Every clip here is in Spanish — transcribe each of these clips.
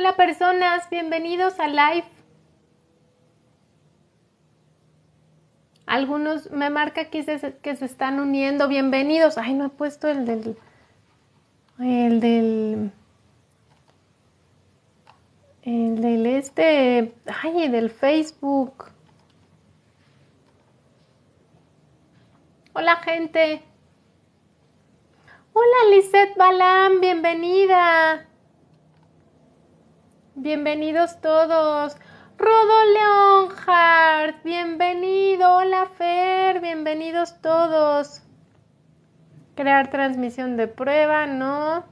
Hola personas, bienvenidos a live. Algunos me marca aquí que se están uniendo. Bienvenidos. Ay, no he puesto el del. El del. El del este. Ay, del Facebook. Hola, gente. Hola, Lisette Balam, bienvenida. Bienvenidos todos. Rodo Leonhard, bienvenido. Hola Fer, bienvenidos todos. Crear transmisión de prueba, no.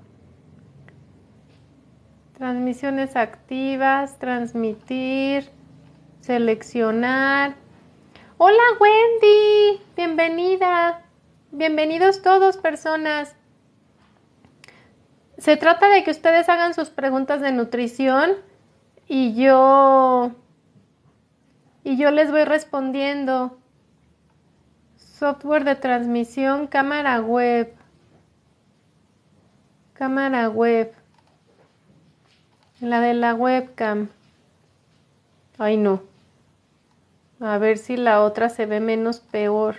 Transmisiones activas, transmitir, seleccionar. Hola Wendy, bienvenida. Bienvenidos todos personas se trata de que ustedes hagan sus preguntas de nutrición y yo y yo les voy respondiendo. Software de transmisión, cámara web. Cámara web. La de la webcam. Ay, no. A ver si la otra se ve menos peor.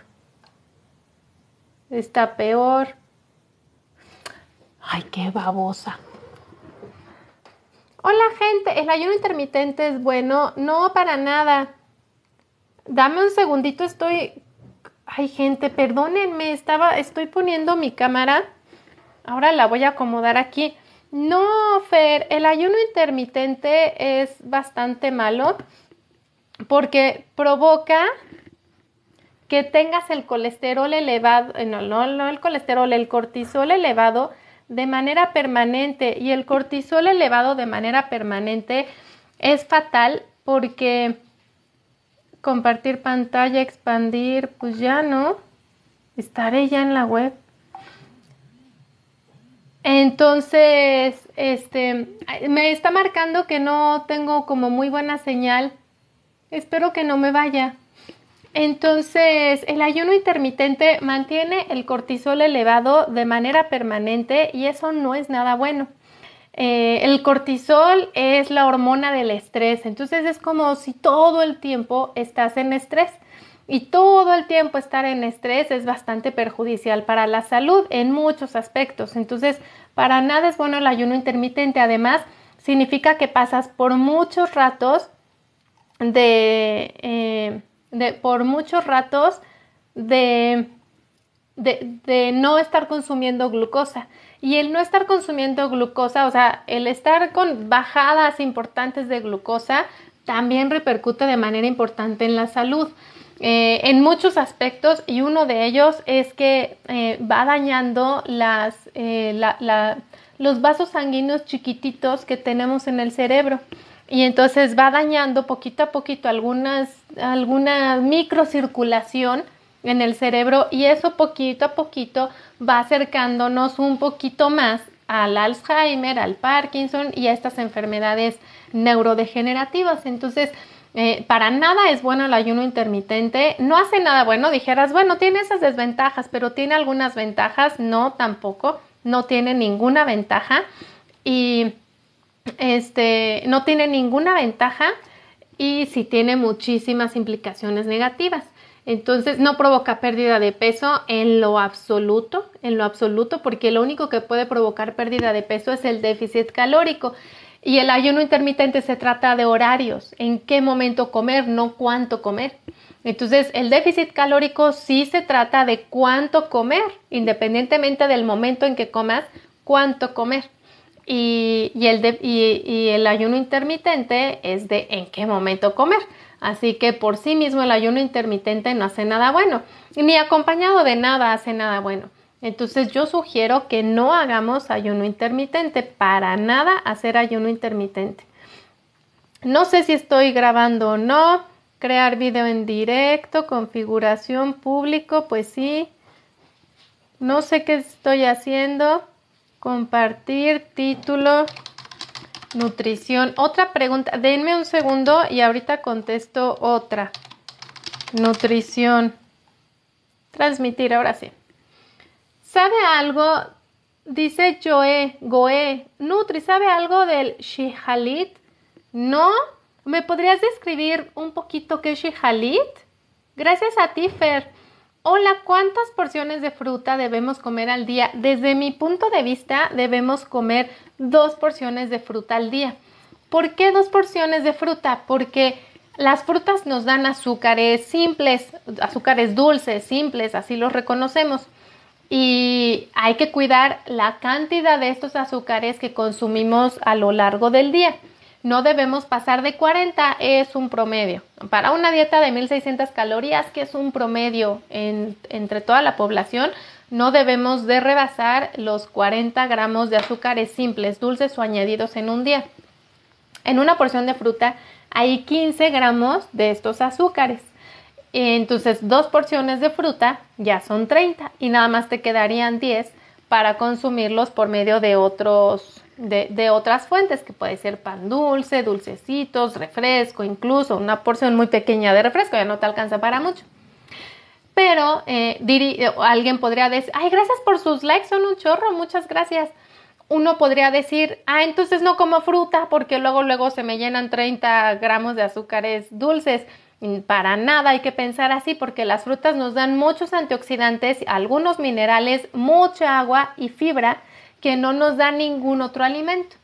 Está peor. Ay, qué babosa. Hola gente, ¿el ayuno intermitente es bueno? No, para nada. Dame un segundito, estoy... Ay gente, perdónenme, estaba, estoy poniendo mi cámara. Ahora la voy a acomodar aquí. No, Fer, el ayuno intermitente es bastante malo porque provoca que tengas el colesterol elevado, eh, no, no, no el colesterol, el cortisol elevado de manera permanente y el cortisol elevado de manera permanente es fatal porque compartir pantalla, expandir, pues ya no, estaré ya en la web. Entonces, este, me está marcando que no tengo como muy buena señal. Espero que no me vaya. Entonces, el ayuno intermitente mantiene el cortisol elevado de manera permanente y eso no es nada bueno. Eh, el cortisol es la hormona del estrés, entonces es como si todo el tiempo estás en estrés y todo el tiempo estar en estrés es bastante perjudicial para la salud en muchos aspectos. Entonces, para nada es bueno el ayuno intermitente. Además, significa que pasas por muchos ratos de... Eh, por muchos ratos de, de, no estar consumiendo glucosa. Y el no estar consumiendo glucosa, o sea, el estar con bajadas importantes de glucosa, también repercute de manera importante en la salud. Eh, en muchos aspectos y uno de ellos es que eh, va dañando las, eh, los vasos sanguíneos chiquititos que tenemos en el cerebro y entonces va dañando poquito a poquito algunas, alguna microcirculación en el cerebro y eso poquito a poquito va acercándonos un poquito más al Alzheimer, al Parkinson y a estas enfermedades neurodegenerativas. Entonces, eh, para nada es bueno el ayuno intermitente, no hace nada bueno, dijeras, bueno, tiene esas desventajas, pero tiene algunas ventajas, no tampoco, no tiene ninguna ventaja y este, no tiene ninguna ventaja y sí tiene muchísimas implicaciones negativas. Entonces no provoca pérdida de peso en lo absoluto, en lo absoluto, porque lo único que puede provocar pérdida de peso es el déficit calórico. Y el ayuno intermitente se trata de horarios, en qué momento comer, no cuánto comer. Entonces, el déficit calórico sí se trata de cuánto comer, independientemente del momento en que comas, cuánto comer. Y, el el ayuno intermitente es de en qué momento comer. Así que por sí mismo el ayuno intermitente no hace nada bueno, ni acompañado de nada hace nada bueno. Entonces yo sugiero que no hagamos ayuno intermitente, para nada hacer ayuno intermitente. No sé si estoy grabando o no, crear video en directo, configuración público, pues sí. No sé qué estoy haciendo. Compartir título. Nutrición. Otra pregunta. Denme un segundo y ahorita contesto otra. Nutrición. Transmitir, ahora sí. ¿Sabe algo? Dice Joe, Goe, Nutri, ¿sabe algo del Shihalit? ¿No? ¿Me podrías describir un poquito qué es Shihalit? Gracias a ti, Fer. Hola, ¿cuántas porciones de fruta debemos comer al día? Desde mi punto de vista, debemos comer dos porciones de fruta al día. ¿Por qué dos porciones de fruta? Porque las frutas nos dan azúcares simples, azúcares dulces, simples, así los reconocemos. Y hay que cuidar la cantidad de estos azúcares que consumimos a lo largo del día no debemos pasar de 40, es un promedio. Para una dieta de 1600 calorías, que es un promedio entre toda la población, no debemos de rebasar los 40 gramos de azúcares simples, dulces o añadidos en un día. En una porción de fruta hay 15 gramos de estos azúcares. Entonces, dos porciones de fruta ya son 30 y nada más te quedarían 10 para consumirlos por medio de otros de, otras fuentes, que puede ser pan dulce, dulcecitos, refresco, incluso una porción muy pequeña de refresco, ya no te alcanza para mucho. Pero eh, eh, alguien podría decir, ay, gracias por sus likes, son un chorro, muchas gracias. Uno podría decir, ah, entonces no como fruta porque luego, luego se me llenan 30 gramos de azúcares dulces. Para nada hay que pensar así porque las frutas nos dan muchos antioxidantes, algunos minerales, mucha agua y fibra que no nos da ningún otro alimento.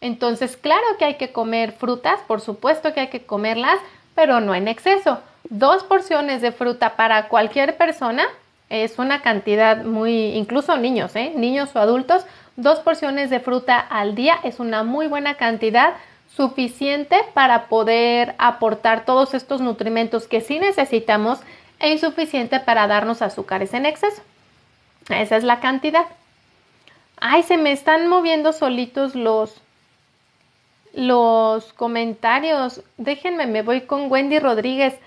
Entonces, claro que hay que comer frutas, por supuesto que hay que comerlas, pero no en exceso. Dos porciones de fruta para cualquier persona es una cantidad muy, incluso niños, ¿eh? niños o adultos, dos porciones de fruta al día es una muy buena cantidad suficiente para poder aportar todos estos nutrimentos que sí necesitamos e insuficiente para darnos azúcares en exceso. Esa es la cantidad. Ay, se me están moviendo solitos los los comentarios. Déjenme, me voy con Wendy Rodríguez.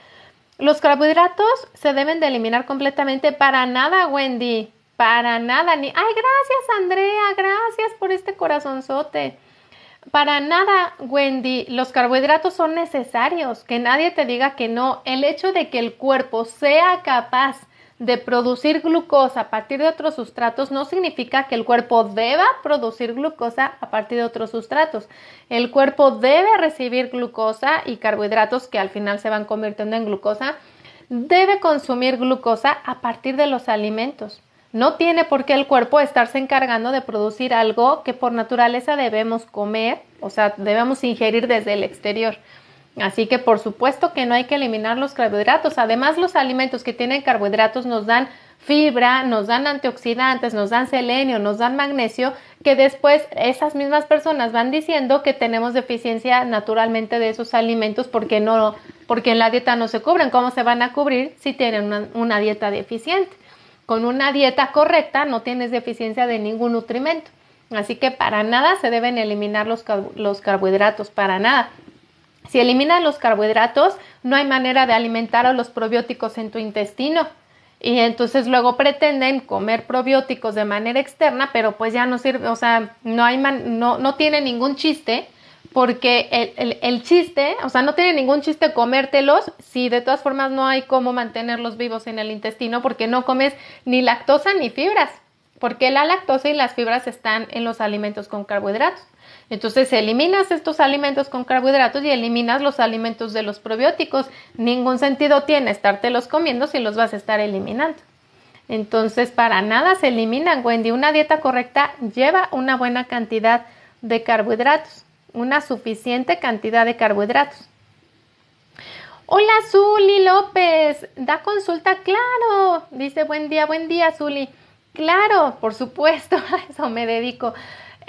Los carbohidratos se deben de eliminar completamente. Para nada, Wendy. Para nada. Ni... Ay, gracias, Andrea. Gracias por este corazonzote. Para nada, Wendy, los carbohidratos son necesarios, que nadie te diga que no. El hecho de que el cuerpo sea capaz de producir glucosa a partir de otros sustratos no significa que el cuerpo deba producir glucosa a partir de otros sustratos. El cuerpo debe recibir glucosa y carbohidratos que al final se van convirtiendo en glucosa. Debe consumir glucosa a partir de los alimentos. No tiene por qué el cuerpo estarse encargando de producir algo que por naturaleza debemos comer, o sea, debemos ingerir desde el exterior. Así que por supuesto que no hay que eliminar los carbohidratos. Además, los alimentos que tienen carbohidratos nos dan fibra, nos dan antioxidantes, nos dan selenio, nos dan magnesio, que después esas mismas personas van diciendo que tenemos deficiencia naturalmente de esos alimentos porque no porque en la dieta no se cubren. ¿Cómo se van a cubrir si tienen una, dieta deficiente? Con una dieta correcta no tienes deficiencia de ningún nutrimento. Así que para nada se deben eliminar los carbohidratos, para nada. Si eliminan los carbohidratos, no hay manera de alimentar a los probióticos en tu intestino. Y entonces luego pretenden comer probióticos de manera externa, pero pues ya no sirve, o sea, no, hay no, tiene ningún chiste, porque el, el, chiste, o sea, no tiene ningún chiste comértelos si de todas formas no hay cómo mantenerlos vivos en el intestino, porque no comes ni lactosa ni fibras, porque la lactosa y las fibras están en los alimentos con carbohidratos. Entonces eliminas estos alimentos con carbohidratos y eliminas los alimentos de los probióticos. Ningún sentido tiene los comiendo si los vas a estar eliminando. Entonces para nada se eliminan, Wendy. Una dieta correcta lleva una buena cantidad de carbohidratos, una suficiente cantidad de carbohidratos. Hola Zuli López, da consulta, claro. Dice buen día, buen día Zuli. Claro, por supuesto, a eso me dedico.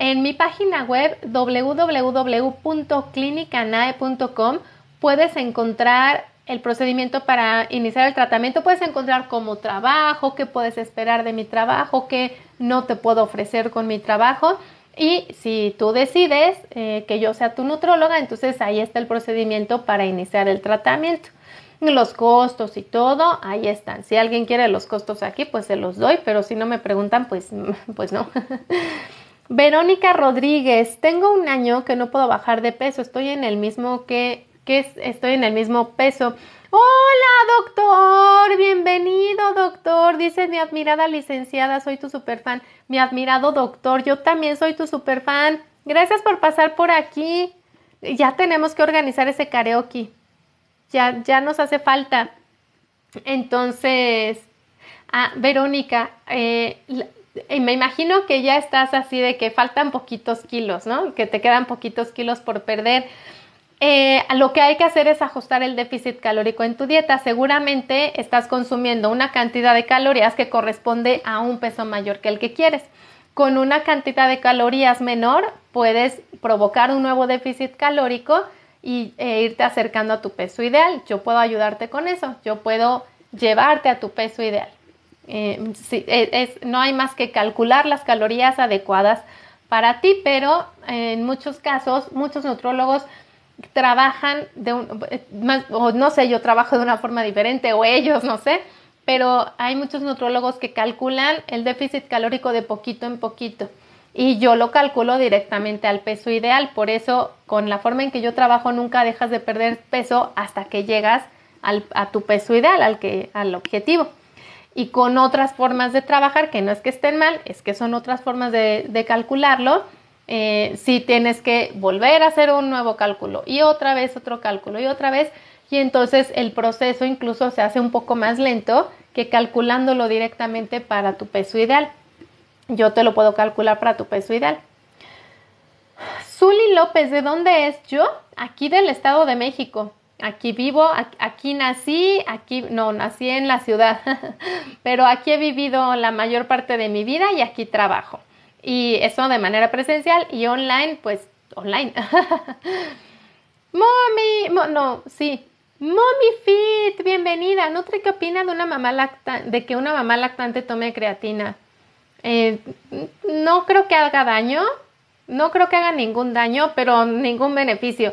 En mi página web www.clinicanae.com puedes encontrar el procedimiento para iniciar el tratamiento, puedes encontrar cómo trabajo, qué puedes esperar de mi trabajo, qué no te puedo ofrecer con mi trabajo. Y si tú decides eh, que yo sea tu nutróloga, entonces ahí está el procedimiento para iniciar el tratamiento. Los costos y todo, ahí están. Si alguien quiere los costos aquí, pues se los doy, pero si no me preguntan, pues, pues no. Verónica Rodríguez, tengo un año que no puedo bajar de peso, estoy en el mismo que, estoy en el mismo peso. Hola doctor, bienvenido doctor, dice mi admirada licenciada, soy tu superfan, mi admirado doctor, yo también soy tu superfan. Gracias por pasar por aquí. Ya tenemos que organizar ese karaoke. Ya, ya nos hace falta. Entonces, ah, Verónica, eh, y me imagino que ya estás así de que faltan poquitos kilos, ¿no? Que te quedan poquitos kilos por perder. Eh, lo que hay que hacer es ajustar el déficit calórico en tu dieta. Seguramente estás consumiendo una cantidad de calorías que corresponde a un peso mayor que el que quieres. Con una cantidad de calorías menor puedes provocar un nuevo déficit calórico y, e irte acercando a tu peso ideal. Yo puedo ayudarte con eso. Yo puedo llevarte a tu peso ideal. Eh, es, no hay más que calcular las calorías adecuadas para ti, pero eh, en muchos casos, muchos nutrólogos trabajan de un, eh, o no sé, yo trabajo de una forma diferente o ellos, no sé, pero hay muchos nutrólogos que calculan el déficit calórico de poquito en poquito y yo lo calculo directamente al peso ideal, por eso con la forma en que yo trabajo nunca dejas de perder peso hasta que llegas a tu peso ideal, al, que, al objetivo y con otras formas de trabajar, que no es que estén mal, es que son otras formas de, calcularlo. Eh, si tienes que volver a hacer un nuevo cálculo y otra vez otro cálculo y otra vez, y entonces el proceso incluso se hace un poco más lento que calculándolo directamente para tu peso ideal. Yo te lo puedo calcular para tu peso ideal. Zuli López, ¿de dónde es yo? Aquí del Estado de México aquí vivo, aquí nací, aquí no, nací en la ciudad, pero aquí he vivido la mayor parte de mi vida y aquí trabajo. Y eso de manera presencial y online, pues online. Mommy, no, sí. Mommy Fit, bienvenida. Nutri, ¿qué opina de una mamá lacta, de que una mamá lactante tome creatina? Eh, no creo que haga daño, no creo que haga ningún daño, pero ningún beneficio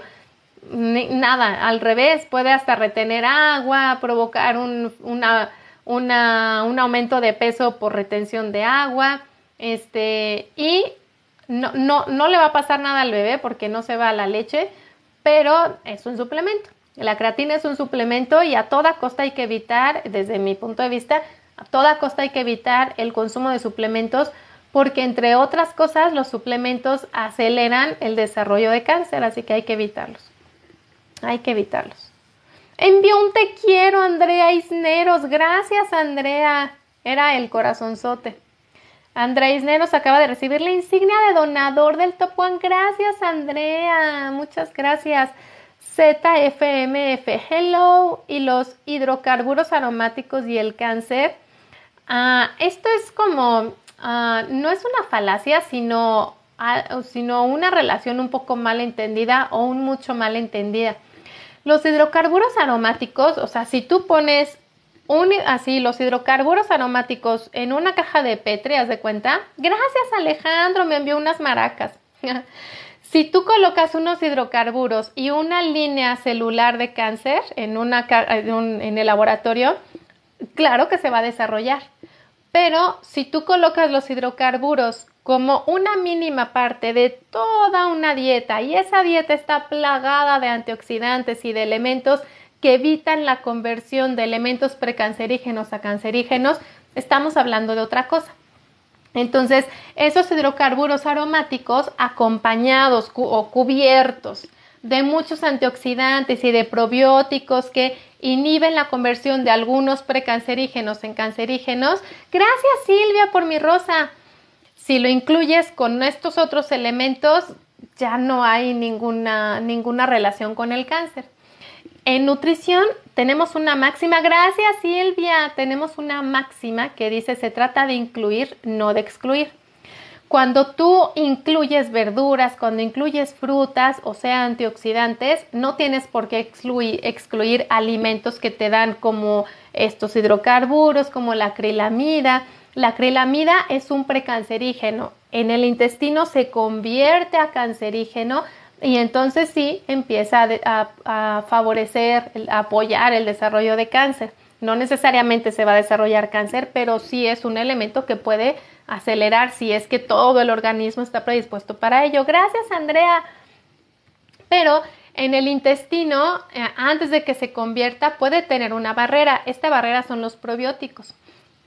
nada, al revés, puede hasta retener agua, provocar un, un aumento de peso por retención de agua, este, y no, no, no, le va a pasar nada al bebé porque no se va a la leche, pero es un suplemento. La creatina es un suplemento y a toda costa hay que evitar, desde mi punto de vista, a toda costa hay que evitar el consumo de suplementos porque entre otras cosas los suplementos aceleran el desarrollo de cáncer, así que hay que evitarlos hay que evitarlos. envío un te quiero, Andrea Isneros. Gracias, Andrea. Era el corazonzote. Andrea Isneros acaba de recibir la insignia de donador del Top One. Gracias, Andrea. Muchas gracias. ZFMF, hello. Y los hidrocarburos aromáticos y el cáncer. Ah, esto es como, ah, no es una falacia, sino, ah, sino una relación un poco mal entendida o un mucho mal entendida. Los hidrocarburos aromáticos, o sea, si tú pones así los hidrocarburos aromáticos en una caja de Petri, haz de cuenta. Gracias Alejandro, me envió unas maracas. si tú colocas unos hidrocarburos y una línea celular de cáncer en, una, en el laboratorio, claro que se va a desarrollar. Pero si tú colocas los hidrocarburos como una mínima parte de toda una dieta y esa dieta está plagada de antioxidantes y de elementos que evitan la conversión de elementos precancerígenos a cancerígenos, estamos hablando de otra cosa. Entonces, esos hidrocarburos aromáticos acompañados o cubiertos de muchos antioxidantes y de probióticos que inhiben la conversión de algunos precancerígenos en cancerígenos. Gracias Silvia por mi rosa. Si lo incluyes con estos otros elementos, ya no hay ninguna, ninguna relación con el cáncer. En nutrición tenemos una máxima, gracias Silvia, tenemos una máxima que dice se trata de incluir, no de excluir. Cuando tú incluyes verduras, cuando incluyes frutas, o sea, antioxidantes, no tienes por qué excluir, excluir alimentos que te dan como estos hidrocarburos, como la acrilamida, la acrilamida es un precancerígeno. En el intestino se convierte a cancerígeno y entonces sí empieza a, a favorecer, a apoyar el desarrollo de cáncer. No necesariamente se va a desarrollar cáncer, pero sí es un elemento que puede acelerar si es que todo el organismo está predispuesto para ello. Gracias, Andrea. Pero en el intestino, eh, antes de que se convierta, puede tener una barrera. Esta barrera son los probióticos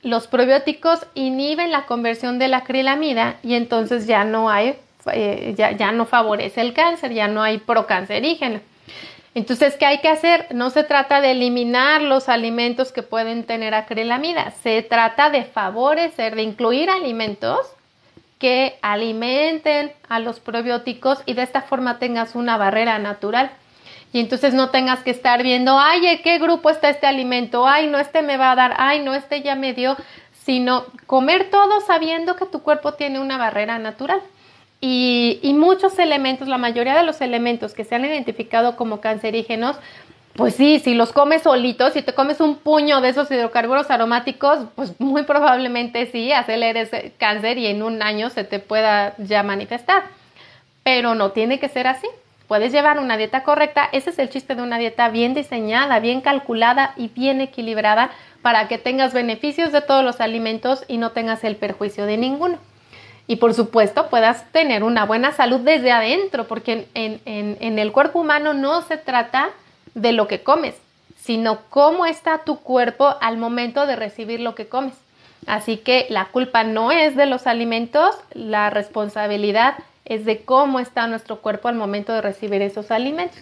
los probióticos inhiben la conversión de la acrilamida y entonces ya no hay, eh, ya, ya, no favorece el cáncer, ya no hay procancerígeno. Entonces, ¿qué hay que hacer? No se trata de eliminar los alimentos que pueden tener acrilamida, se trata de favorecer, de incluir alimentos que alimenten a los probióticos y de esta forma tengas una barrera natural y entonces no tengas que estar viendo, ay, qué grupo está este alimento? Ay, no, este me va a dar, ay, no, este ya me dio, sino comer todo sabiendo que tu cuerpo tiene una barrera natural. Y, y muchos elementos, la mayoría de los elementos que se han identificado como cancerígenos, pues sí, si los comes solitos, si te comes un puño de esos hidrocarburos aromáticos, pues muy probablemente sí aceleres cáncer y en un año se te pueda ya manifestar. Pero no tiene que ser así puedes llevar una dieta correcta. Ese es el chiste de una dieta bien diseñada, bien calculada y bien equilibrada para que tengas beneficios de todos los alimentos y no tengas el perjuicio de ninguno. Y por supuesto puedas tener una buena salud desde adentro, porque en, el cuerpo humano no se trata de lo que comes, sino cómo está tu cuerpo al momento de recibir lo que comes. Así que la culpa no es de los alimentos, la responsabilidad es de cómo está nuestro cuerpo al momento de recibir esos alimentos.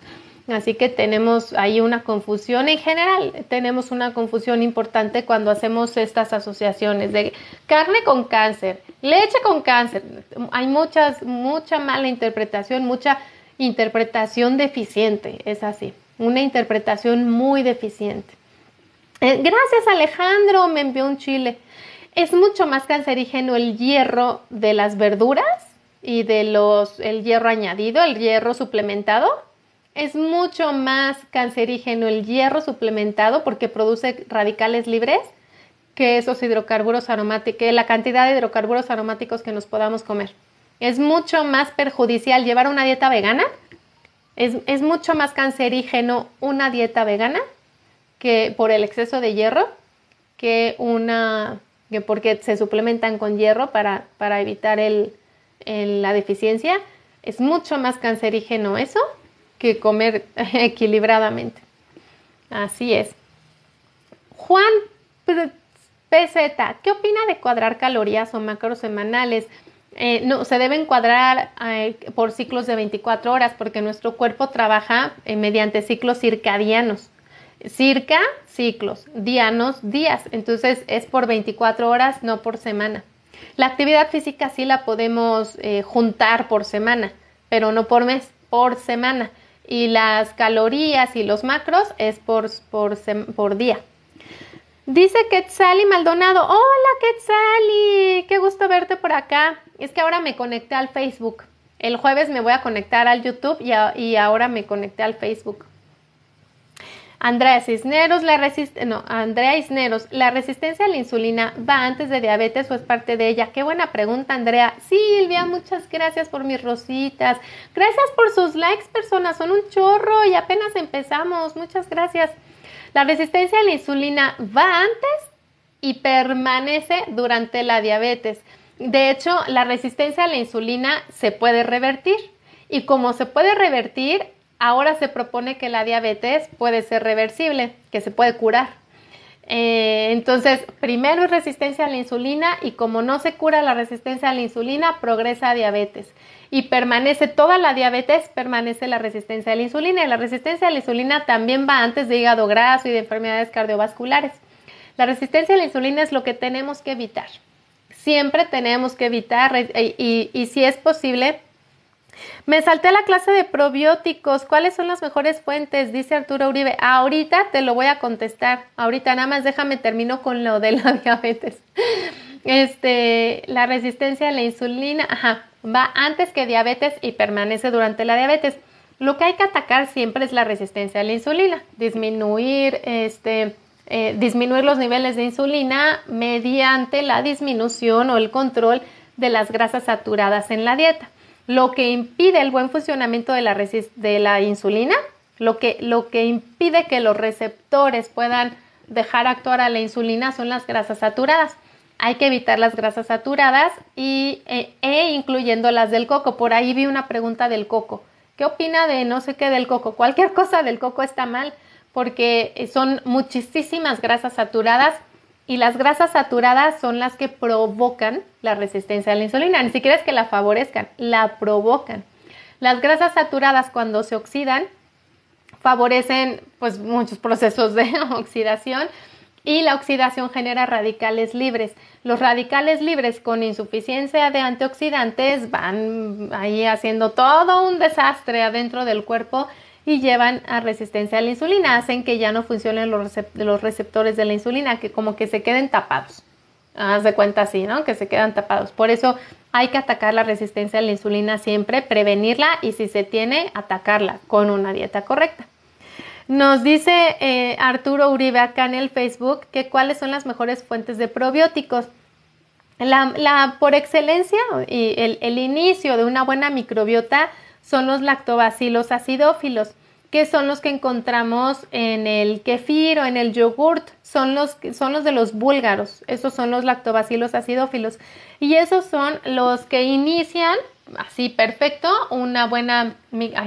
Así que tenemos ahí una confusión en general, tenemos una confusión importante cuando hacemos estas asociaciones de carne con cáncer, leche con cáncer. Hay muchas, mucha mala interpretación, mucha interpretación deficiente, es así, una interpretación muy deficiente. Eh, gracias Alejandro, me envió un chile. Es mucho más cancerígeno el hierro de las verduras y de los el hierro añadido, el hierro suplementado, es mucho más cancerígeno el hierro suplementado porque produce radicales libres que esos hidrocarburos aromáticos, que la cantidad de hidrocarburos aromáticos que nos podamos comer. Es mucho más perjudicial llevar una dieta vegana, es, es mucho más cancerígeno una dieta vegana que por el exceso de hierro que una que porque se suplementan con hierro para, para evitar el, en la deficiencia, es mucho más cancerígeno eso que comer equilibradamente. Así es. Juan PZ, ¿qué opina de cuadrar calorías o macros semanales? Eh, no, se deben cuadrar eh, por ciclos de 24 horas porque nuestro cuerpo trabaja eh, mediante ciclos circadianos. Circa, ciclos, dianos, días. Entonces es por 24 horas, no por semana. La actividad física sí la podemos eh, juntar por semana, pero no por mes, por semana. Y las calorías y los macros es por, por, día. Dice Quetzali Maldonado, hola Quetzali, qué gusto verte por acá. Es que ahora me conecté al Facebook. El jueves me voy a conectar al YouTube y ahora me conecté al Facebook. Andrea Cisneros, la no, Andrea Isneros, ¿la resistencia a la insulina va antes de diabetes o es parte de ella? Qué buena pregunta, Andrea. Silvia, muchas gracias por mis rositas. Gracias por sus likes, personas, son un chorro y apenas empezamos. Muchas gracias. La resistencia a la insulina va antes y permanece durante la diabetes. De hecho, la resistencia a la insulina se puede revertir. Y como se puede revertir, Ahora se propone que la diabetes puede ser reversible, que se puede curar. Eh, entonces, primero es resistencia a la insulina y como no se cura la resistencia a la insulina, progresa a diabetes. Y permanece toda la diabetes, permanece la resistencia a la insulina. Y la resistencia a la insulina también va antes de hígado graso y de enfermedades cardiovasculares. La resistencia a la insulina es lo que tenemos que evitar. Siempre tenemos que evitar eh, y si es posible, me salté la clase de probióticos. ¿Cuáles son las mejores fuentes? Dice Arturo Uribe. Ahorita te lo voy a contestar. Ahorita nada más déjame termino con lo de la diabetes. Este, la resistencia a la insulina, ajá, va antes que diabetes y permanece durante la diabetes. Lo que hay que atacar siempre es la resistencia a la insulina, disminuir este eh, disminuir los niveles de insulina mediante la disminución o el control de las grasas saturadas en la dieta lo que impide el buen funcionamiento de la, insulina, lo que, lo que impide que los receptores puedan dejar actuar a la insulina son las grasas saturadas. Hay que evitar las grasas saturadas y, eh, e incluyendo las del coco. Por ahí vi una pregunta del coco. ¿Qué opina de no sé qué del coco? Cualquier cosa del coco está mal porque eh, son muchísimas grasas saturadas y las grasas saturadas son las que provocan la resistencia a la insulina. Ni siquiera es que la favorezcan, la provocan. Las grasas saturadas cuando se oxidan favorecen pues muchos procesos de oxidación y la oxidación genera radicales libres. Los radicales libres con insuficiencia de antioxidantes van ahí haciendo todo un desastre adentro del cuerpo y llevan a resistencia a la insulina, hacen que ya no funcionen los, los receptores de la insulina, que como que se queden tapados. Haz de cuenta así, ¿no? Que se quedan tapados. Por eso hay que atacar la resistencia a la insulina siempre, prevenirla y si se tiene, atacarla con una dieta correcta. Nos dice eh, Arturo Uribe acá en el Facebook que cuáles son las mejores fuentes de probióticos. La, por excelencia y el, el inicio de una buena microbiota son los lactobacilos acidófilos, que son los que encontramos en el kefir o en el yogurt, son los, son los de los búlgaros, esos son los lactobacilos acidófilos. Y esos son los que inician, así perfecto, una buena...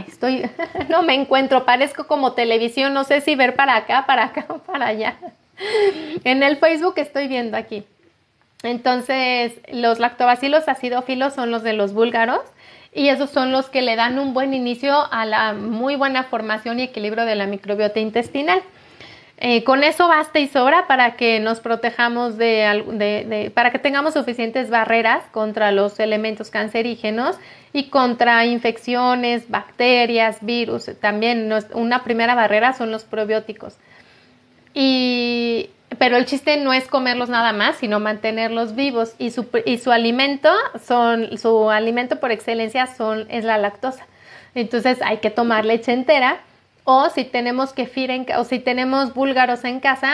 estoy, no me encuentro, parezco como televisión, no sé si ver para acá, para acá o para allá. En el Facebook estoy viendo aquí. Entonces, los lactobacilos acidófilos son los de los búlgaros y esos son los que le dan un buen inicio a la muy buena formación y equilibrio de la microbiota intestinal. Eh, con eso basta y sobra para que nos protejamos de, para que tengamos suficientes barreras contra los elementos cancerígenos y contra infecciones, bacterias, virus. También una primera barrera son los probióticos. Y pero el chiste no es comerlos nada más, sino mantenerlos vivos. Y su, alimento, son, su alimento por excelencia son, es la lactosa. Entonces hay que tomar leche entera. O si tenemos kefir o si tenemos búlgaros en casa,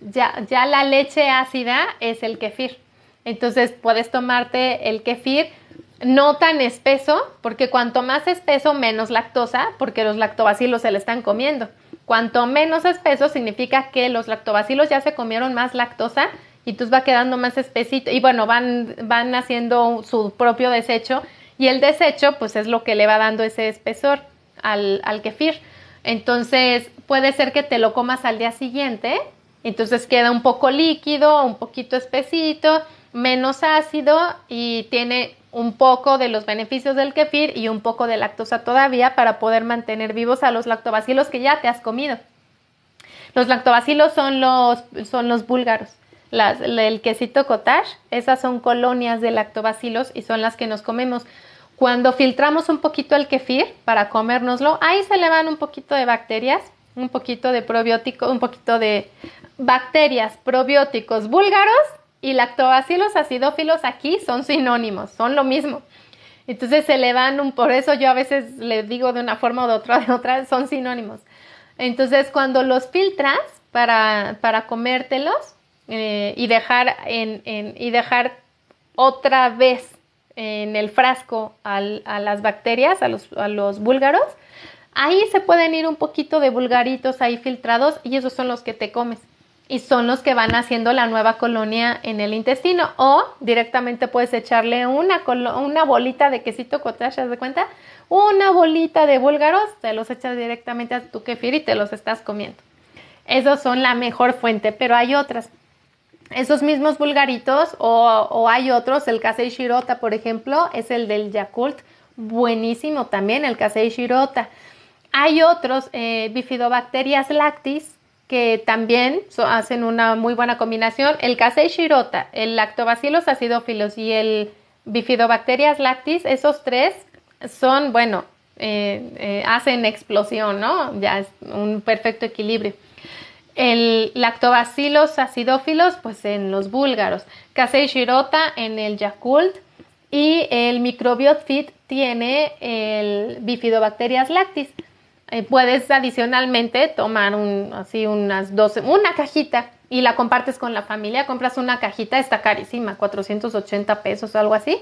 ya, ya la leche ácida es el kefir. Entonces puedes tomarte el kefir no tan espeso, porque cuanto más espeso, menos lactosa, porque los lactobacilos se le están comiendo. Cuanto menos espeso significa que los lactobacilos ya se comieron más lactosa y entonces va quedando más espesito y bueno, van, van haciendo su propio desecho y el desecho pues es lo que le va dando ese espesor al, al kefir. Entonces puede ser que te lo comas al día siguiente, entonces queda un poco líquido, un poquito espesito menos ácido y tiene un poco de los beneficios del kefir y un poco de lactosa todavía para poder mantener vivos a los lactobacilos que ya te has comido. Los lactobacilos son los, son los búlgaros. el quesito cottage, esas son colonias de lactobacilos y son las que nos comemos. Cuando filtramos un poquito el kefir para comérnoslo, ahí se le van un poquito de bacterias, un poquito de probiótico, un poquito de bacterias, probióticos búlgaros y lactobacilos acidófilos aquí son sinónimos, son lo mismo. Entonces se le van un, por eso yo a veces le digo de una forma o de otra, de otra, son sinónimos. Entonces cuando los filtras para, para comértelos eh, y, dejar en, y dejar otra vez en el frasco a las bacterias, a los, a los búlgaros, ahí se pueden ir un poquito de vulgaritos ahí filtrados y esos son los que te comes y son los que van haciendo la nueva colonia en el intestino o directamente puedes echarle una, una bolita de quesito cottage, ¿de cuenta? Una bolita de búlgaros, te los echas directamente a tu kefir y te los estás comiendo. Esos son la mejor fuente, pero hay otras. Esos mismos bulgaritos o, hay otros, el casei shirota, por ejemplo, es el del Yakult, buenísimo también el casei shirota. Hay otros, eh, bifidobacterias lactis, que también hacen una muy buena combinación. El Casei Shirota, el Lactobacillus acidófilos y el Bifidobacterias lactis, esos tres son, bueno, eh, eh, hacen explosión, ¿no? Ya es un perfecto equilibrio. El lactobacilos acidófilos, pues en los búlgaros. Casei Shirota en el Yakult. Y el Microbiot Fit tiene el Bifidobacterias lactis. Eh, puedes adicionalmente tomar así unas 12, una cajita y la compartes con la familia, compras una cajita, está carísima, 480 pesos o algo así.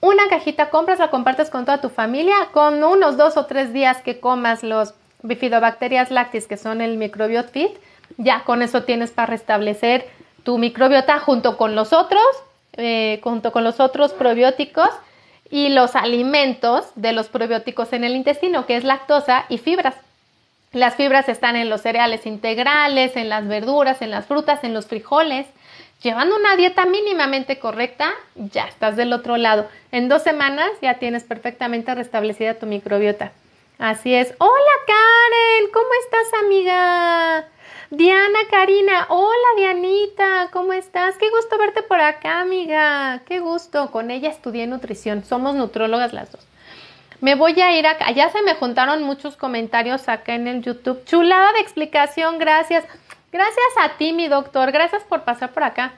Una cajita compras, la compartes con toda tu familia, con unos dos o tres días que comas los bifidobacterias lácteas que son el microbiot fit, ya con eso tienes para restablecer tu microbiota junto con los otros, eh, junto con los otros probióticos y los alimentos de los probióticos en el intestino, que es lactosa y fibras. Las fibras están en los cereales integrales, en las verduras, en las frutas, en los frijoles. Llevando una dieta mínimamente correcta, ya estás del otro lado. En dos semanas ya tienes perfectamente restablecida tu microbiota. Así es. Hola Karen, ¿cómo estás amiga? Diana Karina, hola Dianita, ¿cómo estás? Qué gusto verte por acá, amiga. Qué gusto. Con ella estudié nutrición. Somos nutrólogas las dos. Me voy a ir acá. Ya se me juntaron muchos comentarios acá en el YouTube. Chulada de explicación, gracias. Gracias a ti, mi doctor. Gracias por pasar por acá.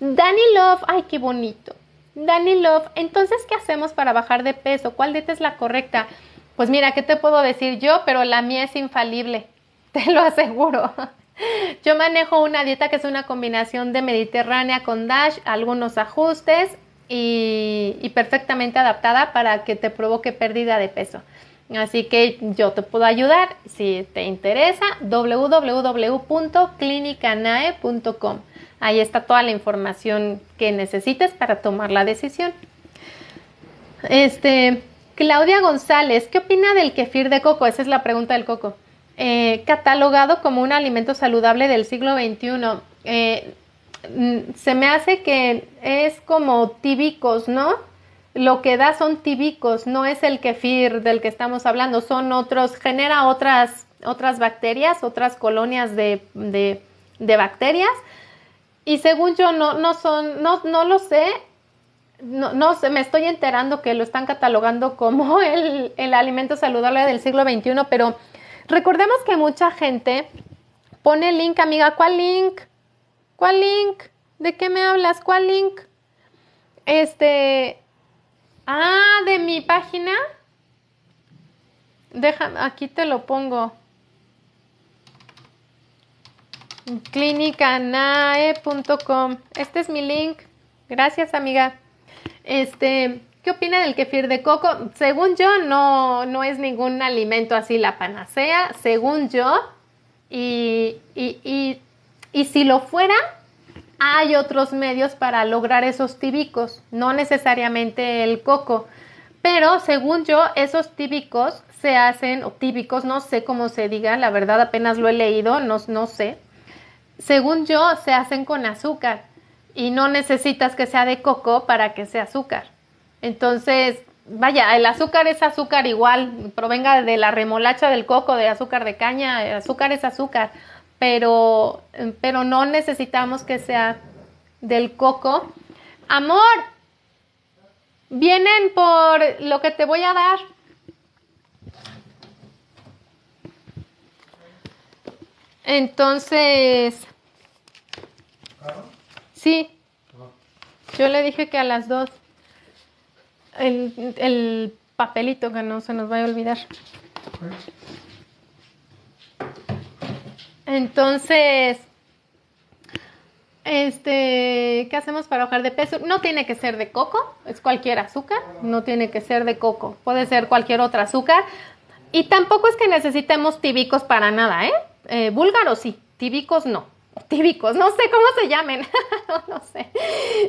Dani Love, ay, qué bonito. Dani Love, entonces, ¿qué hacemos para bajar de peso? ¿Cuál dieta es la correcta? Pues mira, ¿qué te puedo decir yo? Pero la mía es infalible te lo aseguro. Yo manejo una dieta que es una combinación de mediterránea con DASH, algunos ajustes y, perfectamente adaptada para que te provoque pérdida de peso. Así que yo te puedo ayudar si te interesa. www.clinicanae.com. Ahí está toda la información que necesites para tomar la decisión. Este, Claudia González, ¿qué opina del kefir de coco? Esa es la pregunta del coco. Eh, catalogado como un alimento saludable del siglo XXI. Eh, mm, se me hace que es como tibicos, ¿no? Lo que da son tibicos, no es el kefir del que estamos hablando, son otros, genera otras, otras bacterias, otras colonias de, bacterias. Y según yo, no, no son, no, lo sé, no, me estoy enterando que lo están catalogando como el, el alimento saludable del siglo XXI, pero Recordemos que mucha gente pone link, amiga, ¿cuál link? ¿Cuál link? ¿De qué me hablas? ¿Cuál link? Este, ah, de mi página. Deja, aquí te lo pongo. Clinicanae.com. Este es mi link. Gracias, amiga. Este, ¿Qué opina del kefir de coco? Según yo, no, no es ningún alimento así la panacea, según yo. Y, y, y, si lo fuera, hay otros medios para lograr esos tíbicos, no necesariamente el coco. Pero según yo, esos tíbicos se hacen, o tíbicos, no sé cómo se diga, la verdad apenas lo he leído, no, no sé. Según yo, se hacen con azúcar y no necesitas que sea de coco para que sea azúcar. Entonces, vaya, el azúcar es azúcar igual, provenga de la remolacha, del coco, de azúcar de caña, el azúcar es azúcar, pero, pero no necesitamos que sea del coco. Amor, vienen por lo que te voy a dar. Entonces, sí, yo le dije que a las dos el, papelito que no se nos vaya a olvidar. Entonces, este, ¿qué hacemos para bajar de peso? No tiene que ser de coco, es cualquier azúcar, no tiene que ser de coco, puede ser cualquier otra azúcar. Y tampoco es que necesitemos tibicos para nada, ¿eh? eh búlgaros sí, tibicos no típicos, no sé cómo se llamen, no, sé.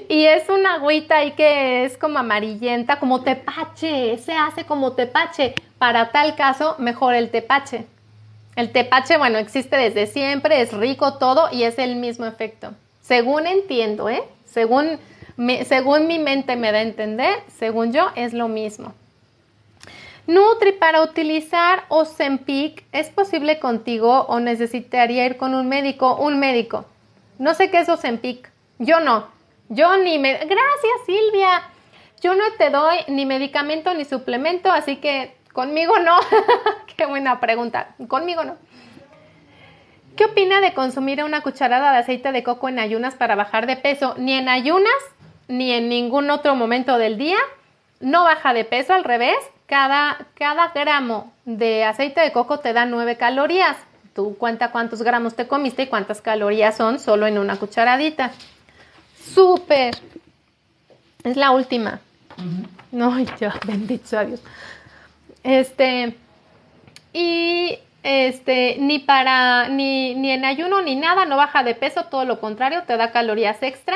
Y es una agüita ahí que es como amarillenta, como tepache, se hace como tepache. Para tal caso, mejor el tepache. El tepache, bueno, existe desde siempre, es rico todo y es el mismo efecto. Según entiendo, ¿eh? Según, según mi mente me da a entender, según yo, es lo mismo. Nutri, para utilizar Ozempic, ¿es posible contigo o necesitaría ir con un médico? Un médico. No sé qué es Ozempic. Yo no. Yo ni me... Gracias, Silvia. Yo no te doy ni medicamento ni suplemento, así que conmigo no. qué buena pregunta. Conmigo no. ¿Qué opina de consumir una cucharada de aceite de coco en ayunas para bajar de peso? Ni en ayunas, ni en ningún otro momento del día. No baja de peso, al revés cada, gramo de aceite de coco te da 9 calorías. Tú cuenta cuántos gramos te comiste y cuántas calorías son solo en una cucharadita. Súper. Es la última. No, ya, bendito a Dios. Este, y este, ni para, ni, ni en ayuno ni nada, no baja de peso, todo lo contrario, te da calorías extra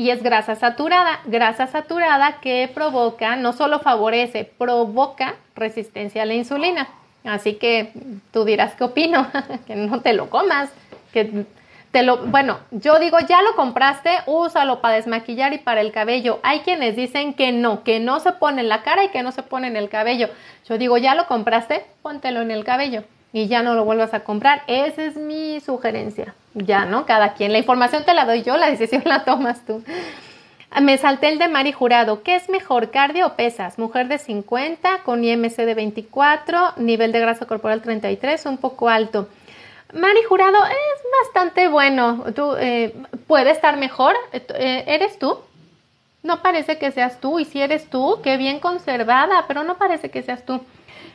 y es grasa saturada, grasa saturada que provoca, no solo favorece, provoca resistencia a la insulina. Así que tú dirás qué opino, que no te lo comas, que te lo, bueno, yo digo, ya lo compraste, úsalo para desmaquillar y para el cabello. Hay quienes dicen que no, que no se pone en la cara y que no se pone en el cabello. Yo digo, ya lo compraste, póntelo en el cabello y ya no lo vuelvas a comprar. Esa es mi sugerencia. Ya, ¿no? Cada quien. La información te la doy yo, la decisión la tomas tú. Me salté el de Mari Jurado. ¿Qué es mejor, cardio o pesas? Mujer de 50 con IMC de 24, nivel de grasa corporal 33, un poco alto. Mari Jurado es bastante bueno. Tú, eh, puede estar mejor. Eh, ¿Eres tú? No parece que seas tú. Y si eres tú, qué bien conservada, pero no parece que seas tú.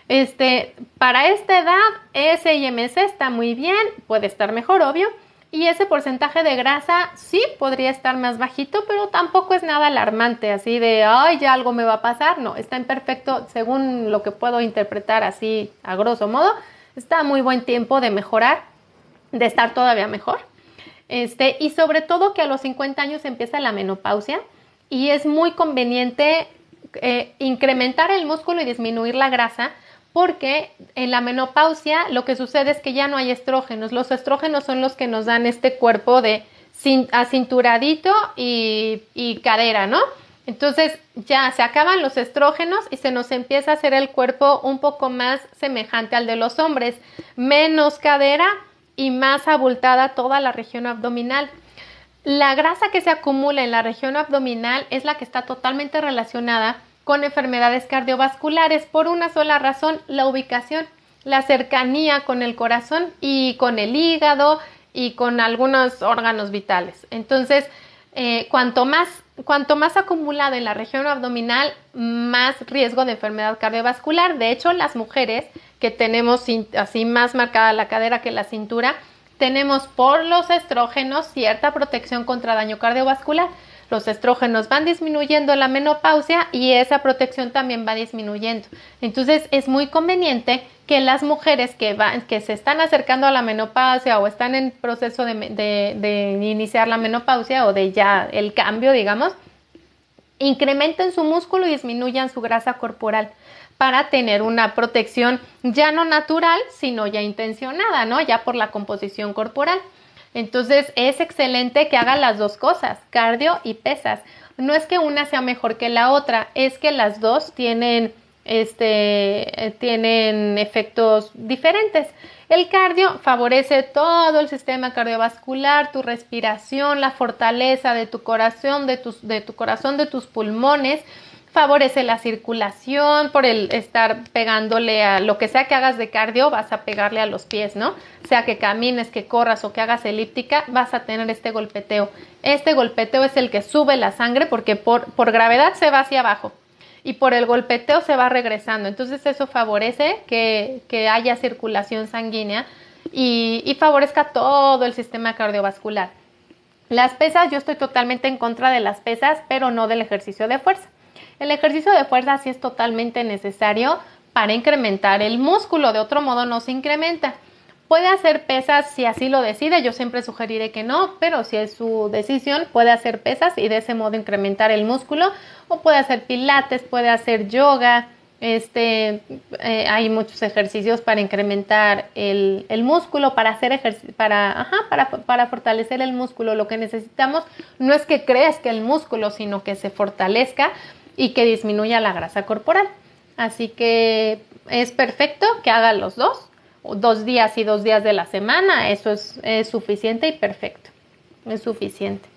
Este, para esta edad, ese IMC está muy bien, puede estar mejor, obvio, y ese porcentaje de grasa sí podría estar más bajito, pero tampoco es nada alarmante, así de, ay, ya algo me va a pasar, no, está en perfecto, según lo que puedo interpretar así a grosso modo, está muy buen tiempo de mejorar, de estar todavía mejor. Este, y sobre todo que a los 50 años empieza la menopausia y es muy conveniente eh, incrementar el músculo y disminuir la grasa porque en la menopausia lo que sucede es que ya no hay estrógenos. Los estrógenos son los que nos dan este cuerpo de acinturadito y, cadera, ¿no? Entonces ya se acaban los estrógenos y se nos empieza a hacer el cuerpo un poco más semejante al de los hombres, menos cadera y más abultada toda la región abdominal. La grasa que se acumula en la región abdominal es la que está totalmente relacionada con enfermedades cardiovasculares por una sola razón, la ubicación, la cercanía con el corazón y con el hígado y con algunos órganos vitales. Entonces, eh, cuanto, más, cuanto más acumulado en la región abdominal, más riesgo de enfermedad cardiovascular. De hecho, las mujeres que tenemos así más marcada la cadera que la cintura, tenemos por los estrógenos cierta protección contra daño cardiovascular los estrógenos van disminuyendo la menopausia y esa protección también va disminuyendo. Entonces es muy conveniente que las mujeres que, se están acercando a la menopausia o están en proceso de, iniciar la menopausia o de ya el cambio, digamos, incrementen su músculo y disminuyan su grasa corporal para tener una protección ya no natural, sino ya intencionada, ¿no? Ya por la composición corporal. Entonces es excelente que haga las dos cosas, cardio y pesas. No es que una sea mejor que la otra, es que las dos tienen este, eh, tienen efectos diferentes. El cardio favorece todo el sistema cardiovascular, tu respiración, la fortaleza de tu corazón, de, tus, de tu corazón, de tus pulmones favorece la circulación por el estar pegándole a lo que sea que hagas de cardio, vas a pegarle a los pies, ¿no? Sea que camines, que corras o que hagas elíptica, vas a tener este golpeteo. Este golpeteo es el que sube la sangre porque por, por gravedad se va hacia abajo y por el golpeteo se va regresando. Entonces eso favorece que, que haya circulación sanguínea y favorezca todo el sistema cardiovascular. Las pesas, yo estoy totalmente en contra de las pesas, pero no del ejercicio de fuerza. El ejercicio de fuerza sí es totalmente necesario para incrementar el músculo, de otro modo no se incrementa. Puede hacer pesas si así lo decide, yo siempre sugeriré que no, pero si es su decisión, puede hacer pesas y de ese modo incrementar el músculo, o puede hacer pilates, puede hacer yoga, este, eh, hay muchos ejercicios para incrementar el, músculo, para hacer para, ajá, para, para, fortalecer el músculo. Lo que necesitamos no es que creas que el músculo, sino que se fortalezca y que disminuya la grasa corporal. Así que es perfecto que haga los dos, dos días y dos días de la semana. Eso es, suficiente y perfecto. Es suficiente.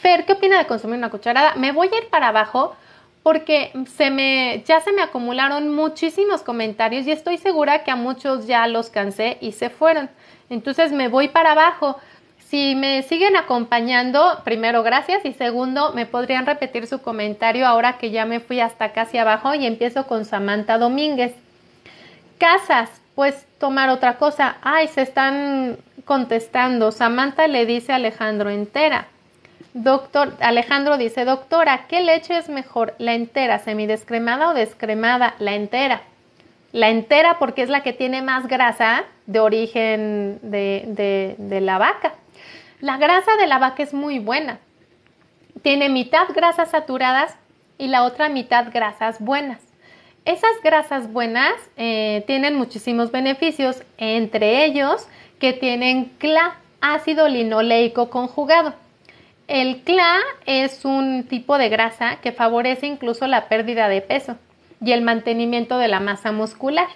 Fer, ¿qué opina de consumir una cucharada? Me voy a ir para abajo porque se me, ya se me acumularon muchísimos comentarios y estoy segura que a muchos ya los cansé y se fueron. Entonces me voy para abajo. Si me siguen acompañando, primero gracias y segundo, me podrían repetir su comentario ahora que ya me fui hasta casi abajo y empiezo con Samantha Domínguez. Casas, pues tomar otra cosa. Ay, se están contestando. Samantha le dice a Alejandro entera. Doctor, Alejandro dice, doctora, ¿qué leche es mejor? ¿La entera, semidescremada o descremada? La entera. La entera porque es la que tiene más grasa de origen de la vaca. La grasa de la vaca es muy buena. Tiene mitad grasas saturadas y la otra mitad grasas buenas. Esas grasas buenas eh, tienen muchísimos beneficios, entre ellos que tienen CLA, ácido linoleico conjugado. El CLA es un tipo de grasa que favorece incluso la pérdida de peso y el mantenimiento de la masa muscular.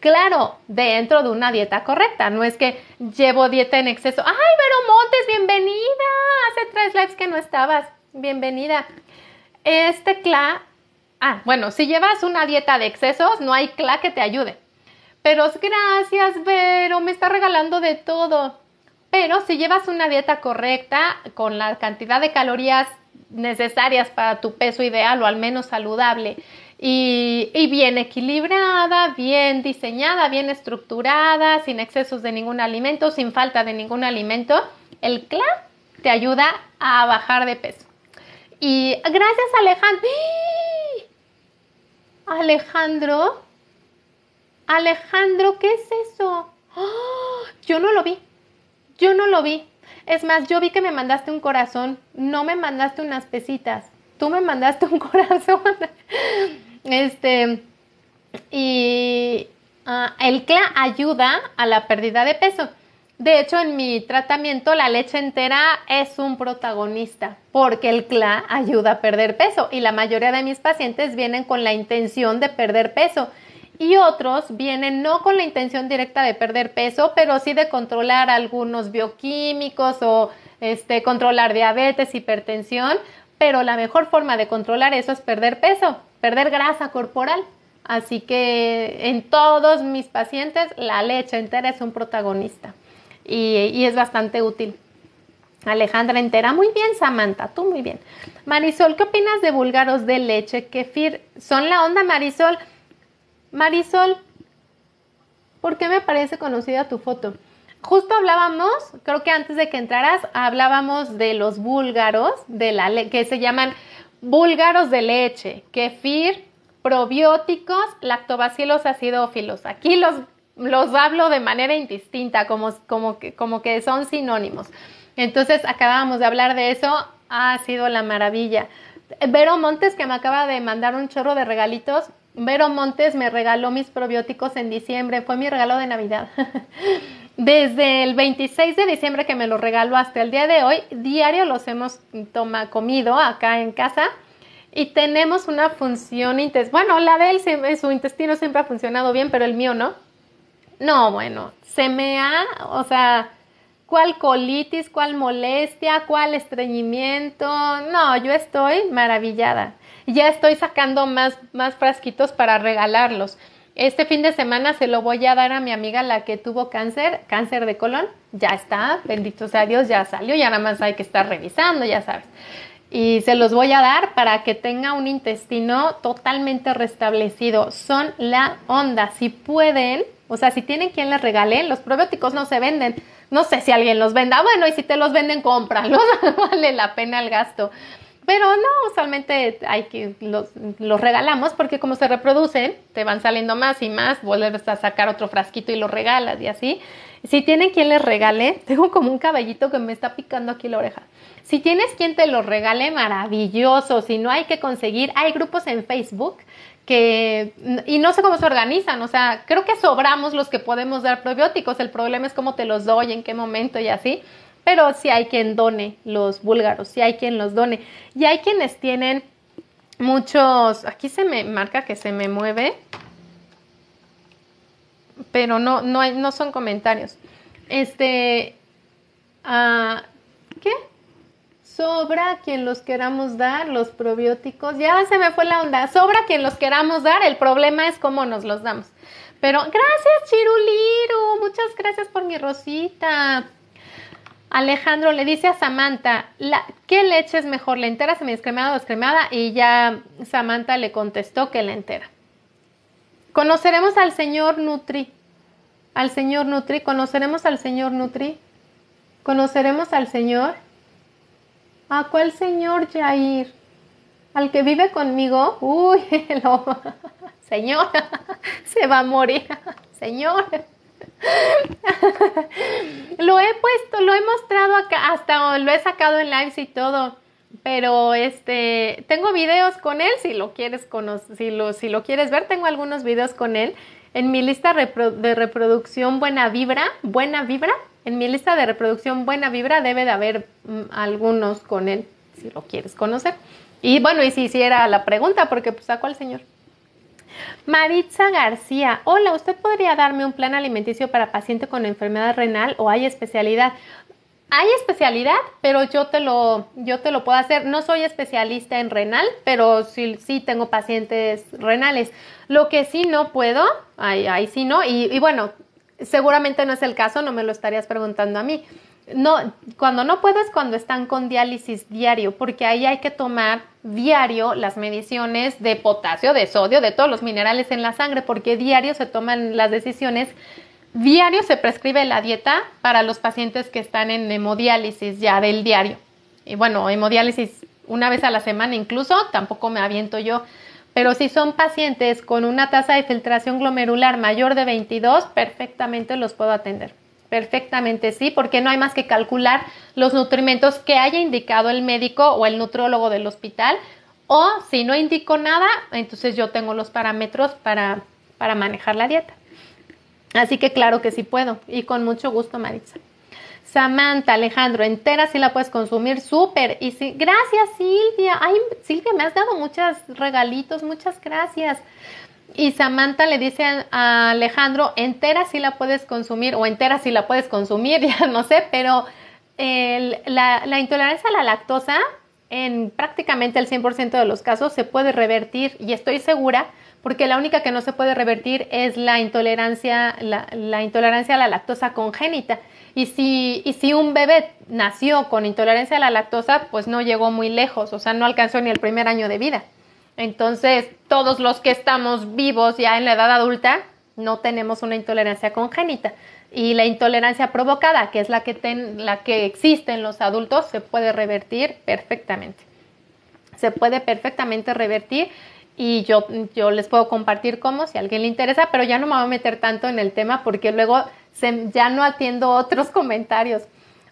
Claro, dentro de una dieta correcta, no es que llevo dieta en exceso. ¡Ay, Vero Montes, bienvenida! Hace tres lives que no estabas. Bienvenida. Este CLA, ah, bueno, si llevas una dieta de excesos, no hay CLA que te ayude. Pero gracias, Vero, me está regalando de todo. Pero si llevas una dieta correcta, con la cantidad de calorías necesarias para tu peso ideal o al menos saludable, y, bien equilibrada, bien diseñada, bien estructurada, sin excesos de ningún alimento, sin falta de ningún alimento, el CLA te ayuda a bajar de peso. Y gracias Alejandro. Alejandro. Alejandro, ¿qué es eso? ¡Oh! Yo no lo vi. Yo no lo vi. Es más, yo vi que me mandaste un corazón, no me mandaste unas pesitas. Tú me mandaste un corazón. Este, y ah, el CLA ayuda a la pérdida de peso. De hecho, en mi tratamiento la leche entera es un protagonista porque el CLA ayuda a perder peso y la mayoría de mis pacientes vienen con la intención de perder peso y otros vienen no con la intención directa de perder peso, pero sí de controlar algunos bioquímicos o este, controlar diabetes, hipertensión, pero la mejor forma de controlar eso es perder peso perder grasa corporal. Así que en todos mis pacientes la leche entera es un protagonista y, es bastante útil. Alejandra entera, muy bien Samantha, tú muy bien. Marisol, ¿qué opinas de búlgaros de leche, kefir? ¿Son la onda Marisol? Marisol, ¿por qué me parece conocida tu foto? Justo hablábamos, creo que antes de que entraras, hablábamos de los búlgaros, de la que se llaman búlgaros de leche, kefir, probióticos, lactobacilos acidófilos. Aquí los, los hablo de manera indistinta, como, como, que, como que son sinónimos. Entonces acabamos de hablar de eso, ha sido la maravilla. Vero Montes, que me acaba de mandar un chorro de regalitos. Vero Montes me regaló mis probióticos en diciembre, fue mi regalo de Navidad. Desde el 26 de diciembre que me lo regaló hasta el día de hoy, diario los hemos mm, comido acá en casa y tenemos una función intestinal. Bueno, la de él, su intestino siempre ha funcionado bien, pero el mío no. No, bueno, se me ha, o sea, cuál colitis, cuál molestia, cuál estreñimiento. No, yo estoy maravillada. Ya estoy sacando más, más frasquitos para regalarlos. Este fin de semana se lo voy a dar a mi amiga la que tuvo cáncer, cáncer de colon. Ya está, bendito sea Dios, ya salió, ya nada más hay que estar revisando, ya sabes. Y se los voy a dar para que tenga un intestino totalmente restablecido. Son la onda. Si pueden, o sea, si tienen quien les regale, los probióticos no se venden. No sé si alguien los venda. Bueno, y si te los venden, cómpralos. vale la pena el gasto pero no, usualmente hay que los, regalamos porque como se reproducen, te van saliendo más y más, vuelves a sacar otro frasquito y lo regalas y así. Si tienen quien les regale, tengo como un caballito que me está picando aquí la oreja. Si tienes quien te lo regale, maravilloso. Si no hay que conseguir, hay grupos en Facebook que, y no sé cómo se organizan, o sea, creo que sobramos los que podemos dar probióticos, el problema es cómo te los doy, en qué momento y así pero sí hay quien done los búlgaros, sí hay quien los done. Y hay quienes tienen muchos, aquí se me marca que se me mueve, pero no, no, no son comentarios. Este, ah, ¿qué? Sobra quien los queramos dar, los probióticos, ya se me fue la onda, sobra quien los queramos dar, el problema es cómo nos los damos. Pero gracias, Chiruliru, muchas gracias por mi rosita. Alejandro le dice a Samantha, ¿qué leche es mejor, la entera, semidescremada o descremada? Y ya Samantha le contestó que la entera. Conoceremos al señor Nutri, al señor Nutri, conoceremos al señor Nutri, conoceremos al señor. ¿A cuál señor Jair? ¿Al que vive conmigo? Uy, señor, se va a morir, señor. lo he puesto, lo he mostrado acá, hasta lo he sacado en lives y todo. Pero este, tengo videos con él, si lo quieres conocer, si lo, si lo quieres ver, tengo algunos videos con él. En mi lista de reproducción Buena Vibra, Buena Vibra, en mi lista de reproducción Buena Vibra debe de haber mm, algunos con él, si lo quieres conocer. Y bueno, y si hiciera la pregunta, porque pues sacó al señor. Maritza García, hola, ¿usted podría darme un plan alimenticio para paciente con enfermedad renal o hay especialidad? Hay especialidad, pero yo te lo, yo te lo puedo hacer. No soy especialista en renal, pero sí, sí tengo pacientes renales. Lo que sí no puedo, ahí, sí no, y bueno, seguramente no es el caso, no me lo estarías preguntando a mí no, cuando no puedo es cuando están con diálisis diario, porque ahí hay que tomar diario las mediciones de potasio, de sodio, de todos los minerales en la sangre, porque diario se toman las decisiones, diario se prescribe la dieta para los pacientes que están en hemodiálisis ya del diario. Y bueno, hemodiálisis una vez a la semana incluso, tampoco me aviento yo. Pero si son pacientes con una tasa de filtración glomerular mayor de 22, perfectamente los puedo atender. Perfectamente, sí, porque no hay más que calcular los nutrimentos que haya indicado el médico o el nutrólogo del hospital. O si no indico nada, entonces yo tengo los parámetros para, para manejar la dieta. Así que claro que sí puedo y con mucho gusto, Maritza. Samantha, Alejandro, entera sí la puedes consumir, súper. Y sí gracias Silvia, ay Silvia, me has dado muchos regalitos, muchas gracias. Y Samantha le dice a Alejandro, entera si la puedes consumir o entera si la puedes consumir, ya no sé, pero la, intolerancia a la lactosa en prácticamente el 100% de los casos se puede revertir y estoy segura porque la única que no se puede revertir es la intolerancia, la, la intolerancia a la lactosa congénita. Y si, y si un bebé nació con intolerancia a la lactosa, pues no llegó muy lejos, o sea, no alcanzó ni el primer año de vida. Entonces, todos los que estamos vivos ya en la edad adulta, no tenemos una intolerancia congénita. Y la intolerancia provocada, que es la que, la que existe en los adultos, se puede revertir perfectamente. Se puede perfectamente revertir y yo, yo les puedo compartir cómo si a alguien le interesa, pero ya no me voy a meter tanto en el tema porque luego ya no atiendo otros comentarios.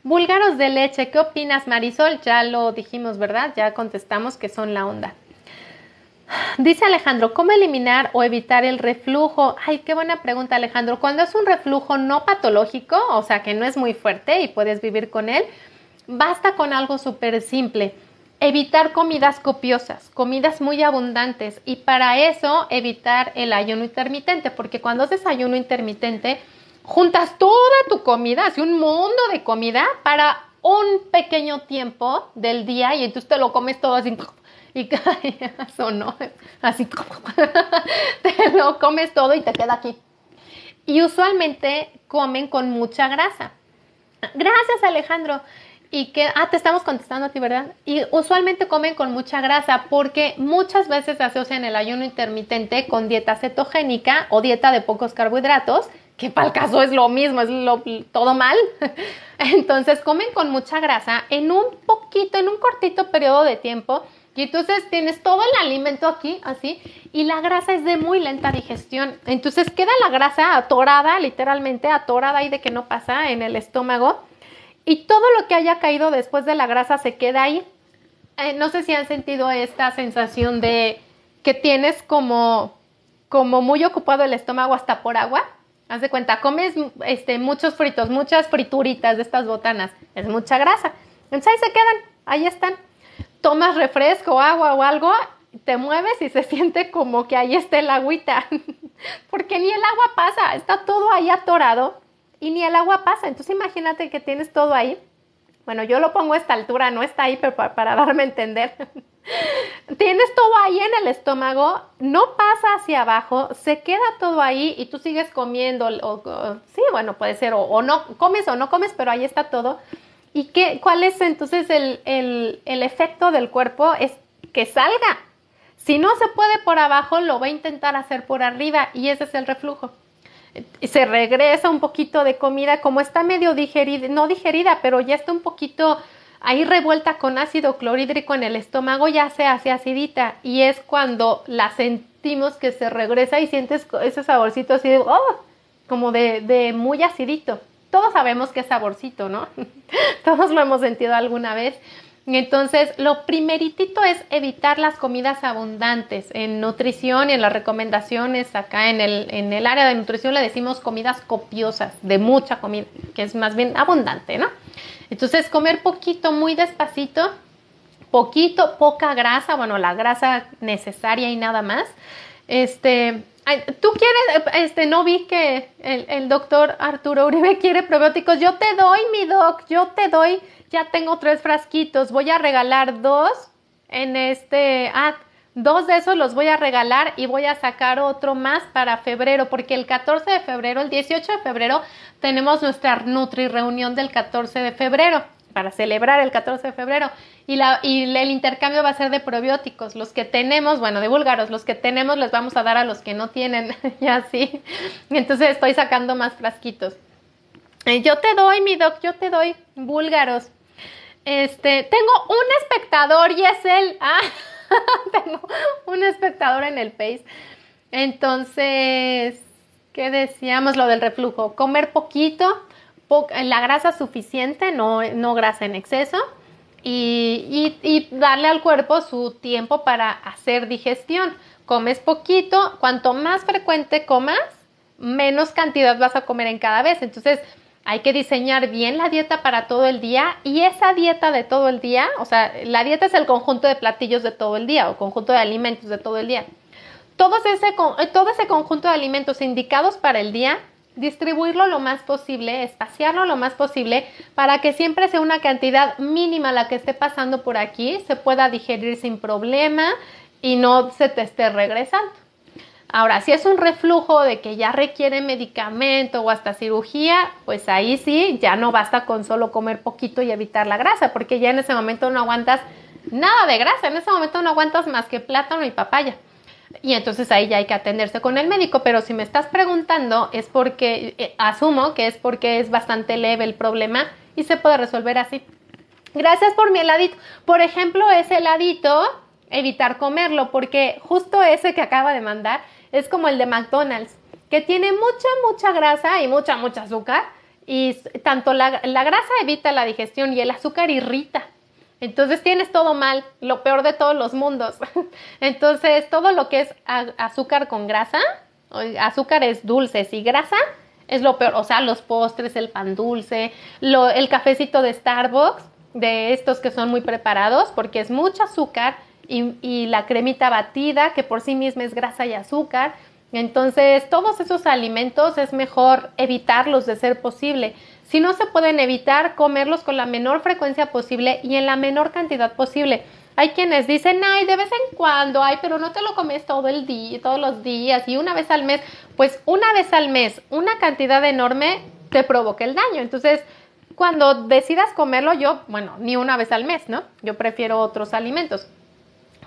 Búlgaros de leche, ¿qué opinas Marisol? Ya lo dijimos, ¿verdad? Ya contestamos que son la onda. Dice Alejandro, ¿cómo eliminar o evitar el reflujo? Ay, qué buena pregunta Alejandro. Cuando es un reflujo no patológico, o sea que no es muy fuerte y puedes vivir con él, basta con algo súper simple. Evitar comidas copiosas, comidas muy abundantes y para eso evitar el ayuno intermitente, porque cuando haces ayuno intermitente, juntas toda tu comida, así un mundo de comida para un pequeño tiempo del día y entonces te lo comes todo así y cada día sonó así, te lo comes todo y te queda aquí. Y usualmente comen con mucha grasa. Gracias Alejandro. Y que, ah, te estamos contestando a ti, ¿verdad? Y usualmente comen con mucha grasa porque muchas veces se asocian el ayuno intermitente con dieta cetogénica o dieta de pocos carbohidratos, que para el caso es lo mismo, es todo mal. Entonces comen con mucha grasa en un poquito, en un cortito periodo de tiempo y entonces tienes todo el alimento aquí, así, y la grasa es de muy lenta digestión. Entonces queda la grasa atorada, literalmente atorada y de que no pasa en el estómago. Y todo lo que haya caído después de la grasa se queda ahí. Eh, no sé si han sentido esta sensación de que tienes como, como muy ocupado el estómago hasta por agua. Haz de cuenta, comes este, muchos fritos, muchas frituritas de estas botanas. Es mucha grasa. Entonces ahí se quedan, ahí están tomas refresco, agua o algo, te mueves y se siente como que ahí está el agüita, porque ni el agua pasa, está todo ahí atorado y ni el agua pasa. Entonces imagínate que tienes todo ahí. Bueno, yo lo pongo a esta altura, no está ahí, para, darme a entender. tienes todo ahí en el estómago, no pasa hacia abajo, se queda todo ahí y tú sigues comiendo, o, sí, bueno, puede ser, o no comes o no comes, pero ahí está todo. ¿Y qué, cuál es entonces el, efecto del cuerpo? Es que salga. Si no se puede por abajo, lo va a intentar hacer por arriba y ese es el reflujo se regresa un poquito de comida, como está medio digerida, no digerida, pero ya está un poquito ahí revuelta con ácido clorhídrico en el estómago, ya se hace acidita y es cuando la sentimos que se regresa y sientes ese saborcito así, oh, como de, de muy acidito todos sabemos qué saborcito, ¿no? todos lo hemos sentido alguna vez. Entonces, lo primeritito es evitar las comidas abundantes en nutrición y en las recomendaciones. Acá en el, en el área de nutrición le decimos comidas copiosas, de mucha comida, que es más bien abundante, ¿no? Entonces, comer poquito, muy despacito, poquito, poca grasa, bueno, la grasa necesaria y nada más. Este, Tú quieres, este, no vi que el, doctor Arturo Uribe quiere probióticos. Yo te doy, mi doc, yo te doy. Ya tengo tres frasquitos. Voy a regalar dos en este. ad, dos de esos los voy a regalar y voy a sacar otro más para febrero, porque el 14 de febrero, el 18 de febrero, tenemos nuestra Nutri reunión del 14 de febrero, para celebrar el 14 de febrero. Y, el intercambio va a ser de probióticos. Los que tenemos, bueno, de búlgaros, los que tenemos les vamos a dar a los que no tienen. y así. Entonces estoy sacando más frasquitos. Eh, yo te doy, mi doc, yo te doy búlgaros. Este, tengo un espectador y es él. Ah, tengo un espectador en el Face. Entonces, ¿qué decíamos lo del reflujo? Comer poquito, la grasa suficiente, no, no grasa en exceso y, darle al cuerpo su tiempo para hacer digestión. Comes poquito, cuanto más frecuente comas, menos cantidad vas a comer en cada vez. Entonces, hay que diseñar bien la dieta para todo el día y esa dieta de todo el día, o sea, la dieta es el conjunto de platillos de todo el día o conjunto de alimentos de todo el día. ese, eh, todo ese conjunto de alimentos indicados para el día distribuirlo lo más posible, espaciarlo lo más posible para que siempre sea una cantidad mínima la que esté pasando por aquí, se pueda digerir sin problema y no se te esté regresando. Ahora, si es un reflujo de que ya requiere medicamento o hasta cirugía, pues ahí sí, ya no basta con solo comer poquito y evitar la grasa, porque ya en ese momento no aguantas nada de grasa, en ese momento no aguantas más que plátano y papaya y entonces ahí ya hay que atenderse con el médico. Pero si me estás preguntando es porque, eh, asumo que es porque es bastante leve el problema y se puede resolver así. Gracias por mi heladito. Por ejemplo, ese heladito, evitar comerlo porque justo ese que acaba de mandar es como el de McDonald's, que tiene mucha, mucha grasa y mucha, mucha azúcar. Y tanto la grasa evita la digestión y el azúcar irrita. Entonces tienes todo mal, lo peor de todos los mundos. Entonces todo lo que es azúcar con grasa, es dulce, y grasa, es lo peor. O sea, los postres, el pan dulce, lo, el cafecito de Starbucks, de estos que son muy preparados, porque es mucho azúcar y la cremita batida, que por sí misma es grasa y azúcar. Entonces todos esos alimentos es mejor evitarlos de ser posible. Si no se pueden evitar, comerlos con la menor frecuencia posible y en la menor cantidad posible. Hay quienes dicen, ay, de vez en cuando, ay, pero no te lo comes todo el día, todos los días y una vez al mes. Pues una vez al mes, una cantidad enorme te provoca el daño. Entonces, cuando decidas comerlo, yo, bueno, ni una vez al mes, ¿no? Yo prefiero otros alimentos.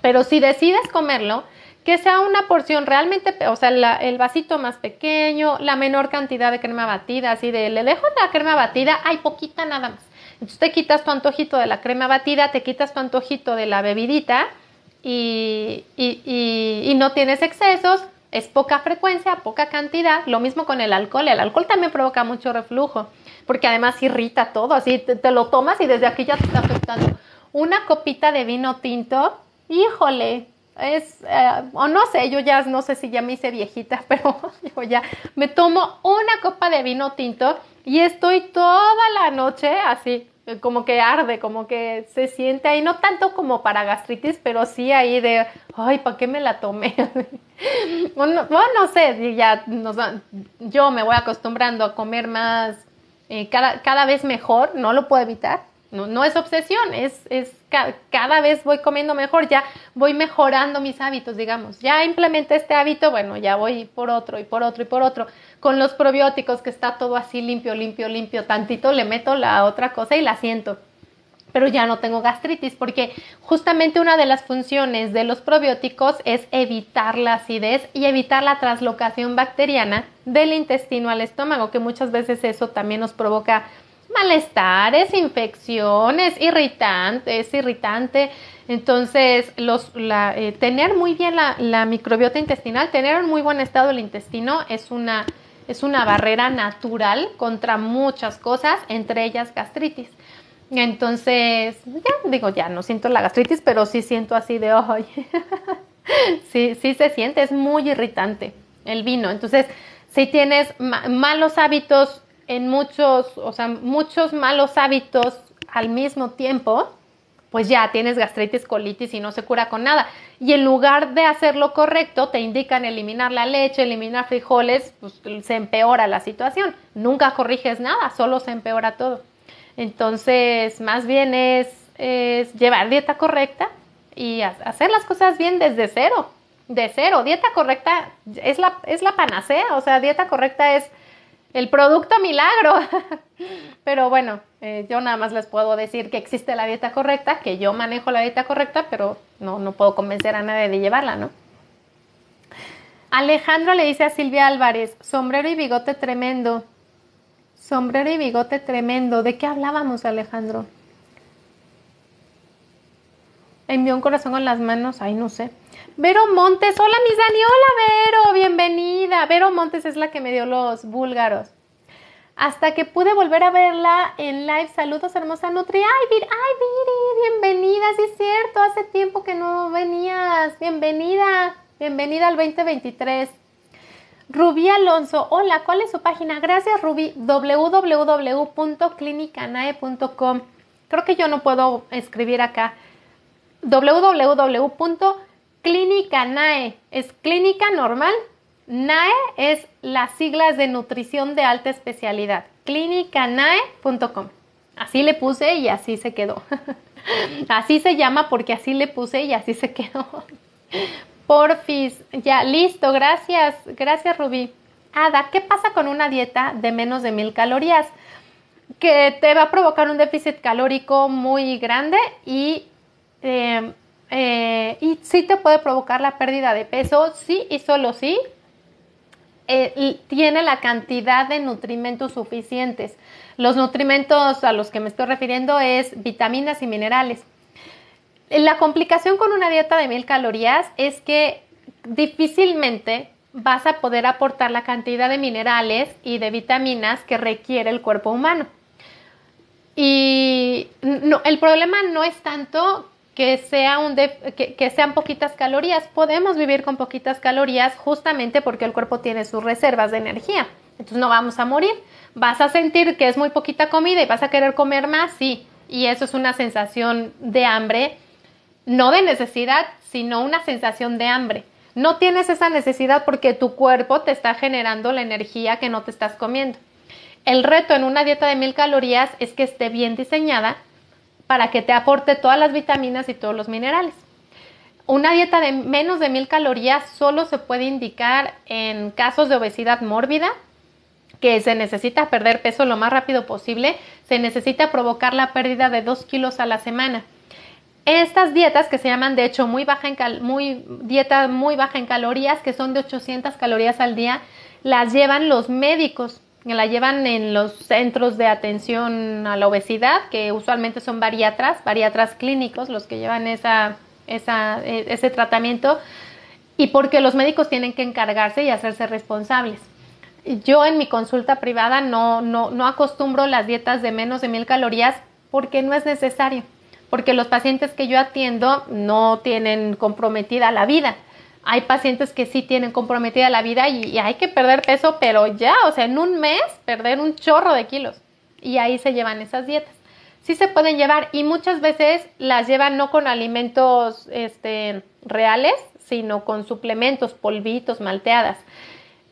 Pero si decides comerlo, que sea una porción realmente, o sea, el vasito más pequeño, la menor cantidad de crema batida, así de, le dejo la crema batida, hay poquita nada más. Entonces te quitas tu antojito de la crema batida, te quitas tu antojito de la bebidita y, no tienes excesos, es poca frecuencia, poca cantidad. Lo mismo con el alcohol, el alcohol también provoca mucho reflujo, porque además irrita todo, así te, te lo tomas y desde aquí ya te está afectando. Una copita de vino tinto, híjole, es, eh, o no sé, yo ya no sé si ya me hice viejita, pero yo ya me tomo una copa de vino tinto y estoy toda la noche así, eh, como que arde, como que se siente ahí, no tanto como para gastritis, pero sí ahí de, ay, ¿para qué me la tomé? bueno, no, sé, ya yo me voy acostumbrando a comer más, eh, cada vez mejor, no lo puedo evitar no, es obsesión, es, es cada vez voy comiendo mejor, ya voy mejorando mis hábitos, digamos. Ya implementé este hábito, bueno, ya voy por otro y por otro y por otro. Con los probióticos que está todo así limpio, limpio, limpio, tantito le meto la otra cosa y la siento pero ya no tengo gastritis, porque justamente una de las funciones de los probióticos es evitar la acidez y evitar la traslocación bacteriana del intestino al estómago, que muchas veces eso también nos provoca malestares, infecciones, es irritante. Entonces, los, eh, tener muy bien la, microbiota intestinal, tener un muy buen estado el intestino es una, es una barrera natural contra muchas cosas, entre ellas gastritis. Entonces, ya digo, ya no siento la gastritis, pero sí siento así de hoy. sí, sí se siente, es muy irritante el vino. Entonces, si tienes malos hábitos en muchos, o sea, muchos malos hábitos al mismo tiempo, pues ya tienes gastritis, colitis y no se cura con nada. Y en lugar de hacer lo correcto, te indican eliminar la leche, eliminar frijoles, pues se empeora la situación. Nunca corriges nada, solo se empeora todo. Entonces, más bien es, es llevar dieta correcta y hacer las cosas bien desde cero. De cero. Dieta correcta es la, es la panacea. O sea, dieta correcta es el producto milagro. pero bueno, eh, yo nada más les puedo decir que existe la dieta correcta, que yo manejo la dieta correcta, pero no, no puedo convencer a nadie de llevarla, ¿no? Alejandro le dice a Silvia Álvarez, sombrero y bigote tremendo. Sombrero y bigote tremendo. ¿De qué hablábamos, Alejandro? envió un corazón con las manos, ay, no sé. Vero Montes, hola mis Dani, hola Vero, bienvenida. Vero Montes es la que me dio los búlgaros. Hasta que pude volver a verla en live, saludos hermosa Nutri. Ay, Viri, ay, Viri, bienvenida, sí es cierto, hace tiempo que no venías. Bienvenida, bienvenida al 2023. Rubí Alonso, hola, ¿cuál es su página? Gracias Rubí, www.clinicanae.com. Creo que yo no puedo escribir acá www.clinicanae. Es clínica normal. NAE es las siglas de nutrición de alta especialidad. clinicanae.com. Así le puse y así se quedó. así se llama porque así le puse y así se quedó. Porfis, ya listo, gracias, gracias Rubí. Ada, ¿qué pasa con una dieta de menos de mil calorías? Que te va a provocar un déficit calórico muy grande y Em, eh, y si te puede provocar la pérdida de peso, sí y solo si eh, tiene la cantidad de nutrimentos suficientes. Los nutrimentos a los que me estoy refiriendo es vitaminas y minerales. La complicación con una dieta de mil calorías es que difícilmente vas a poder aportar la cantidad de minerales y de vitaminas que requiere el cuerpo humano. Y el problema no es tanto que, sean poquitas calorías. Podemos vivir con poquitas calorías justamente porque el cuerpo tiene sus reservas de energía. Entonces no vamos a morir. Vas a sentir que es muy poquita comida y vas a querer comer más, sí. Y eso es una sensación de hambre, no de necesidad, sino una sensación de hambre. No tienes esa necesidad porque tu cuerpo te está generando la energía que no te estás comiendo. El reto en una dieta de mil calorías es que esté bien diseñada para que te aporte todas las vitaminas y todos los minerales. Una dieta de menos de 1000 calorías solo se puede indicar en casos de obesidad mórbida, que se necesita perder peso lo más rápido posible, se necesita provocar la pérdida de 2 kilos a la semana. Estas dietas que se llaman de hecho muy baja en muy, dieta muy baja en calorías, que son de 800 calorías al día, las llevan los médicos la llevan en los centros de atención a la obesidad, que usualmente son bariatras, bariatras clínicos los que llevan esa, esa, e, ese tratamiento, y porque los médicos tienen que encargarse y hacerse responsables. Yo en mi consulta privada no, no, no acostumbro las dietas de menos de mil calorías porque no es necesario, porque los pacientes que yo atiendo no tienen comprometida la vida hay pacientes que sí tienen comprometida la vida y, hay que perder peso, pero ya, o sea, en un mes perder un chorro de kilos. Y ahí se llevan esas dietas. Sí se pueden llevar y muchas veces las llevan no con alimentos este, reales, sino con suplementos, polvitos, malteadas.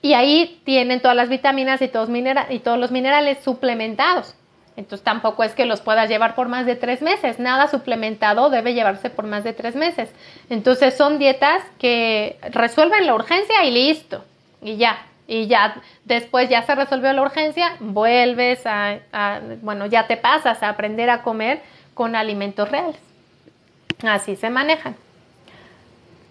Y ahí tienen todas las vitaminas y todos los minerales suplementados. Entonces tampoco es que los puedas llevar por más de tres meses. Nada suplementado debe llevarse por más de tres meses. Entonces son dietas que resuelven la urgencia y listo. Y ya. Y ya después ya se resolvió la urgencia, vuelves a, bueno, ya te pasas a aprender a comer con alimentos reales. Así se manejan.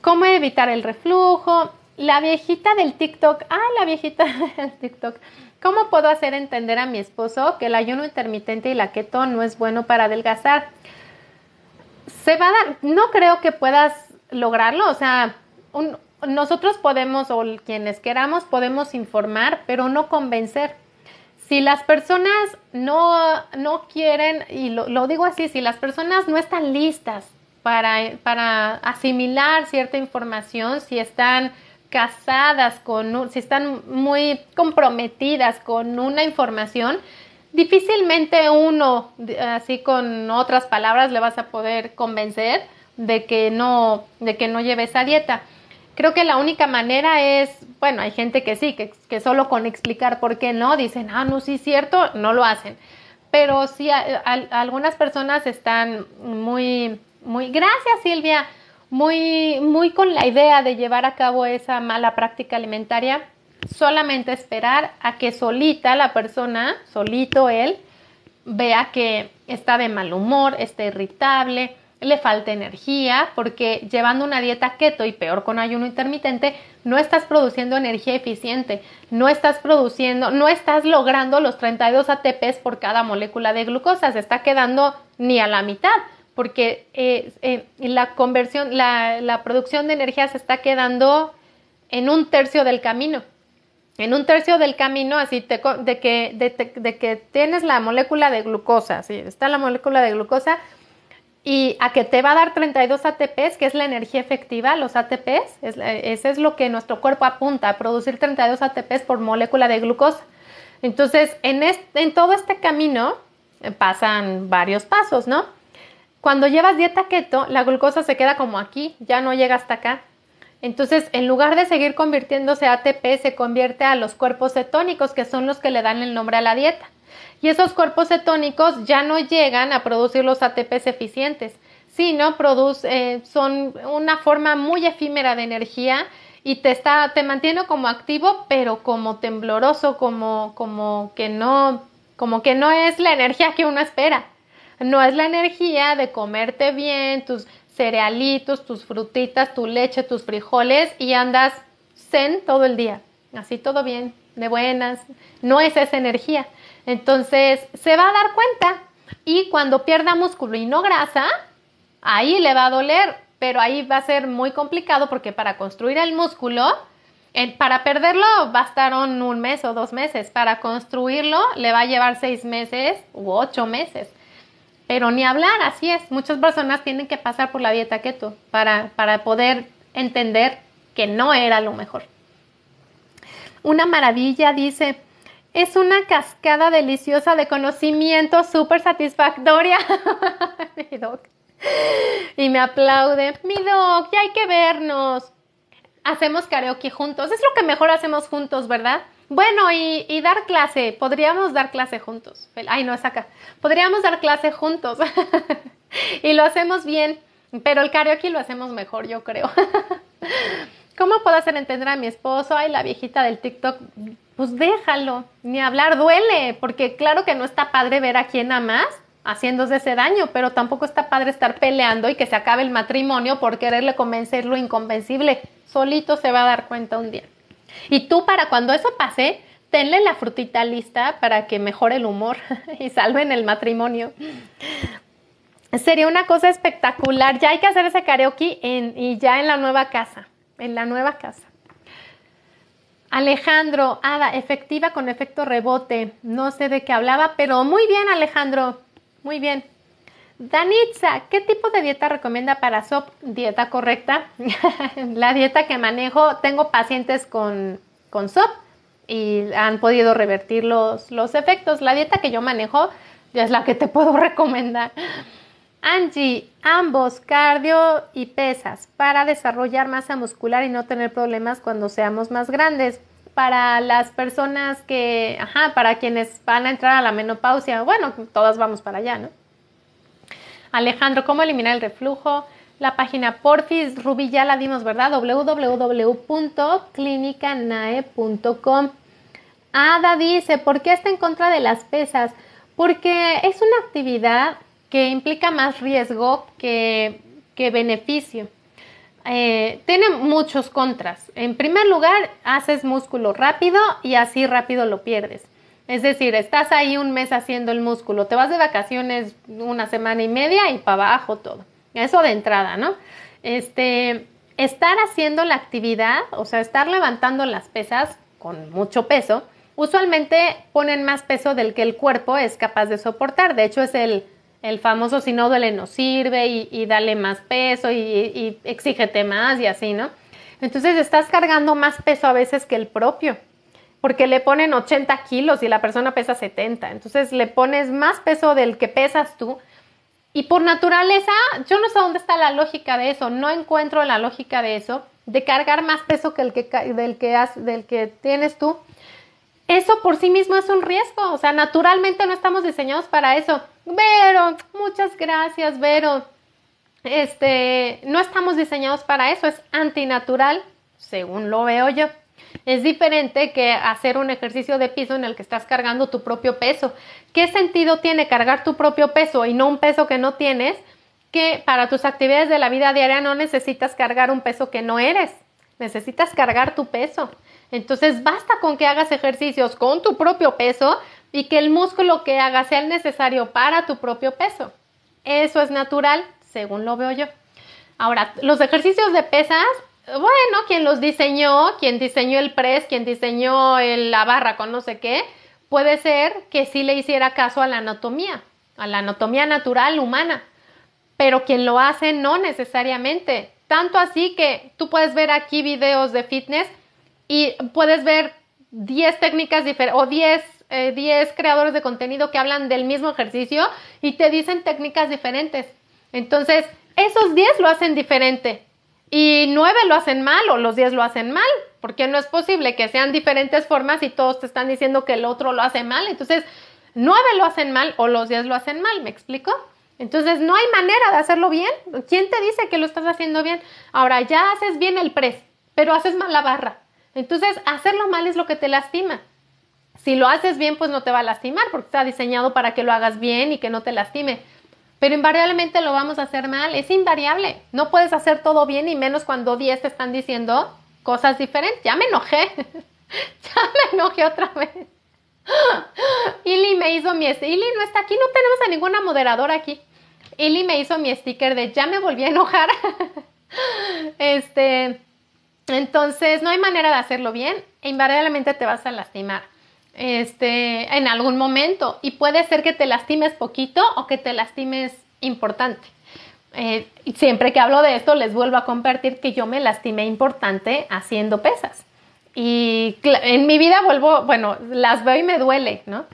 ¿Cómo evitar el reflujo? la viejita del TikTok, ah, la viejita del TikTok, ¿cómo puedo hacer entender a mi esposo que el ayuno intermitente y la keto no es bueno para adelgazar? Se va a dar, no creo que puedas lograrlo, o sea, nosotros podemos, o quienes queramos, podemos informar, pero no convencer. Si las personas no, no quieren, y lo, lo digo así, si las personas no están listas para, para asimilar cierta información, si están casadas con, si están muy comprometidas con una información, difícilmente uno, así con otras palabras, le vas a poder convencer de que no, de que no lleve esa dieta. Creo que la única manera es, bueno, hay gente que sí, que, solo con explicar por qué no, dicen, ah, no, sí cierto, no lo hacen. Pero si algunas personas están muy, muy, gracias Silvia, muy, muy con la idea de llevar a cabo esa mala práctica alimentaria, solamente esperar a que solita la persona, solito él, vea que está de mal humor, está irritable, le falta energía, porque llevando una dieta keto y peor con ayuno intermitente, no estás produciendo energía eficiente, no estás produciendo, no estás logrando los 32 ATPs por cada molécula de glucosa, se está quedando ni a la mitad porque eh, eh, la conversión, la, producción de energía se está quedando en un tercio del camino. En un tercio del camino, así de, que, de, que tienes la molécula de glucosa, ¿sí? está la molécula de glucosa, y a que te va a dar 32 ATPs, que es la energía efectiva, los ATPs, eso ese es lo que nuestro cuerpo apunta, a producir 32 ATPs por molécula de glucosa. Entonces, en, en todo este camino eh, pasan varios pasos, ¿no? Cuando llevas dieta keto, la glucosa se queda como aquí, ya no llega hasta acá. Entonces, en lugar de seguir convirtiéndose a ATP, se convierte a los cuerpos cetónicos, que son los que le dan el nombre a la dieta. Y esos cuerpos cetónicos ya no llegan a producir los ATPs eficientes, sino produce, eh, son una forma muy efímera de energía y te, está, te mantiene como activo, pero como tembloroso, como, como, que no, como que no es la energía que uno espera. No es la energía de comerte bien, tus cerealitos, tus frutitas, tu leche, tus frijoles y andas zen todo el día. Así todo bien, de buenas. No es esa energía. Entonces se va a dar cuenta. Y cuando pierda músculo y no grasa, ahí le va a doler, pero ahí va a ser muy complicado porque para construir el músculo, para perderlo bastaron un mes o dos meses, para construirlo le va a llevar seis meses u ocho meses. Pero ni hablar, así es. Muchas personas tienen que pasar por la dieta keto para, para poder entender que no era lo mejor. Una maravilla dice, es una cascada deliciosa de conocimiento súper satisfactoria. Y me aplaude. Mi doc, ya hay que vernos. Hacemos karaoke juntos. Es lo que mejor hacemos juntos, ¿verdad? Bueno, y, dar clase, podríamos dar clase juntos. Ay, no, es acá. Podríamos dar clase juntos. y lo hacemos bien, pero el karaoke lo hacemos mejor, yo creo. ¿Cómo puedo hacer entender a mi esposo? Ay, la viejita del TikTok. Pues déjalo, ni hablar duele, porque claro que no está padre ver a quien más haciéndose ese daño, pero tampoco está padre estar peleando y que se acabe el matrimonio por quererle convencer lo inconvencible. Solito se va a dar cuenta un día. Y tú para cuando eso pase, tenle la frutita lista para que mejore el humor y salven el matrimonio. Sería una cosa espectacular. Ya hay que hacer ese karaoke y ya en la nueva casa, en la nueva casa. Alejandro, Ada, efectiva con efecto rebote. No sé de qué hablaba, pero muy bien Alejandro, muy bien. Danitza, ¿qué tipo de dieta recomienda para SOP? Dieta correcta. la dieta que manejo, tengo pacientes con, SOP y han podido revertir los, los efectos. La dieta que yo manejo ya es la que te puedo recomendar. Angie, ambos, cardio y pesas, para desarrollar masa muscular y no tener problemas cuando seamos más grandes. Para las personas que, ajá, para quienes van a entrar a la menopausia, bueno, todas vamos para allá, ¿no? Alejandro, ¿cómo eliminar el reflujo? La página Porfis Ruby ya la dimos, ¿verdad? www.clinicanae.com. Ada dice, ¿por qué está en contra de las pesas? Porque es una actividad que implica más riesgo que, beneficio. Eh, tiene muchos contras. En primer lugar, haces músculo rápido y así rápido lo pierdes. Es decir, estás ahí un mes haciendo el músculo, te vas de vacaciones una semana y media y para abajo todo. Eso de entrada, ¿no? Este, estar haciendo la actividad, o sea, estar levantando las pesas con mucho peso, usualmente ponen más peso del que el cuerpo es capaz de soportar. De hecho, es el, el famoso si no duele no sirve y, dale más peso y, y exígete más y así, ¿no? Entonces estás cargando más peso a veces que el propio porque le ponen 80 kilos y la persona pesa 70. Entonces le pones más peso del que pesas tú. Y por naturaleza, yo no sé dónde está la lógica de eso, no encuentro la lógica de eso, de cargar más peso que el que, del, que del que tienes tú. Eso por sí mismo es un riesgo, o sea, naturalmente no estamos diseñados para eso. pero, muchas gracias, Vero. Este, no estamos diseñados para eso, es antinatural, según lo veo yo. Es diferente que hacer un ejercicio de piso en el que estás cargando tu propio peso. ¿Qué sentido tiene cargar tu propio peso y no un peso que no tienes? Que para tus actividades de la vida diaria no necesitas cargar un peso que no eres. Necesitas cargar tu peso. Entonces basta con que hagas ejercicios con tu propio peso y que el músculo que hagas sea el necesario para tu propio peso. Eso es natural, según lo veo yo. Ahora, los ejercicios de pesas bueno, quien los diseñó, quien diseñó el press, quien diseñó la barra con no sé qué, puede ser que sí le hiciera caso a la anatomía, a la anatomía natural humana, pero quien lo hace no necesariamente. Tanto así que tú puedes ver aquí videos de fitness y puedes ver 10 técnicas diferentes o 10, 10 eh, creadores de contenido que hablan del mismo ejercicio y te dicen técnicas diferentes. Entonces, esos 10 lo hacen diferente, y nueve lo hacen mal o los diez lo hacen mal, porque no es posible que sean diferentes formas y todos te están diciendo que el otro lo hace mal. Entonces, nueve lo hacen mal o los diez lo hacen mal, ¿me explico? Entonces, no hay manera de hacerlo bien. ¿Quién te dice que lo estás haciendo bien? Ahora, ya haces bien el pres, pero haces mal la barra. Entonces, hacerlo mal es lo que te lastima. Si lo haces bien, pues no te va a lastimar, porque está diseñado para que lo hagas bien y que no te lastime pero invariablemente lo vamos a hacer mal. Es invariable. No puedes hacer todo bien y menos cuando 10 te están diciendo cosas diferentes. Ya me enojé. ya me enojé otra vez. Ili me hizo mi... no está aquí, no tenemos a ninguna moderadora aquí. me hizo mi sticker de ya me volví a enojar. este... Entonces, no hay manera de hacerlo bien e invariablemente te vas a lastimar este, en algún momento y puede ser que te lastimes poquito o que te lastimes importante. Eh, siempre que hablo de esto les vuelvo a compartir que yo me lastimé importante haciendo pesas y en mi vida vuelvo, bueno, las veo y me duele, ¿no?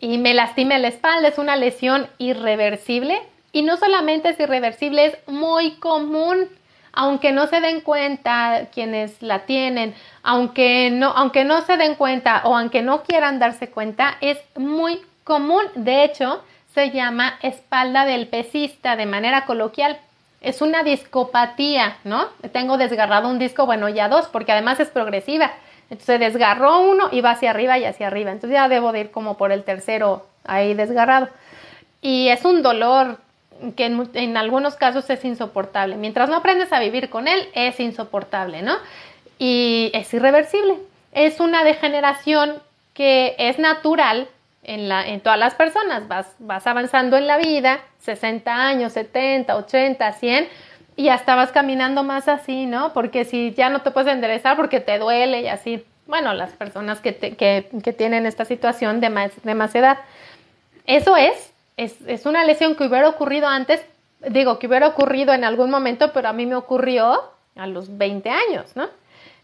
Y me lastimé la espalda, es una lesión irreversible y no solamente es irreversible, es muy común aunque no se den cuenta quienes la tienen, aunque no, aunque no se den cuenta o aunque no quieran darse cuenta, es muy común. De hecho, se llama espalda del pesista de manera coloquial. Es una discopatía, ¿no? Tengo desgarrado un disco, bueno, ya dos, porque además es progresiva. Entonces desgarró uno y va hacia arriba y hacia arriba. Entonces ya debo de ir como por el tercero ahí desgarrado. Y es un dolor que en, algunos casos es insoportable. Mientras no aprendes a vivir con él, es insoportable, ¿no? Y es irreversible. Es una degeneración que es natural en, la, en todas las personas. Vas, vas avanzando en la vida, 60 años, 70, 80, 100, y hasta vas caminando más así, ¿no? Porque si ya no te puedes enderezar porque te duele y así. Bueno, las personas que, que, que tienen esta situación de de más edad. Eso es es, una lesión que hubiera ocurrido antes, digo, que hubiera ocurrido en algún momento, pero a mí me ocurrió a los 20 años, ¿no?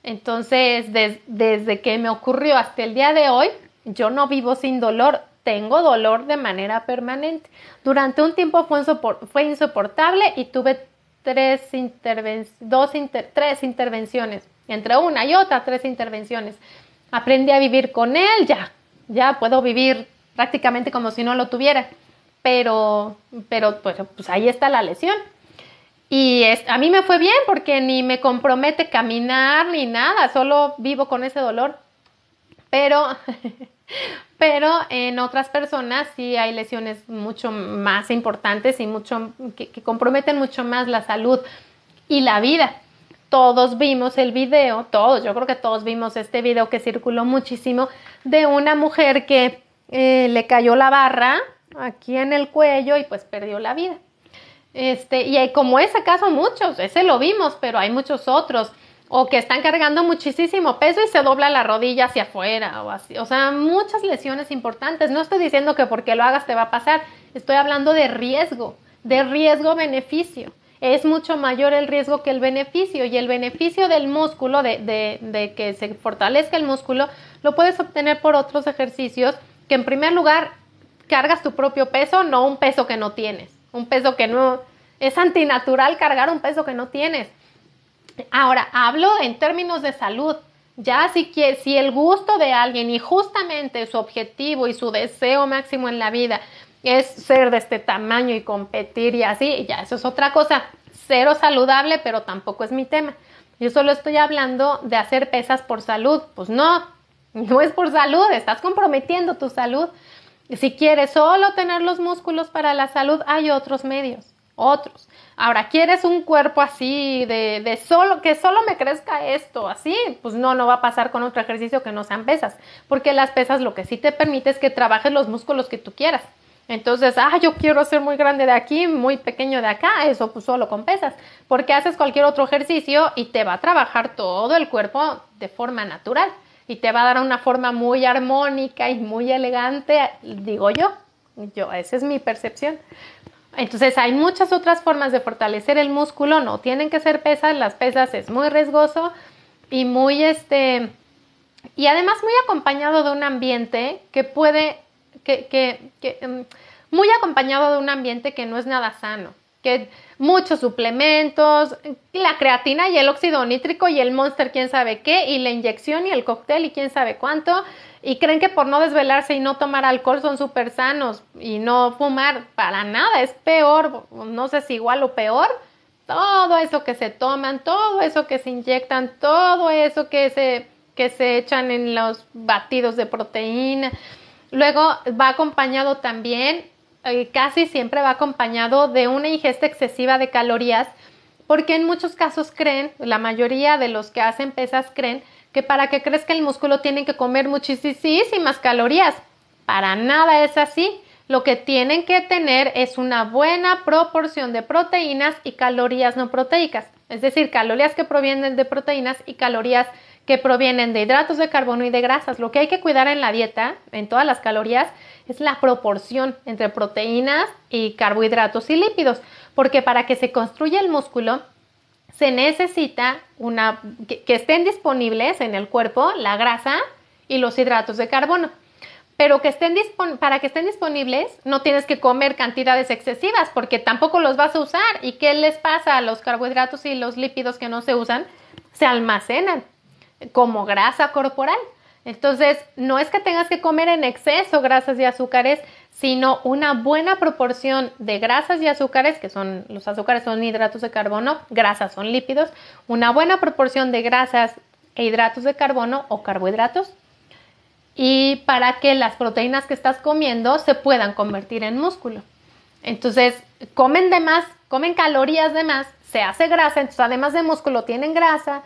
Entonces, desde que me ocurrió hasta el día de hoy, yo no vivo sin dolor, tengo dolor de manera permanente. Durante un tiempo fue, insoportable y tuve tres, dos tres intervenciones, entre una y otra, tres intervenciones. Aprendí a vivir con él, ya, ya puedo vivir prácticamente como si no lo tuviera pero, pero pues, ahí está la lesión. Y a mí me fue bien porque ni me compromete caminar ni nada, solo vivo con ese dolor. Pero, pero en otras personas sí hay lesiones mucho más importantes y mucho, que, comprometen mucho más la salud y la vida. Todos vimos el video, todos, yo creo que todos vimos este video que circuló muchísimo de una mujer que eh, le cayó la barra aquí en el cuello y pues perdió la vida. Este, y hay, como ese caso muchos, ese lo vimos, pero hay muchos otros, o que están cargando muchísimo peso y se dobla la rodilla hacia afuera, o así, o sea, muchas lesiones importantes. No estoy diciendo que porque lo hagas te va a pasar, estoy hablando de riesgo, de riesgo-beneficio. Es mucho mayor el riesgo que el beneficio y el beneficio del músculo, de, de, de que se fortalezca el músculo, lo puedes obtener por otros ejercicios que en primer lugar cargas tu propio peso, no un peso que no tienes, un peso que no es antinatural cargar un peso que no tienes. Ahora, hablo en términos de salud. Ya si, si el gusto de alguien y justamente su objetivo y su deseo máximo en la vida es ser de este tamaño y competir y así, ya eso es otra cosa. Cero saludable, pero tampoco es mi tema. Yo solo estoy hablando de hacer pesas por salud. Pues no, no es por salud, estás comprometiendo tu salud. Si quieres solo tener los músculos para la salud, hay otros medios, otros. Ahora, ¿quieres un cuerpo así de, de, solo, que solo me crezca esto así? Pues no, no va a pasar con otro ejercicio que no sean pesas, porque las pesas lo que sí te permite es que trabajes los músculos que tú quieras. Entonces, ah, yo quiero ser muy grande de aquí, muy pequeño de acá, eso pues solo con pesas, porque haces cualquier otro ejercicio y te va a trabajar todo el cuerpo de forma natural y te va a dar una forma muy armónica y muy elegante, digo yo, yo, esa es mi percepción. Entonces hay muchas otras formas de fortalecer el músculo, no tienen que ser pesas, las pesas es muy riesgoso y muy este y además muy acompañado de un ambiente que puede que, que, que mm, muy acompañado de un ambiente que no es nada sano, que muchos suplementos, la creatina y el óxido nítrico y el monster quién sabe qué, y la inyección y el cóctel y quién sabe cuánto, y creen que por no desvelarse y no tomar alcohol son súper sanos y no fumar para nada, es peor, no sé si igual o peor. Todo eso que se toman, todo eso que se inyectan, todo eso que se, que se echan en los batidos de proteína. Luego va acompañado también eh, casi siempre va acompañado de una ingesta excesiva de calorías, porque en muchos casos creen, la mayoría de los que hacen pesas creen, que para que crezca el músculo tienen que comer muchísimas calorías. Para nada es así. Lo que tienen que tener es una buena proporción de proteínas y calorías no proteicas, es decir, calorías que provienen de proteínas y calorías que provienen de hidratos de carbono y de grasas. Lo que hay que cuidar en la dieta, en todas las calorías, es la proporción entre proteínas y carbohidratos y lípidos, porque para que se construya el músculo se necesita una, que, estén disponibles en el cuerpo la grasa y los hidratos de carbono. Pero que estén para que estén disponibles no tienes que comer cantidades excesivas porque tampoco los vas a usar. ¿Y qué les pasa a los carbohidratos y los lípidos que no se usan? Se almacenan como grasa corporal. Entonces, no es que tengas que comer en exceso grasas y azúcares, sino una buena proporción de grasas y azúcares, que son los azúcares son hidratos de carbono, grasas son lípidos, una buena proporción de grasas e hidratos de carbono o carbohidratos y para que las proteínas que estás comiendo se puedan convertir en músculo. Entonces, comen de más, comen calorías de más, se hace grasa, entonces además de músculo tienen grasa,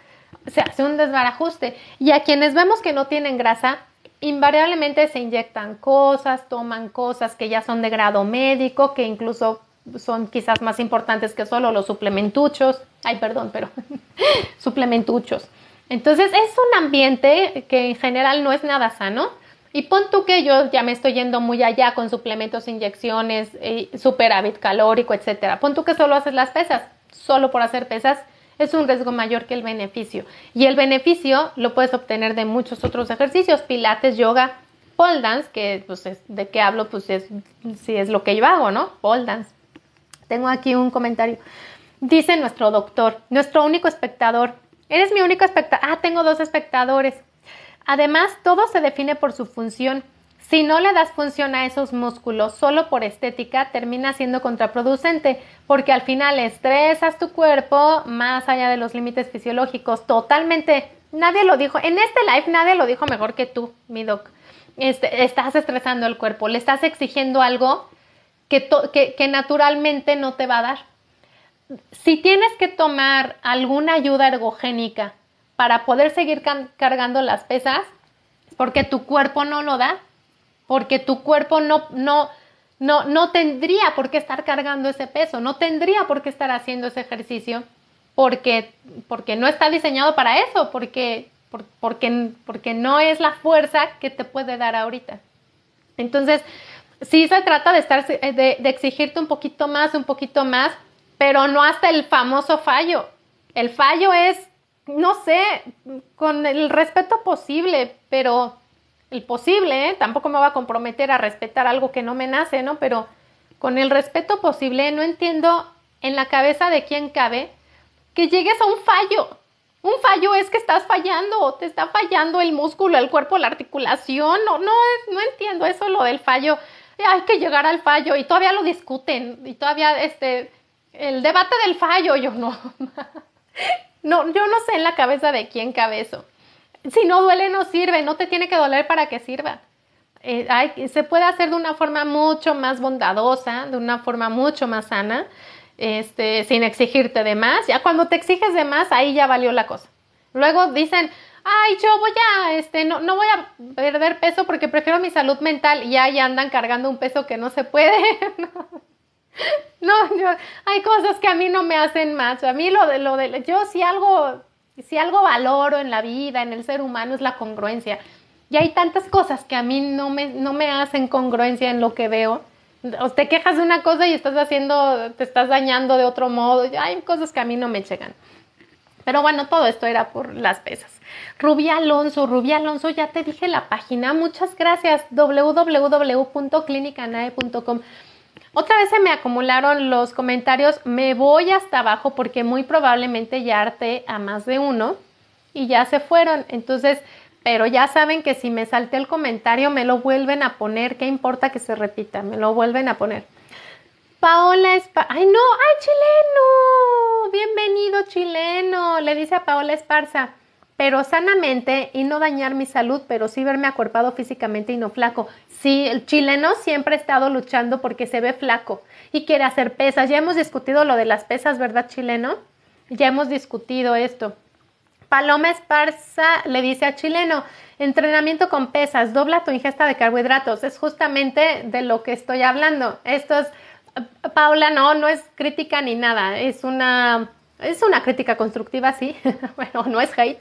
se hace un desbarajuste. Y a quienes vemos que no tienen grasa, invariablemente se inyectan cosas, toman cosas que ya son de grado médico, que incluso son quizás más importantes que solo los suplementuchos. Ay, perdón, pero suplementuchos. Entonces es un ambiente que en general no es nada sano. Y pon tú que yo ya me estoy yendo muy allá con suplementos, inyecciones, eh, superávit calórico, etcétera. Pon tú que solo haces las pesas, solo por hacer pesas es un riesgo mayor que el beneficio. Y el beneficio lo puedes obtener de muchos otros ejercicios, pilates, yoga, pole dance, que pues, de qué hablo, pues es si es lo que yo hago, ¿no? Pole dance. Tengo aquí un comentario. Dice nuestro doctor, nuestro único espectador. Eres mi único espectador. Ah, tengo dos espectadores. Además, todo se define por su función. Si no le das función a esos músculos solo por estética, termina siendo contraproducente, porque al final estresas tu cuerpo más allá de los límites fisiológicos. Totalmente, nadie lo dijo, en este live nadie lo dijo mejor que tú, mi doc. Este, estás estresando el cuerpo, le estás exigiendo algo que, que naturalmente no te va a dar. Si tienes que tomar alguna ayuda ergogénica para poder seguir cargando las pesas, porque tu cuerpo no lo da, porque tu cuerpo no, no, no, no tendría por qué estar cargando ese peso, no tendría por qué estar haciendo ese ejercicio, porque, porque no está diseñado para eso, porque, porque, no es la fuerza que te puede dar ahorita. Entonces, sí se trata de, estar, eh, de exigirte un poquito más, un poquito más, pero no hasta el famoso fallo. El fallo es, no sé, con el respeto posible, pero el posible, ¿eh? tampoco me va a comprometer a respetar algo que no me nace, ¿no? Pero con el respeto posible, no entiendo en la cabeza de quién cabe que llegues a un fallo. Un fallo es que estás fallando, te está fallando el músculo, el cuerpo, la articulación. No, no, no entiendo eso lo del fallo. Hay que llegar al fallo y todavía lo discuten y todavía este el debate del fallo, yo no. no, yo no sé en la cabeza de quién cabe eso si no duele no sirve, no te tiene que doler para que sirva. Eh, se puede hacer de una forma mucho más bondadosa, de una forma mucho más sana, este, sin exigirte de más. Ya cuando te exiges de más, ahí ya valió la cosa. Luego dicen, ay, yo voy a, este, no, no voy a perder peso porque prefiero mi salud mental y ahí andan cargando un peso que no se puede. no, hay cosas que a mí no me hacen más. A mí lo de, lo de, yo si algo si algo valoro en la vida, en el ser humano, es la congruencia. Y hay tantas cosas que a mí no me, no me hacen congruencia en lo que veo. O te quejas de una cosa y estás haciendo, te estás dañando de otro modo. Hay cosas que a mí no me llegan. Pero bueno, todo esto era por las pesas. Rubí Alonso, Rubí Alonso, ya te dije la página. Muchas gracias. www.clinicanae.com. Otra vez se me acumularon los comentarios, me voy hasta abajo porque muy probablemente ya harté a más de uno y ya se fueron. Entonces, pero ya saben que si me salté el comentario me lo vuelven a poner, qué importa que se repita, me lo vuelven a poner. Paola Esparza, ay no, ay chileno, bienvenido chileno, le dice a Paola Esparza pero sanamente y no dañar mi salud, pero sí verme acorpado físicamente y no flaco. Sí, el chileno siempre ha estado luchando porque se ve flaco y quiere hacer pesas. Ya hemos discutido lo de las pesas, ¿verdad, chileno? Ya hemos discutido esto. Paloma Esparza le dice a Chileno, entrenamiento con pesas, dobla tu ingesta de carbohidratos. Es justamente de lo que estoy hablando. Esto es, eh, Paula, no, no es crítica ni nada, es una es una crítica constructiva, sí, bueno, no es hate,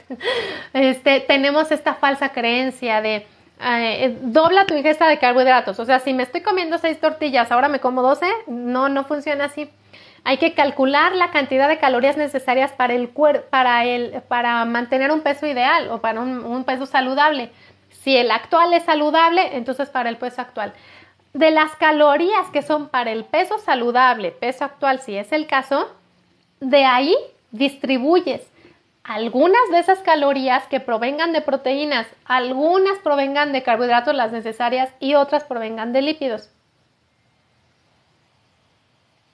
este, tenemos esta falsa creencia de eh, dobla tu ingesta de carbohidratos, o sea, si me estoy comiendo seis tortillas, ahora me como doce. no, no funciona así. Hay que calcular la cantidad de calorías necesarias para, el para, para mantener un peso ideal o para un, un peso saludable. Si el actual es saludable, entonces para el peso actual de las calorías que son para el peso saludable, peso actual si es el caso, de ahí distribuyes algunas de esas calorías que provengan de proteínas, algunas provengan de carbohidratos las necesarias y otras provengan de lípidos.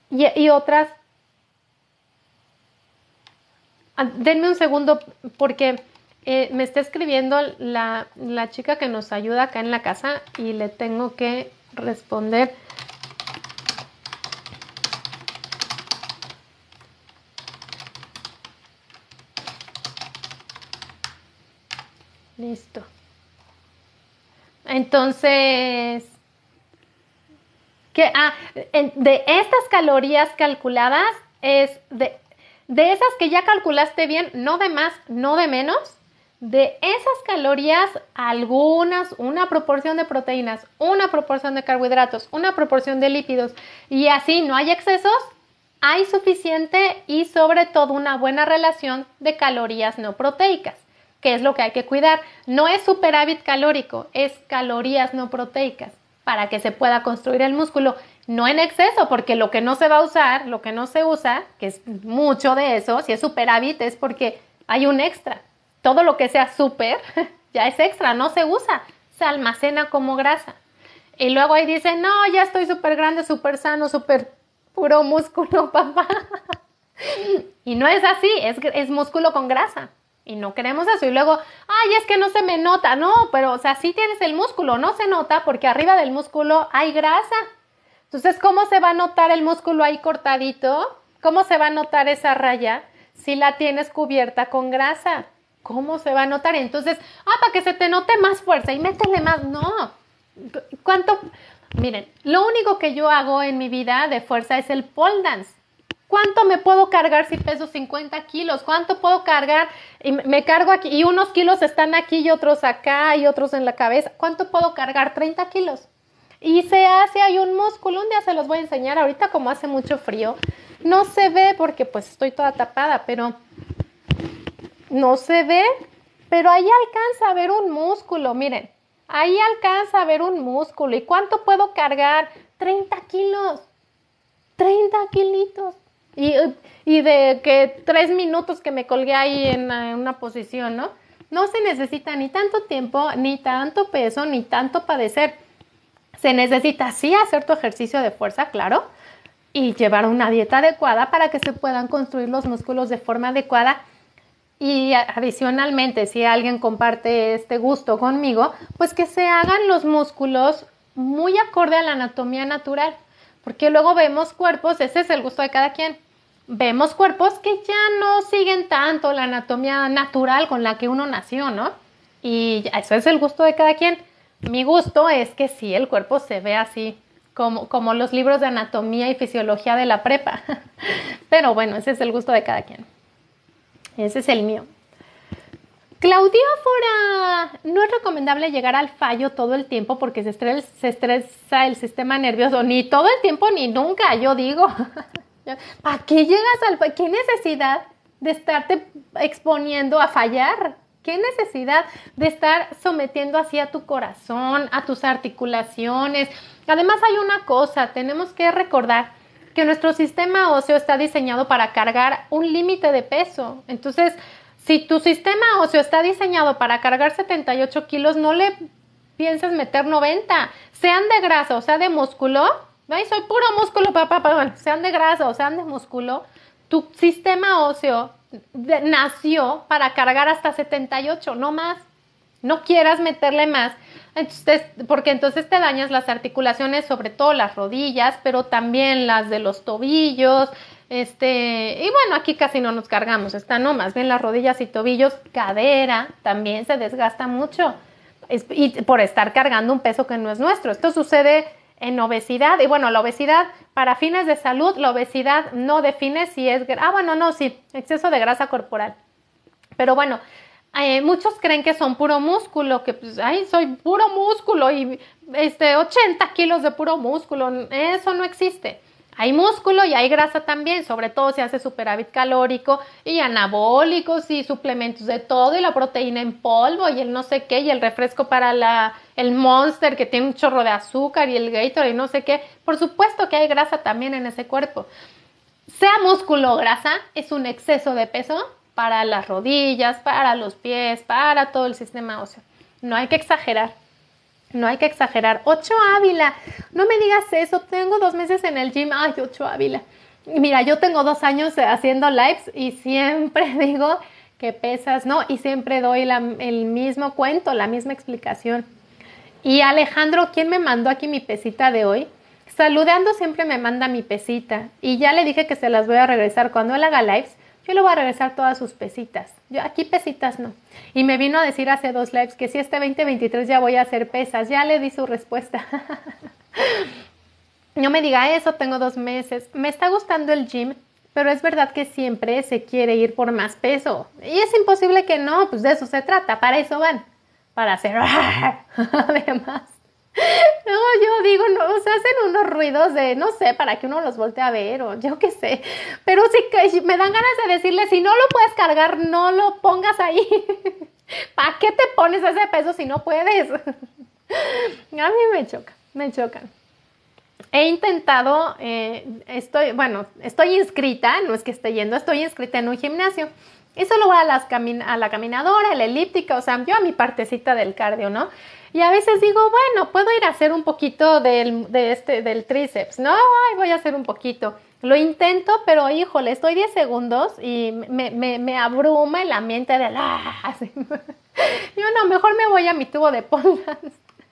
Y, otras... Ah, denme un segundo porque eh, me está escribiendo la, la chica que nos ayuda acá en la casa y le tengo que responder. Listo. Entonces, ah, de estas calorías calculadas es de, de esas que ya calculaste bien, no de más, no de menos, de esas calorías, algunas, una proporción de proteínas, una proporción de carbohidratos, una proporción de lípidos y así no hay excesos, hay suficiente y sobre todo una buena relación de calorías no proteicas que es lo que hay que cuidar. No es superávit calórico, es calorías no proteicas para que se pueda construir el músculo, no en exceso, porque lo que no se va a usar, lo que no se usa, que es mucho de eso, si es superávit es porque hay un extra. Todo lo que sea super ya es extra, no se usa, se almacena como grasa. Y luego ahí dicen, no, ya estoy súper grande, súper sano, súper puro músculo, papá. y no es así, es, es músculo con grasa y no queremos eso. Y luego, ay, es que no se me nota. No, pero, o sea, sí tienes el músculo, no se nota porque arriba del músculo hay grasa. Entonces, ¿cómo se va a notar el músculo ahí cortadito? ¿Cómo se va a notar esa raya si la tienes cubierta con grasa? ¿Cómo se va a notar? Entonces, ah, para que se te note más fuerza y métele más. No. ¿Cuánto? Miren, lo único que yo hago en mi vida de fuerza es el pole dance. ¿Cuánto me puedo cargar si peso 50 kilos? ¿Cuánto puedo cargar? Y me cargo aquí, y unos kilos están aquí y otros acá y otros en la cabeza. ¿Cuánto puedo cargar? 30 kilos. Y se hace, hay un músculo, un día se los voy a enseñar, ahorita como hace mucho frío, no se ve porque pues estoy toda tapada, pero no se ve, pero ahí alcanza a ver un músculo, miren, ahí alcanza a ver un músculo. ¿Y cuánto puedo cargar? 30 kilos. 30 kilitos. Y, de que tres minutos que me colgué ahí en una posición, ¿no? No se necesita ni tanto tiempo, ni tanto peso, ni tanto padecer. Se necesita sí hacer tu ejercicio de fuerza, claro, y llevar una dieta adecuada para que se puedan construir los músculos de forma adecuada. Y adicionalmente, si alguien comparte este gusto conmigo, pues que se hagan los músculos muy acorde a la anatomía natural. Porque luego vemos cuerpos, ese es el gusto de cada quien. Vemos cuerpos que ya no siguen tanto la anatomía natural con la que uno nació, ¿no? Y eso es el gusto de cada quien. Mi gusto es que sí, el cuerpo se ve así, como, como los libros de anatomía y fisiología de la prepa. Pero bueno, ese es el gusto de cada quien. Ese es el mío. Claudiófora, no es recomendable llegar al fallo todo el tiempo porque se estresa, el sistema nervioso, ni todo el tiempo ni nunca, yo digo. ¿A qué llegas al fallo? ¿Qué necesidad de estarte exponiendo a fallar? ¿Qué necesidad de estar sometiendo así a tu corazón, a tus articulaciones? Además hay una cosa, tenemos que recordar que nuestro sistema óseo está diseñado para cargar un límite de peso. Entonces, si tu sistema óseo está diseñado para cargar 78 kilos, no le pienses meter 90. Sean de grasa o sea de músculo. Ay, soy puro músculo, papá, papá. Sean de grasa o sean de músculo. Tu sistema óseo nació para cargar hasta 78, no más. No quieras meterle más entonces, porque entonces te dañas las articulaciones, sobre todo las rodillas, pero también las de los tobillos. Este, y bueno, aquí casi no nos cargamos, está no, más bien las rodillas y tobillos, cadera también se desgasta mucho y por estar cargando un peso que no es nuestro. Esto sucede en obesidad y bueno, la obesidad para fines de salud, la obesidad no define si es, ah bueno, no, sí, exceso de grasa corporal. Pero bueno, eh, muchos creen que son puro músculo, que pues, ay, soy puro músculo y este, 80 kilos de puro músculo. Eso no existe. Hay músculo y hay grasa también, sobre todo si hace superávit calórico y anabólicos y suplementos de todo y la proteína en polvo y el no sé qué y el refresco para el monster que tiene un chorro de azúcar y el gator y no sé qué. Por supuesto que hay grasa también en ese cuerpo. Sea músculo o grasa, es un exceso de peso para las rodillas, para los pies, para todo el sistema óseo. No hay que exagerar. No hay que exagerar. Ocho Ávila. No me digas eso. Tengo dos meses en el gym. Ay, ocho Ávila. Mira, yo tengo dos años eh, haciendo lives y siempre digo que pesas, ¿no? Y siempre doy el mismo cuento, la misma explicación. Y Alejandro, ¿quién me mandó aquí mi pesita de hoy? Saludando siempre me manda mi pesita. Y ya le dije que se las voy a regresar cuando él haga lives yo le voy a regresar todas sus pesitas. Yo aquí pesitas no. Y me vino a decir hace dos lives que si este 2023 ya voy a hacer pesas, ya le di su respuesta. no me diga eso, tengo dos meses. Me está gustando el gym, pero es verdad que siempre se quiere ir por más peso. Y es imposible que no, pues de eso se trata, para eso van, para hacer además. no, yo digo, no, hacen unos ruidos de, no sé, para que uno los volte a ver o yo qué sé. Pero sí que me dan ganas de decirle, si no lo puedes cargar, no lo pongas ahí. ¿Para qué te pones ese peso si no puedes? a mí me choca, me chocan. He intentado, eh, estoy, bueno, estoy inscrita, no es que esté yendo, estoy inscrita en un gimnasio. Y solo voy a, las a la caminadora, a la elíptica, o sea, yo a mi partecita del cardio, ¿no? Y a veces digo, bueno, puedo ir a hacer un poquito del, de este, del tríceps, ¿no? Ay, voy a hacer un poquito. Lo intento, pero híjole, estoy 10 segundos y me, me, abruma el ambiente de ah, la... Yo no, mejor me voy a mi tubo de pole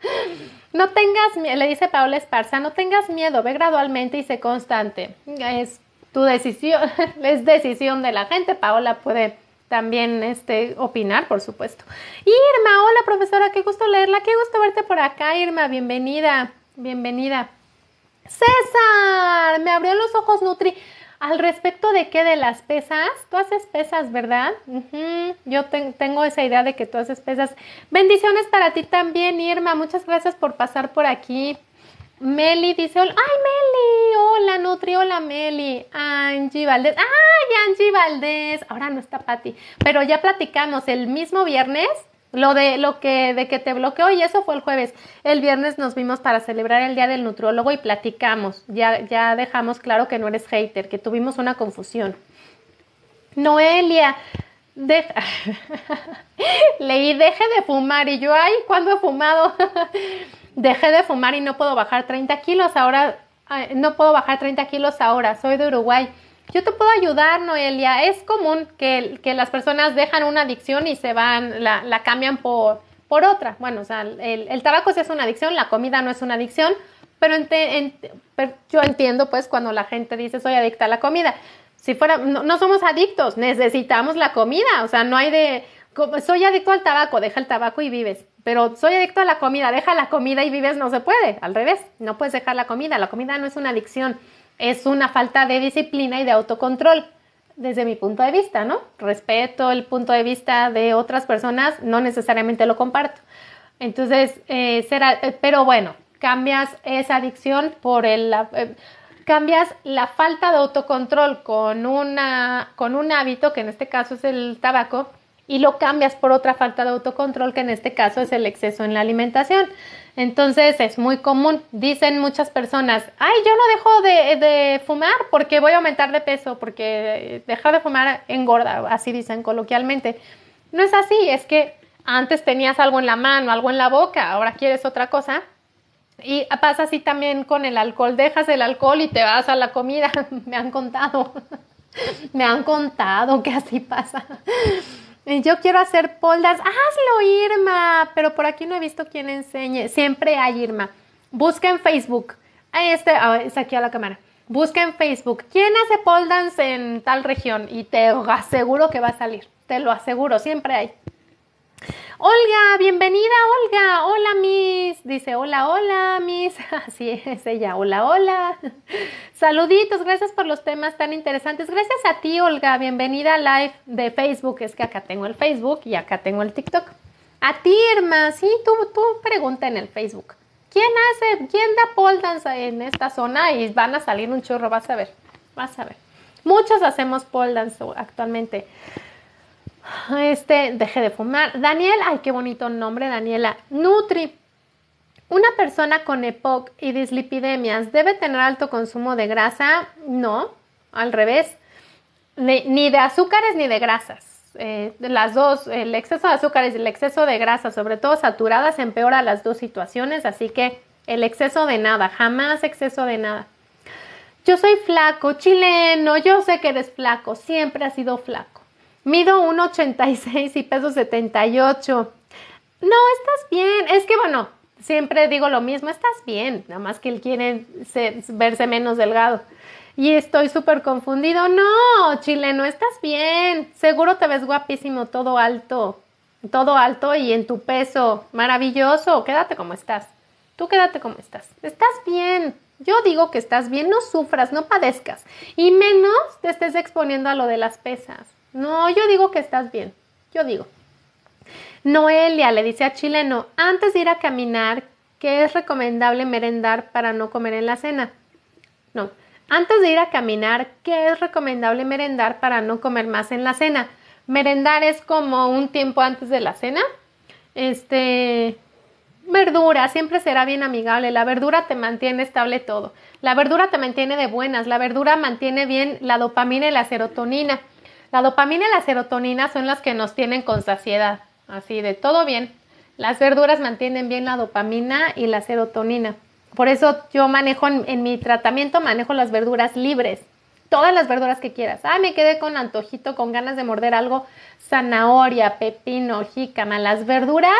No tengas miedo, le dice Paola Esparza, no tengas miedo, ve gradualmente y sé constante. Es tu decisión, es decisión de la gente. Paola puede también este, opinar, por supuesto. Irma, hola profesora, qué gusto leerla, qué gusto verte por acá, Irma, bienvenida, bienvenida. César, me abrió los ojos Nutri. Al respecto de qué, de las pesas, tú haces pesas, ¿verdad? Yo tengo esa idea de que tú haces pesas. Bendiciones para ti también, Irma. Muchas gracias por pasar por aquí. Meli dice, ay Meli, hola, Hola Meli, Angie Valdés. ¡Ay, Angie Valdés! Ahora no está Patti, pero ya platicamos el mismo viernes lo de lo que de que te bloqueó y eso fue el jueves. El viernes nos vimos para celebrar el día del nutrólogo y platicamos. Ya ya dejamos claro que no eres hater, que tuvimos una confusión. Noelia, leí deje de fumar y yo ay, cuando he fumado? Dejé de fumar y no puedo bajar 30 kilos, ahora no puedo bajar 30 kilos ahora, soy de Uruguay. Yo te puedo ayudar, Noelia. Es común que, que las personas dejan una adicción y se van, la, cambian por, por otra. Bueno, o sea, el, tabaco sí es una adicción, la comida no es una adicción, pero, yo entiendo pues cuando la gente dice soy adicta a la comida. Si fuera, no somos adictos, necesitamos la comida, o sea, no hay de, soy adicto al tabaco, deja el tabaco y vives pero soy adicto a la comida, deja la comida y vives, no se puede, al revés, no puedes dejar la comida, la comida no es una adicción, es una falta de disciplina y de autocontrol, desde mi punto de vista, ¿no? Respeto el punto de vista de otras personas, no necesariamente lo comparto. Entonces, eh, será, eh, pero bueno, cambias esa adicción por el... Eh, cambias la falta de autocontrol con, una, con un hábito, que en este caso es el tabaco, y lo cambias por otra falta de autocontrol, que en este caso es el exceso en la alimentación. Entonces es muy común, dicen muchas personas, ay, yo no dejo de, fumar porque voy a aumentar de peso, porque dejar de fumar engorda, así dicen coloquialmente. No es así, es que antes tenías algo en la mano, algo en la boca, ahora quieres otra cosa. Y pasa así también con el alcohol, dejas el alcohol y te vas a la comida, me han contado, me han contado que así pasa. Eh, yo quiero hacer poldas, hazlo Irma, pero por aquí no he visto quién enseñe, siempre hay Irma. Busca en Facebook, este, es aquí a la cámara. Busca en Facebook, ¿quién hace pole dance en tal región? Y te aseguro que va a salir, te lo aseguro, siempre hay. Olga, bienvenida Olga, hola Miss, dice hola, hola Miss, así es ella, hola, hola. Saluditos, gracias por los temas tan interesantes, gracias a ti Olga, bienvenida a live de Facebook, es que acá tengo el Facebook y acá tengo el TikTok. A ti Irma, sí, tú, tú pregunta en el Facebook, ¿quién hace, quién da pole dance en esta zona? Y van a salir un chorro, vas a ver, vas a ver. Muchos hacemos pole dance actualmente. Este, dejé de fumar. Daniel, ay, qué bonito nombre, Daniela. Nutri. ¿Una persona con EPOC y dislipidemias debe tener alto consumo de grasa? No, al revés. Ni, de azúcares ni de grasas. Eh, las dos, el exceso de azúcares y el exceso de grasas, sobre todo saturadas, empeora las dos situaciones. Así que el exceso de nada, jamás exceso de nada. Yo soy flaco, chileno, yo sé que eres flaco, siempre has sido flaco. Mido 1,86 y peso 78. No, estás bien. Es que bueno, siempre digo lo mismo, estás bien. Nada más que él quiere verse menos delgado. Y estoy súper confundido. No, chileno, estás bien. Seguro te ves guapísimo, todo alto. Todo alto y en tu peso. Maravilloso. Quédate como estás. Tú quédate como estás. Estás bien. Yo digo que estás bien. No sufras, no padezcas. Y menos te estés exponiendo a lo de las pesas. No, yo digo que estás bien. Yo digo. Noelia le dice a Chileno, antes de ir a caminar, ¿qué es recomendable merendar para no comer en la cena? No, antes de ir a caminar, ¿qué es recomendable merendar para no comer más en la cena? Merendar es como un tiempo antes de la cena. Este, verdura, siempre será bien amigable. La verdura te mantiene estable todo. La verdura te mantiene de buenas. La verdura mantiene bien la dopamina y la serotonina. La dopamina y la serotonina son las que nos tienen con saciedad, así de todo bien. Las verduras mantienen bien la dopamina y la serotonina. Por eso yo manejo en, mi tratamiento, manejo las verduras libres. Todas las verduras que quieras. Ah, me quedé con antojito, con ganas de morder algo. Zanahoria, pepino, jícama. Las verduras,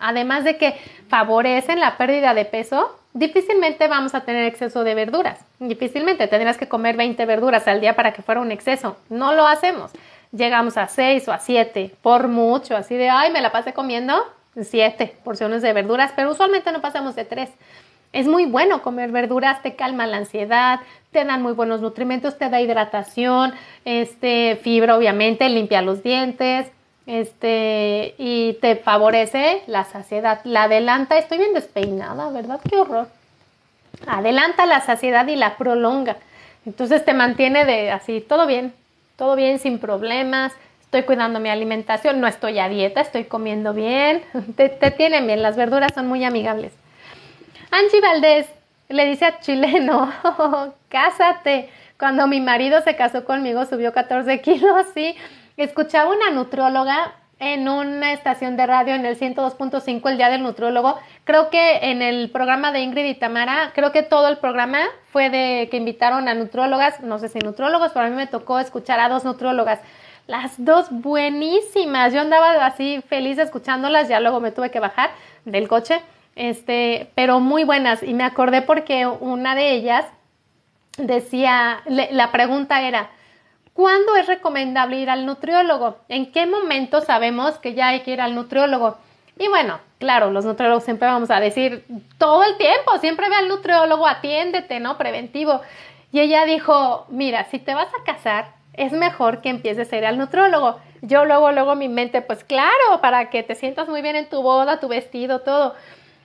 además de que favorecen la pérdida de peso, difícilmente vamos a tener exceso de verduras. Difícilmente tendrás que comer 20 verduras al día para que fuera un exceso. No lo hacemos. Llegamos a 6 o a 7, por mucho, así de, ay, me la pasé comiendo 7 porciones de verduras, pero usualmente no pasamos de 3. Es muy bueno comer verduras, te calma la ansiedad, te dan muy buenos nutrimentos, te da hidratación, este, fibra obviamente, limpia los dientes, este, y te favorece la saciedad. La adelanta, estoy bien despeinada, ¿verdad? Qué horror. Adelanta la saciedad y la prolonga. Entonces te mantiene de así, todo bien, todo bien, sin problemas. Estoy cuidando mi alimentación, no estoy a dieta, estoy comiendo bien. Te, te tienen bien, las verduras son muy amigables. Angie Valdés le dice a Chileno, cásate. Cuando mi marido se casó conmigo subió 14 kilos, sí. Escuchaba una nutrióloga en una estación de radio en el 102.5 el día del nutriólogo. Creo que en el programa de Ingrid y Tamara, creo que todo el programa fue de que invitaron a nutriólogas, no sé si nutriólogos, pero a mí me tocó escuchar a dos nutriólogas. Las dos buenísimas. Yo andaba así feliz escuchándolas, ya luego me tuve que bajar del coche. Este, pero muy buenas y me acordé porque una de ellas decía, la pregunta era, ¿Cuándo es recomendable ir al nutriólogo? ¿En qué momento sabemos que ya hay que ir al nutriólogo? Y bueno, claro, los nutriólogos siempre vamos a decir todo el tiempo, siempre ve al nutriólogo, atiéndete, ¿no? Preventivo. Y ella dijo, mira, si te vas a casar, es mejor que empieces a ir al nutriólogo. Yo luego, luego mi mente, pues claro, para que te sientas muy bien en tu boda, tu vestido, todo.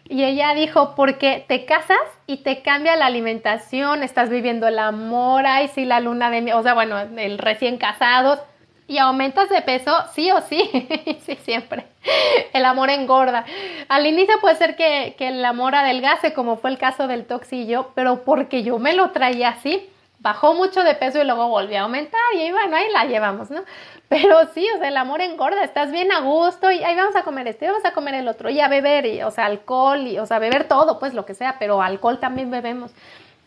Y ella dijo, porque te casas y te cambia la alimentación, estás viviendo el amor, y sí, la luna de mi, o sea, bueno, el recién casados, y aumentas de peso, sí o sí, sí, siempre. El amor engorda. Al inicio puede ser que, que el amor adelgase, como fue el caso del toxillo, pero porque yo me lo traía así, bajó mucho de peso y luego volvió a aumentar, y bueno, ahí la llevamos, ¿no? Pero sí, o sea, el amor engorda, estás bien a gusto y ahí vamos a comer este, vamos a comer el otro y a beber, y, o sea, alcohol, y, o sea, beber todo, pues lo que sea, pero alcohol también bebemos.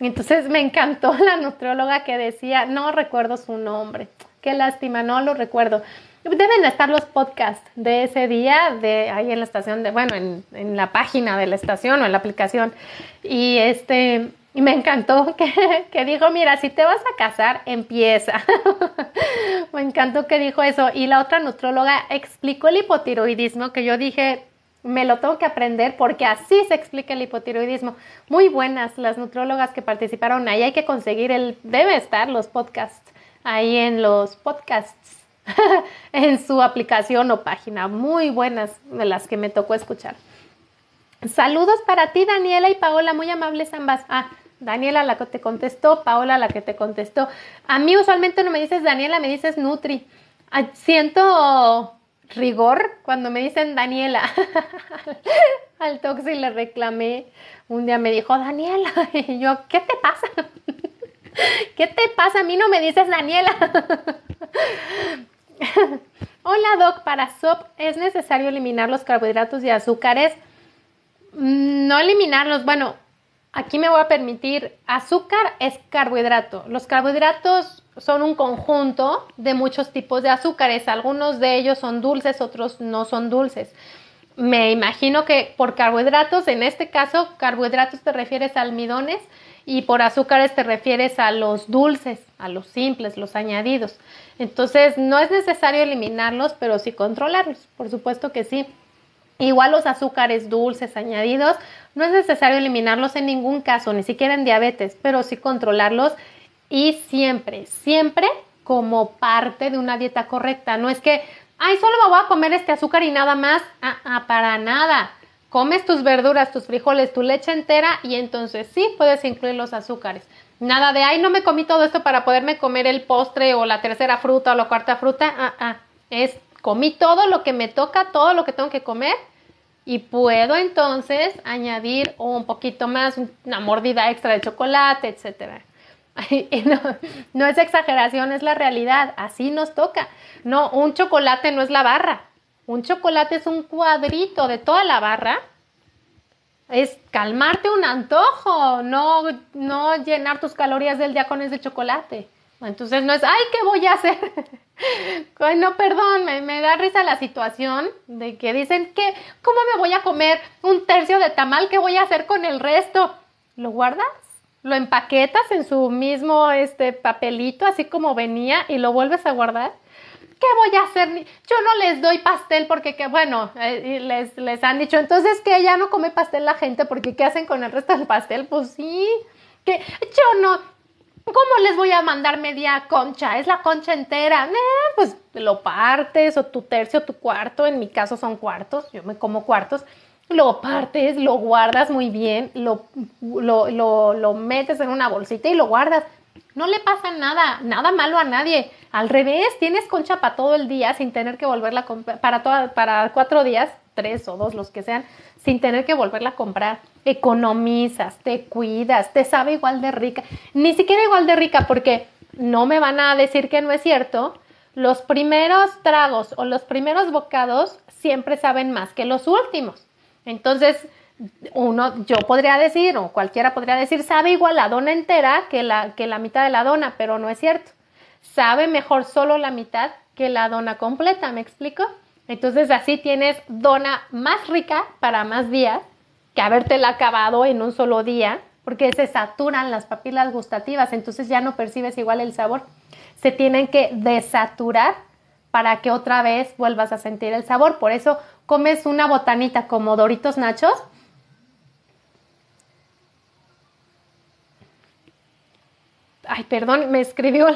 Entonces me encantó la nutrióloga que decía, no recuerdo su nombre, qué lástima, no lo recuerdo. Deben estar los podcasts de ese día, de ahí en la estación, de, bueno, en, en la página de la estación o en la aplicación. Y este, y me encantó que, dijo, mira, si te vas a casar, empieza. me encantó que dijo eso. Y la otra nutróloga explicó el hipotiroidismo, que yo dije, me lo tengo que aprender porque así se explica el hipotiroidismo. Muy buenas las nutrólogas que participaron ahí. Hay que conseguir el, debe estar los podcasts, ahí en los podcasts, en su aplicación o página. Muy buenas de las que me tocó escuchar. Saludos para ti, Daniela y Paola, muy amables ambas. Ah, Daniela la que te contestó, Paola la que te contestó. A mí usualmente no me dices Daniela, me dices Nutri. Siento rigor cuando me dicen Daniela. Al Toxi le reclamé. Un día me dijo Daniela. Y yo, ¿qué te pasa? ¿Qué te pasa? A mí no me dices Daniela. Hola Doc, para SOP es necesario eliminar los carbohidratos y azúcares. Mm, no eliminarlos, bueno, Aquí me voy a permitir, azúcar es carbohidrato. Los carbohidratos son un conjunto de muchos tipos de azúcares. Algunos de ellos son dulces, otros no son dulces. Me imagino que por carbohidratos, en este caso, carbohidratos te refieres a almidones y por azúcares te refieres a los dulces, a los simples, los añadidos. Entonces, no es necesario eliminarlos, pero sí controlarlos. Por supuesto que sí. Igual los azúcares dulces añadidos, no es necesario eliminarlos en ningún caso, ni siquiera en diabetes, pero sí controlarlos y siempre, siempre como parte de una dieta correcta. No es que, ay, solo me voy a comer este azúcar y nada más. Ah, ah, para nada. Comes tus verduras, tus frijoles, tu leche entera y entonces sí puedes incluir los azúcares. Nada de, ay, no me comí todo esto para poderme comer el postre o la tercera fruta o la cuarta fruta. Ah, ah. Es comí todo lo que me toca, todo lo que tengo que comer y puedo entonces añadir un poquito más, una mordida extra de chocolate, etcétera. No, es exageración, es la realidad, así nos toca. No, un chocolate no es la barra, un chocolate es un cuadrito de toda la barra. Es calmarte un antojo, no, no llenar tus calorías del día con ese chocolate. Entonces no es, ay, ¿qué voy a hacer? no, perdón, me, da risa la situación de que dicen que, ¿cómo me voy a comer un tercio de tamal? ¿Qué voy a hacer con el resto? ¿Lo guardas? ¿Lo empaquetas en su mismo este, papelito, así como venía, y lo vuelves a guardar? ¿Qué voy a hacer? Yo no les doy pastel porque, bueno, eh, les, les han dicho, entonces que ya no come pastel la gente porque ¿qué hacen con el resto del pastel? Pues sí, que yo no, ¿Cómo les voy a mandar media concha? Es la concha entera. pues lo partes o tu tercio, tu cuarto. En mi caso son cuartos. Yo me como cuartos. Lo partes, lo guardas muy bien, lo, metes en una bolsita y lo guardas. No le pasa nada, nada malo a nadie. Al revés, tienes concha para todo el día sin tener que volverla a comprar, para cuatro días, tres o dos, los que sean, sin tener que volverla a comprar economizas, te cuidas, te sabe igual de rica, ni siquiera igual de rica porque no me van a decir que no es cierto, los primeros tragos o los primeros bocados siempre saben más que los últimos. Entonces, uno, yo podría decir, o cualquiera podría decir, sabe igual la dona entera que la, que la mitad de la dona, pero no es cierto. Sabe mejor solo la mitad que la dona completa, ¿me explico? Entonces así tienes dona más rica para más días que habértela acabado en un solo día, porque se saturan las papilas gustativas, entonces ya no percibes igual el sabor. Se tienen que desaturar para que otra vez vuelvas a sentir el sabor. Por eso comes una botanita como Doritos Nachos. Ay, perdón, me escribió,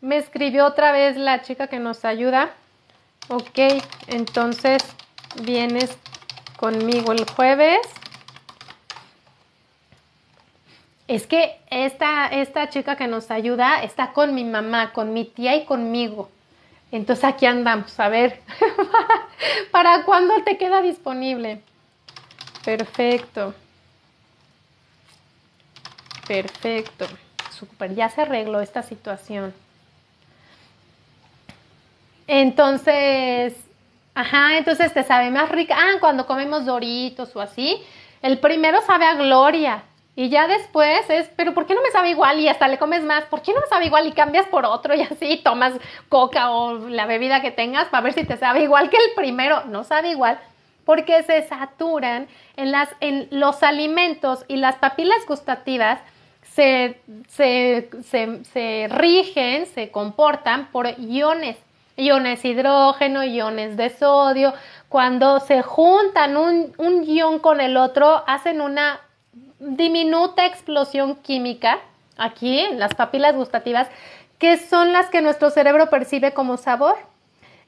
me escribió otra vez la chica que nos ayuda. Ok, entonces vienes conmigo el jueves es que esta, esta chica que nos ayuda está con mi mamá, con mi tía y conmigo. Entonces aquí andamos, a ver, ¿para cuándo te queda disponible? Perfecto. Perfecto. Super, ya se arregló esta situación. Entonces, ajá, entonces te sabe más rica. Ah, cuando comemos doritos o así, el primero sabe a gloria, y ya después es, pero ¿por qué no me sabe igual? Y hasta le comes más. ¿Por qué no me sabe igual? Y cambias por otro y así tomas coca o la bebida que tengas para ver si te sabe igual que el primero. No sabe igual porque se saturan en, las, en los alimentos y las papilas gustativas se, se, rigen, se comportan por iones iones hidrógeno, iones de sodio. Cuando se juntan un, un ion con el otro, hacen una diminuta explosión química aquí en las papilas gustativas que son las que nuestro cerebro percibe como sabor.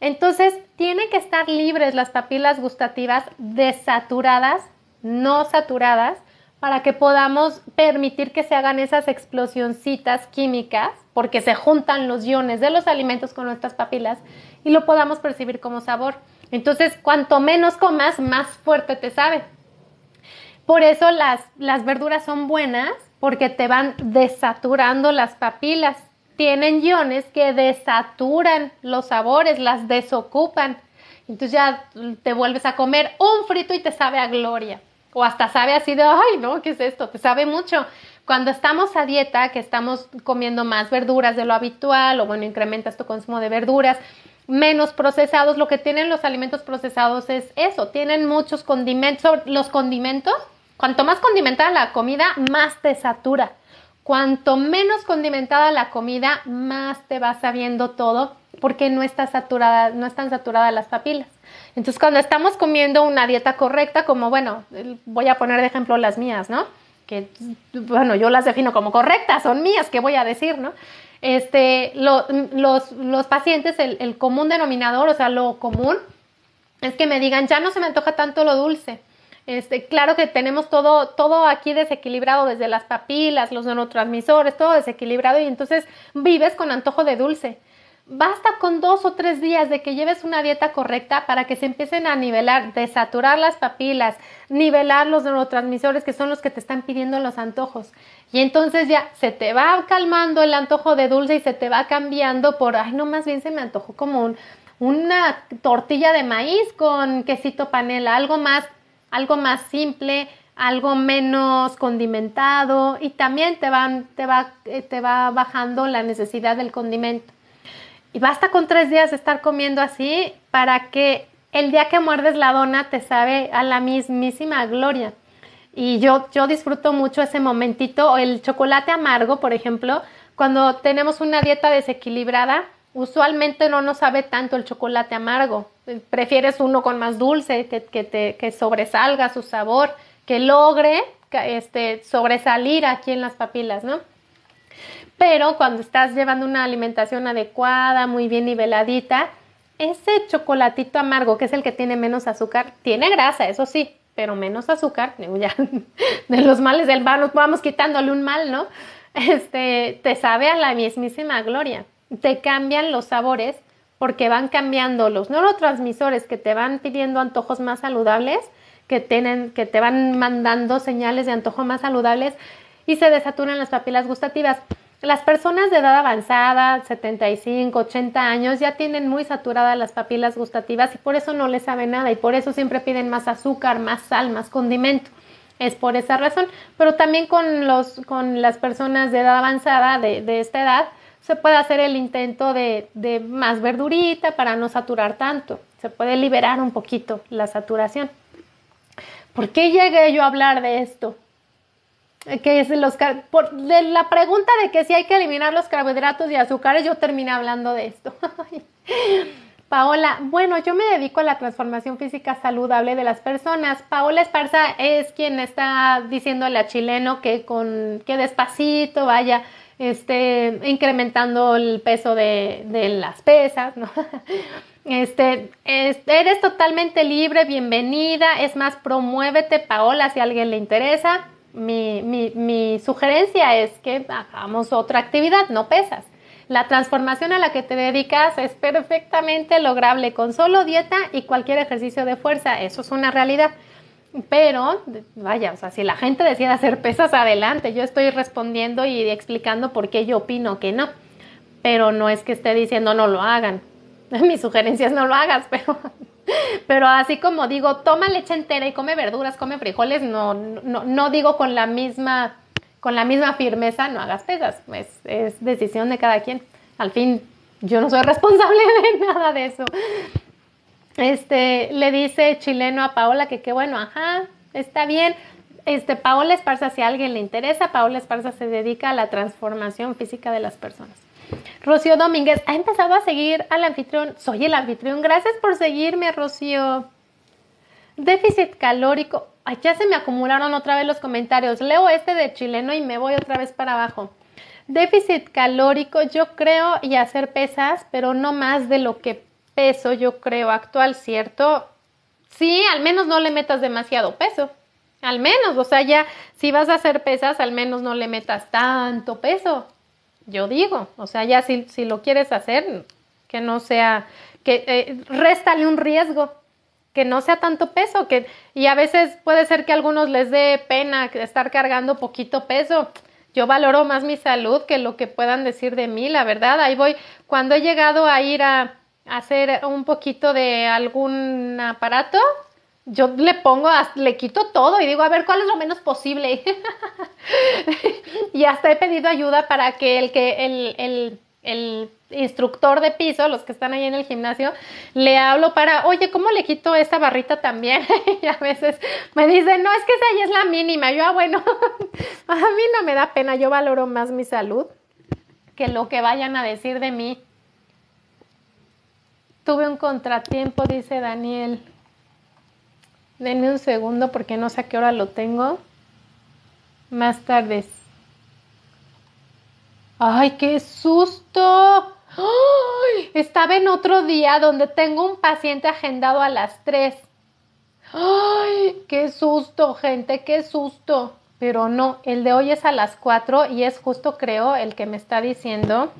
Entonces, tienen que estar libres las papilas gustativas desaturadas, no saturadas, para que podamos permitir que se hagan esas explosioncitas químicas, porque se juntan los iones de los alimentos con nuestras papilas y lo podamos percibir como sabor. Entonces, cuanto menos comas, más fuerte te sabe. Por eso las, las verduras son buenas porque te van desaturando las papilas. Tienen iones que desaturan los sabores, las desocupan. Entonces ya te vuelves a comer un frito y te sabe a gloria. O hasta sabe así de, ay, no, ¿qué es esto? Te sabe mucho. Cuando estamos a dieta, que estamos comiendo más verduras de lo habitual, o bueno, incrementas tu consumo de verduras, menos procesados, lo que tienen los alimentos procesados es eso, tienen muchos condimentos, los condimentos Cuanto más condimentada la comida, más te satura. Cuanto menos condimentada la comida, más te va sabiendo todo porque no está saturada, no están saturadas las papilas. Entonces, cuando estamos comiendo una dieta correcta, como bueno, voy a poner de ejemplo las mías, ¿no? Que bueno, yo las defino como correctas, son mías, ¿qué voy a decir, no? Este, los, pacientes, el común denominador, o sea, lo común, es que me digan, ya no se me antoja tanto lo dulce este, claro que tenemos todo, todo aquí desequilibrado, desde las papilas, los neurotransmisores, todo desequilibrado y entonces vives con antojo de dulce. Basta con dos o tres días de que lleves una dieta correcta para que se empiecen a nivelar, desaturar las papilas, nivelar los neurotransmisores que son los que te están pidiendo los antojos. Y entonces ya se te va calmando el antojo de dulce y se te va cambiando por, ay, no, más bien se me antojó como una tortilla de maíz con quesito panela, algo más algo más simple, algo menos condimentado y también eh, te, va, bajando la necesidad del condimento. Y basta con tres días de estar comiendo así para que el día que muerdes la dona te sabe a la mismísima gloria. Y yo, yo disfruto mucho ese momentito, el chocolate amargo, por ejemplo, cuando tenemos una dieta desequilibrada, usualmente no nos sabe tanto el chocolate amargo, prefieres uno con más dulce, que, que, sobresalga su sabor, que logre este, sobresalir aquí en las papilas, ¿no? Pero cuando estás llevando una alimentación adecuada, muy bien niveladita, ese chocolatito amargo, que es el que tiene menos azúcar, tiene grasa, eso sí, pero menos azúcar, de los males del vano, vamos quitándole un mal, ¿no? Este, te sabe a la mismísima gloria. Te cambian los sabores porque van cambiando los neurotransmisores que te van pidiendo antojos más saludables, que, tienen, que te van mandando señales de antojo más saludables y se desaturan las papilas gustativas. Las personas de edad avanzada, 75, 80 años, ya tienen muy saturadas las papilas gustativas y por eso no les sabe nada y por eso siempre piden más azúcar, más sal, más condimento. Es por esa razón. Pero también con, los, con las personas de edad avanzada, de, de esta edad, se puede hacer el intento de, de más verdurita para no saturar tanto. Se puede liberar un poquito la saturación. ¿Por qué llegué yo a hablar de esto? Eh, que es los por, de la pregunta de que si hay que eliminar los carbohidratos y azúcares, yo terminé hablando de esto. Paola, bueno, yo me dedico a la transformación física saludable de las personas. Paola Esparza es quien está diciéndole a Chileno que con que despacito vaya este, incrementando el peso de, las pesas, ¿no? Este, eres totalmente libre, bienvenida, es más, promuévete, Paola, si a alguien le interesa. Mi, mi sugerencia es que hagamos otra actividad, no pesas. La transformación a la que te dedicas es perfectamente lograble con solo dieta y cualquier ejercicio de fuerza, eso es una realidad. Pero, vaya, o sea, si la gente decide hacer pesas, adelante. Yo estoy respondiendo y explicando por qué yo opino que no. Pero no es que esté diciendo no lo hagan. Mis sugerencias no lo hagas, pero, así como digo, toma leche entera y come verduras, come frijoles, no, no, no digo con la misma, con la misma firmeza, no hagas pesas. Es, es decisión de cada quien. Al fin, yo no soy responsable de nada de eso. Este, le dice chileno a Paola que qué bueno, ajá, está bien. Este, Paola Esparza, si a alguien le interesa, Paola Esparza se dedica a la transformación física de las personas. Rocío Domínguez ha empezado a seguir al anfitrión. Soy el anfitrión. Gracias por seguirme, Rocío. Déficit calórico. ya se me acumularon otra vez los comentarios. Leo este de chileno y me voy otra vez para abajo. Déficit calórico, yo creo, y hacer pesas, pero no más de lo que peso, yo creo, actual, ¿cierto? Sí, al menos no le metas demasiado peso. Al menos, o sea, ya si vas a hacer pesas, al menos no le metas tanto peso. Yo digo, o sea, ya si, si lo quieres hacer, que no sea, que restale eh, réstale un riesgo, que no sea tanto peso, que, y a veces puede ser que a algunos les dé pena estar cargando poquito peso. Yo valoro más mi salud que lo que puedan decir de mí, la verdad. Ahí voy, cuando he llegado a ir a, hacer un poquito de algún aparato, yo le pongo, le quito todo y digo, a ver, ¿cuál es lo menos posible? y hasta he pedido ayuda para que el que el, el, instructor de piso, los que están ahí en el gimnasio, le hablo para, oye, ¿cómo le quito esta barrita también? y a veces me dicen, no, es que esa ya es la mínima. Yo, ah, bueno, a mí no me da pena, yo valoro más mi salud que lo que vayan a decir de mí Tuve un contratiempo, dice Daniel. Denme un segundo porque no sé a qué hora lo tengo. Más tarde. ¡Ay, qué susto! Estaba en otro día donde tengo un paciente agendado a las 3. ¡Ay! ¡Qué susto, gente! ¡Qué susto! Pero no, el de hoy es a las 4 y es justo, creo, el que me está diciendo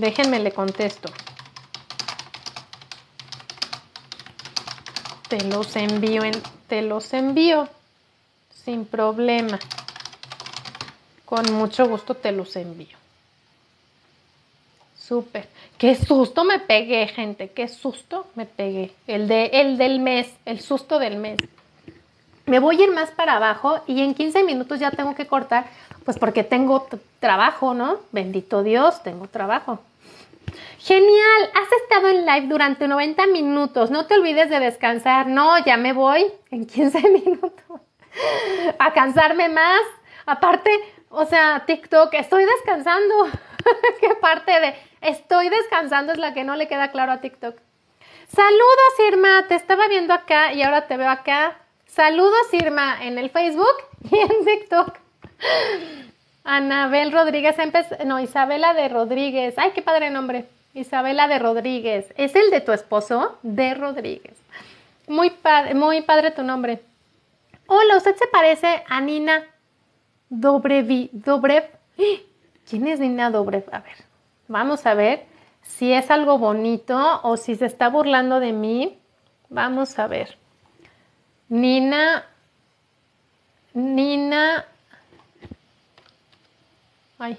Déjenme le contesto. Te los envío, te los envío sin problema. Con mucho gusto te los envío. Súper. Qué susto me pegué, gente. Qué susto me pegué. El, de, el del mes, el susto del mes. Me voy a ir más para abajo y en 15 minutos ya tengo que cortar pues porque tengo trabajo, ¿no? Bendito Dios, tengo trabajo. Genial, has estado en live durante 90 minutos. No te olvides de descansar. No, ya me voy en 15 minutos. A cansarme más. Aparte, o sea, TikTok, estoy descansando. ¿Qué parte de estoy descansando es la que no le queda claro a TikTok? Saludos, Irma. Te estaba viendo acá y ahora te veo acá. Saludos, Irma, en el Facebook y en TikTok. Anabel Rodríguez no, Isabela de Rodríguez. Ay, qué padre nombre. Isabela de Rodríguez. ¿Es el de tu esposo? De Rodríguez. Muy, muy padre tu nombre. Hola, usted se parece a Nina Dobrev. ¿Quién es Nina Dobrev? A ver, vamos a ver si es algo bonito o si se está burlando de mí. Vamos a ver. Nina, Nina Ay.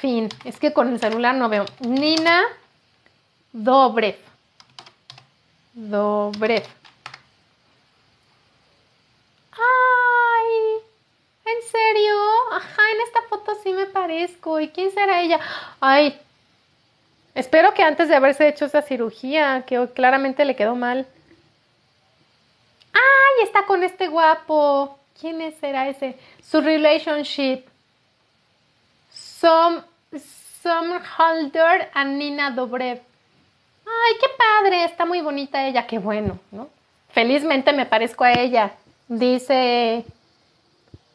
Fin. Es que con el celular no veo. Nina Dobrev. Dobrev. ¡Ay! ¿En serio? Ajá, en esta foto sí me parezco. ¿Y quién será ella? ¡Ay! Espero que antes de haberse hecho esa cirugía, que claramente le quedó mal. ¡Ay! Está con este guapo. ¿Quién será ese? Su relationship. Som, Holder a Nina Dobrev. ¡Ay, qué padre! Está muy bonita ella, qué bueno, ¿no? Felizmente me parezco a ella. Dice,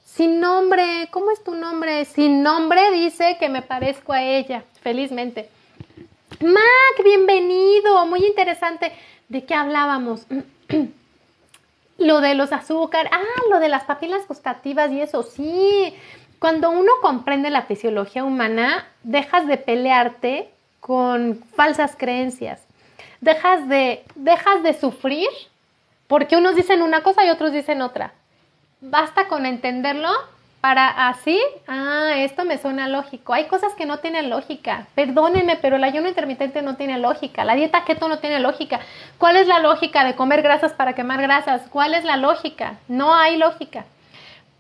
sin nombre, ¿cómo es tu nombre? Sin nombre dice que me parezco a ella, felizmente. Mac, bienvenido, muy interesante. ¿De qué hablábamos? lo de los azúcares, ah, lo de las papilas gustativas y eso, sí. Cuando uno comprende la fisiología humana, dejas de pelearte con falsas creencias, dejas de, sufrir porque unos dicen una cosa y otros dicen otra. Basta con entenderlo para así, ah, esto me suena lógico. Hay cosas que no tienen lógica. Perdónenme, pero el ayuno intermitente no tiene lógica. La dieta keto no tiene lógica. ¿Cuál es la lógica de comer grasas para quemar grasas? ¿Cuál es la lógica? No hay lógica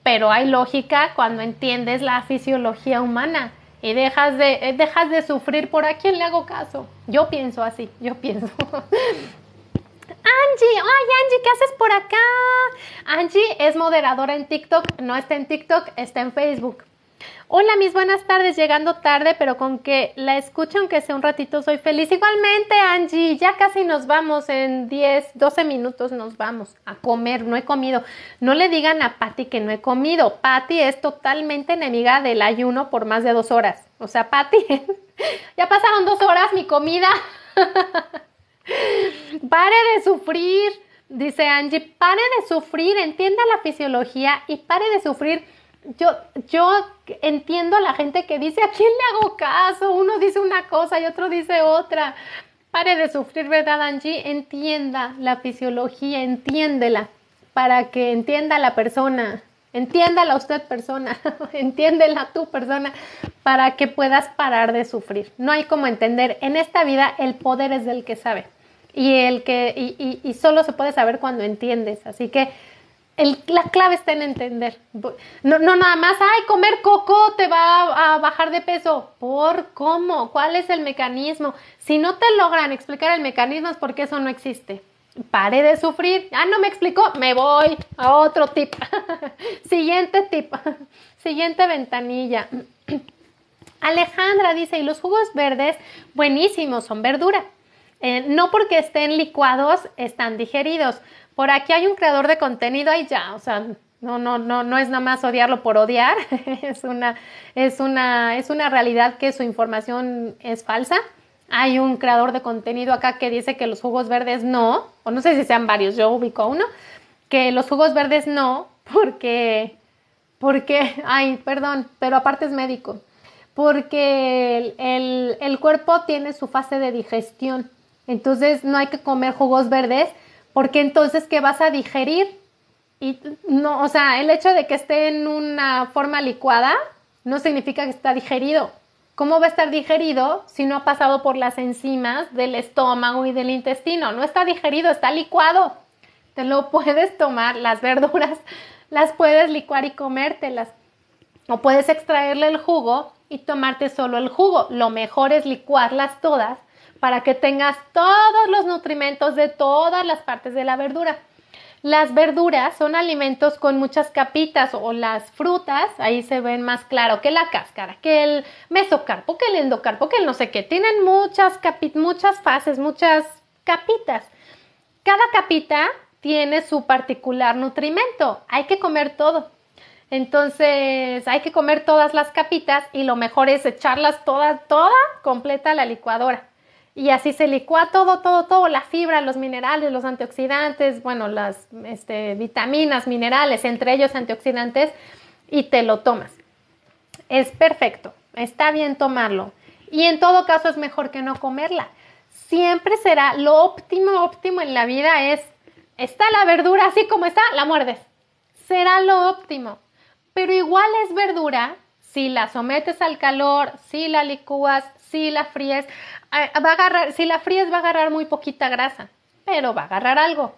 pero hay lógica cuando entiendes la fisiología humana y dejas de, eh, dejas de sufrir por a quién le hago caso. Yo pienso así, yo pienso. Angie, ay Angie, ¿qué haces por acá? Angie es moderadora en TikTok, no está en TikTok, está en Facebook. Hola, mis buenas tardes, llegando tarde, pero con que la escucho aunque sea un ratito, soy feliz. Igualmente, Angie, ya casi nos vamos, en 10, 12 minutos nos vamos a comer, no he comido. No le digan a Patty que no he comido. Patty es totalmente enemiga del ayuno por más de dos horas. O sea, Patty, ya pasaron dos horas mi comida. Pare de sufrir, dice Angie, pare de sufrir, entienda la fisiología y pare de sufrir yo, yo entiendo a la gente que dice, ¿a quién le hago caso? Uno dice una cosa y otro dice otra. Pare de sufrir, ¿verdad, Angie? Entienda la fisiología, entiéndela, para que entienda la persona. Entiéndala usted persona, entiéndela tú persona, para que puedas parar de sufrir. No hay como entender, en esta vida el poder es del que sabe y, el que, y, y solo se puede saber cuando entiendes. Así que la clave está en entender. No, nada más, ay, comer coco te va a, bajar de peso. ¿Por cómo? ¿Cuál es el mecanismo? Si no te logran explicar el mecanismo es porque eso no existe. Pare de sufrir. Ah, no me explicó. Me voy a otro tip. Siguiente tip. Siguiente ventanilla. Alejandra dice, y los jugos verdes, buenísimos, son verdura. Eh, no porque estén licuados, están digeridos por aquí hay un creador de contenido ahí ya, o sea, no, no, no, no es nada más odiarlo por odiar, es, una, es, una, es una realidad que su información es falsa. Hay un creador de contenido acá que dice que los jugos verdes no, o no sé si sean varios, yo ubico uno, que los jugos verdes no, porque, porque, ay, perdón, pero aparte es médico, porque el cuerpo tiene su fase de digestión, entonces no hay que comer jugos verdes porque entonces, ¿qué vas a digerir? Y no, o sea, el hecho de que esté en una forma licuada no significa que está digerido. ¿Cómo va a estar digerido si no ha pasado por las enzimas del estómago y del intestino? No está digerido, está licuado. Te lo puedes tomar, las verduras las puedes licuar y comértelas. O puedes extraerle el jugo y tomarte solo el jugo. Lo mejor es licuarlas todas para que tengas todos los nutrimentos de todas las partes de la verdura. Las verduras son alimentos con muchas capitas o las frutas, ahí se ven más claro que la cáscara, que el mesocarpo, que el endocarpo, que el no sé qué. Tienen muchas, capi muchas fases, muchas capitas. Cada capita tiene su particular nutrimento. Hay que comer todo. Entonces hay que comer todas las capitas y lo mejor es echarlas todas, toda completa a la licuadora y así se licúa todo, todo, todo, la fibra, los minerales, los antioxidantes, bueno, las este, vitaminas, minerales, entre ellos antioxidantes, y te lo tomas. Es perfecto, está bien tomarlo. Y en todo caso es mejor que no comerla. Siempre será lo óptimo, óptimo en la vida es, está la verdura así como está, la muerdes. Será lo óptimo. Pero igual es verdura si la sometes al calor, si la licúas, si la fríes, ah, va a agarrar, si la fríes va a agarrar muy poquita grasa, pero va a agarrar algo,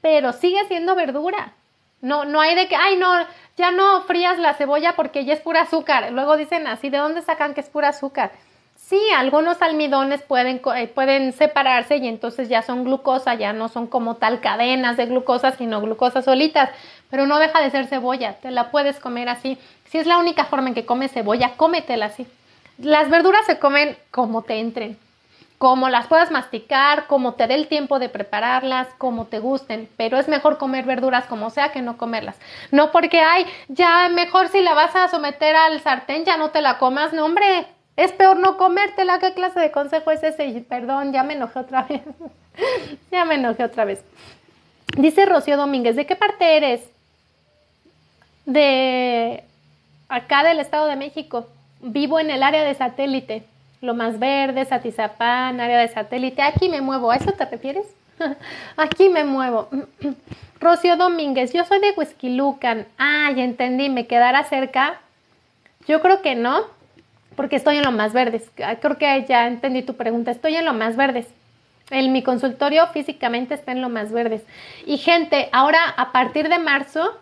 pero sigue siendo verdura. No, no hay de que, ay, no, ya no frías la cebolla porque ya es pura azúcar. Luego dicen así, ¿de dónde sacan que es pura azúcar? Sí, algunos almidones pueden, eh, pueden separarse y entonces ya son glucosa, ya no son como tal cadenas de glucosa, sino glucosas solitas, pero no deja de ser cebolla, te la puedes comer así. Si es la única forma en que comes cebolla, cómetela así. Las verduras se comen como te entren, como las puedas masticar, como te dé el tiempo de prepararlas, como te gusten, pero es mejor comer verduras como sea que no comerlas. No porque, ay, ya mejor si la vas a someter al sartén, ya no te la comas, no hombre, es peor no comértela. ¿Qué clase de consejo es ese? Perdón, ya me enojé otra vez. ya me enojé otra vez. Dice Rocío Domínguez, ¿de qué parte eres? De acá del Estado de México. Vivo en el área de satélite, lo más verde, Satizapán, área de satélite. Aquí me muevo, ¿a eso te refieres? Aquí me muevo. Rocío Domínguez, yo soy de Huizquilucan. Ah, ya entendí, ¿me quedará cerca? Yo creo que no, porque estoy en lo más verdes. Ah, creo que ya entendí tu pregunta. Estoy en lo más verdes. En mi consultorio físicamente está en lo más verdes. Y gente, ahora a partir de marzo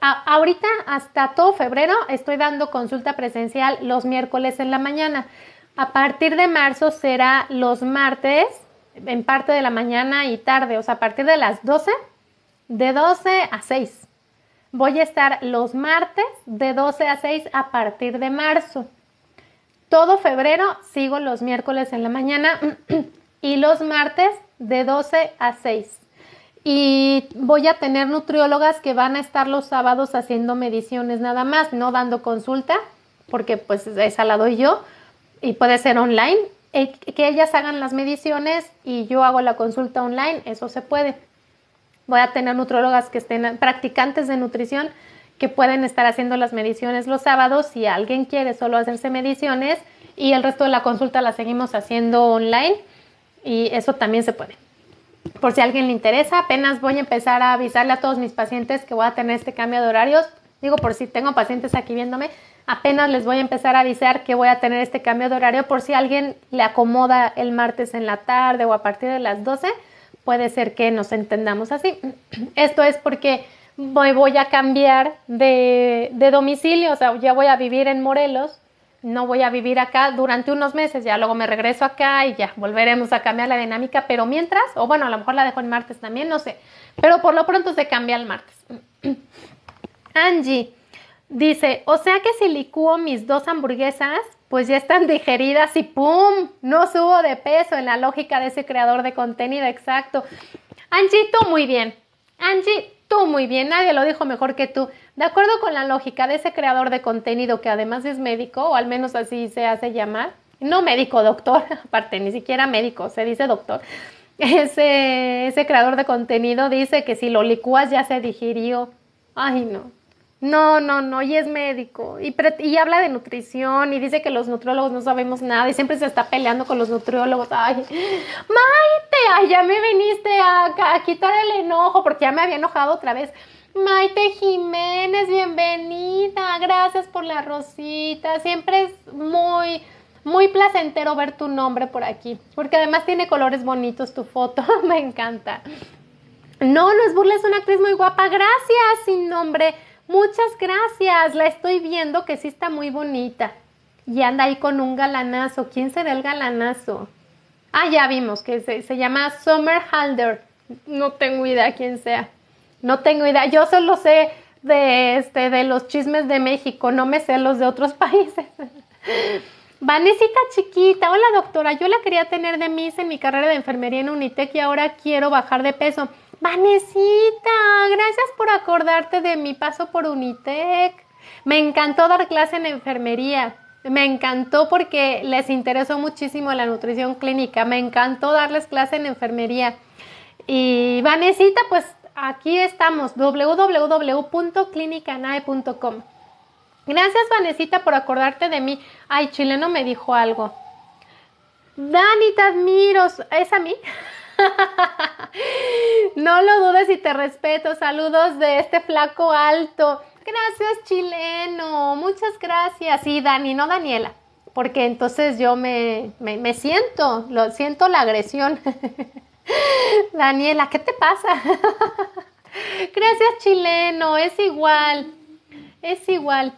ahorita hasta todo febrero estoy dando consulta presencial los miércoles en la mañana. A partir de marzo será los martes en parte de la mañana y tarde, o sea, a partir de las 12, de 12 a 6. Voy a estar los martes de 12 a 6 a partir de marzo. Todo febrero sigo los miércoles en la mañana y los martes de 12 a 6 y voy a tener nutriólogas que van a estar los sábados haciendo mediciones nada más, no dando consulta, porque pues esa la doy yo y puede ser online, eh, que ellas hagan las mediciones y yo hago la consulta online, eso se puede. Voy a tener nutriólogas que estén practicantes de nutrición que pueden estar haciendo las mediciones los sábados si alguien quiere solo hacerse mediciones y el resto de la consulta la seguimos haciendo online y eso también se puede por si a alguien le interesa, apenas voy a empezar a avisarle a todos mis pacientes que voy a tener este cambio de horarios. Digo, por si tengo pacientes aquí viéndome, apenas les voy a empezar a avisar que voy a tener este cambio de horario por si alguien le acomoda el martes en la tarde o a partir de las 12, puede ser que nos entendamos así. Esto es porque voy a cambiar de, de domicilio, o sea, ya voy a vivir en Morelos no voy a vivir acá durante unos meses, ya luego me regreso acá y ya volveremos a cambiar la dinámica, pero mientras, o bueno, a lo mejor la dejo el martes también, no sé, pero por lo pronto se cambia el martes. Angie dice, o sea que si licúo mis dos hamburguesas, pues ya están digeridas y ¡pum! No subo de peso en la lógica de ese creador de contenido, exacto. Angie, tú muy bien. Angie, tú muy bien. Nadie lo dijo mejor que tú. De acuerdo con la lógica de ese creador de contenido que además es médico, o al menos así se hace llamar, no médico, doctor, aparte, ni siquiera médico, se dice doctor. Ese, creador de contenido dice que si lo licuas ya se digirió. Ay, no. No, no, no, y es médico. Y, habla de nutrición y dice que los nutriólogos no sabemos nada y siempre se está peleando con los nutriólogos. Ay, Maite, ya me viniste a quitar el enojo porque ya me había enojado otra vez. Maite Jiménez, bienvenida. Gracias por la rosita. Siempre es muy, muy placentero ver tu nombre por aquí, porque además tiene colores bonitos tu foto. Me encanta. No, no es burla, es una actriz muy guapa. Gracias, sin nombre. Muchas gracias. La estoy viendo que sí está muy bonita. Y anda ahí con un galanazo. ¿Quién será el galanazo? Ah, ya vimos que se, se llama Summer Halder. No tengo idea quién sea. No tengo idea. Yo solo sé de, este, de los chismes de México, no me sé los de otros países. Vanesita chiquita, hola doctora, yo la quería tener de mis en mi carrera de enfermería en Unitec y ahora quiero bajar de peso. Vanesita, gracias por acordarte de mi paso por Unitec. Me encantó dar clase en enfermería. Me encantó porque les interesó muchísimo la nutrición clínica. Me encantó darles clase en enfermería. Y Vanesita, pues Aquí estamos, www.clinicanae.com. Gracias, Vanesita, por acordarte de mí. Ay, chileno me dijo algo. Dani, te admiro. ¿Es a mí? no lo dudes y te respeto. Saludos de este flaco alto. Gracias, chileno. Muchas gracias. Sí, Dani, no Daniela. Porque entonces yo me, me, me siento, lo siento la agresión. Daniela, ¿qué te pasa? Gracias, chileno, es igual, es igual.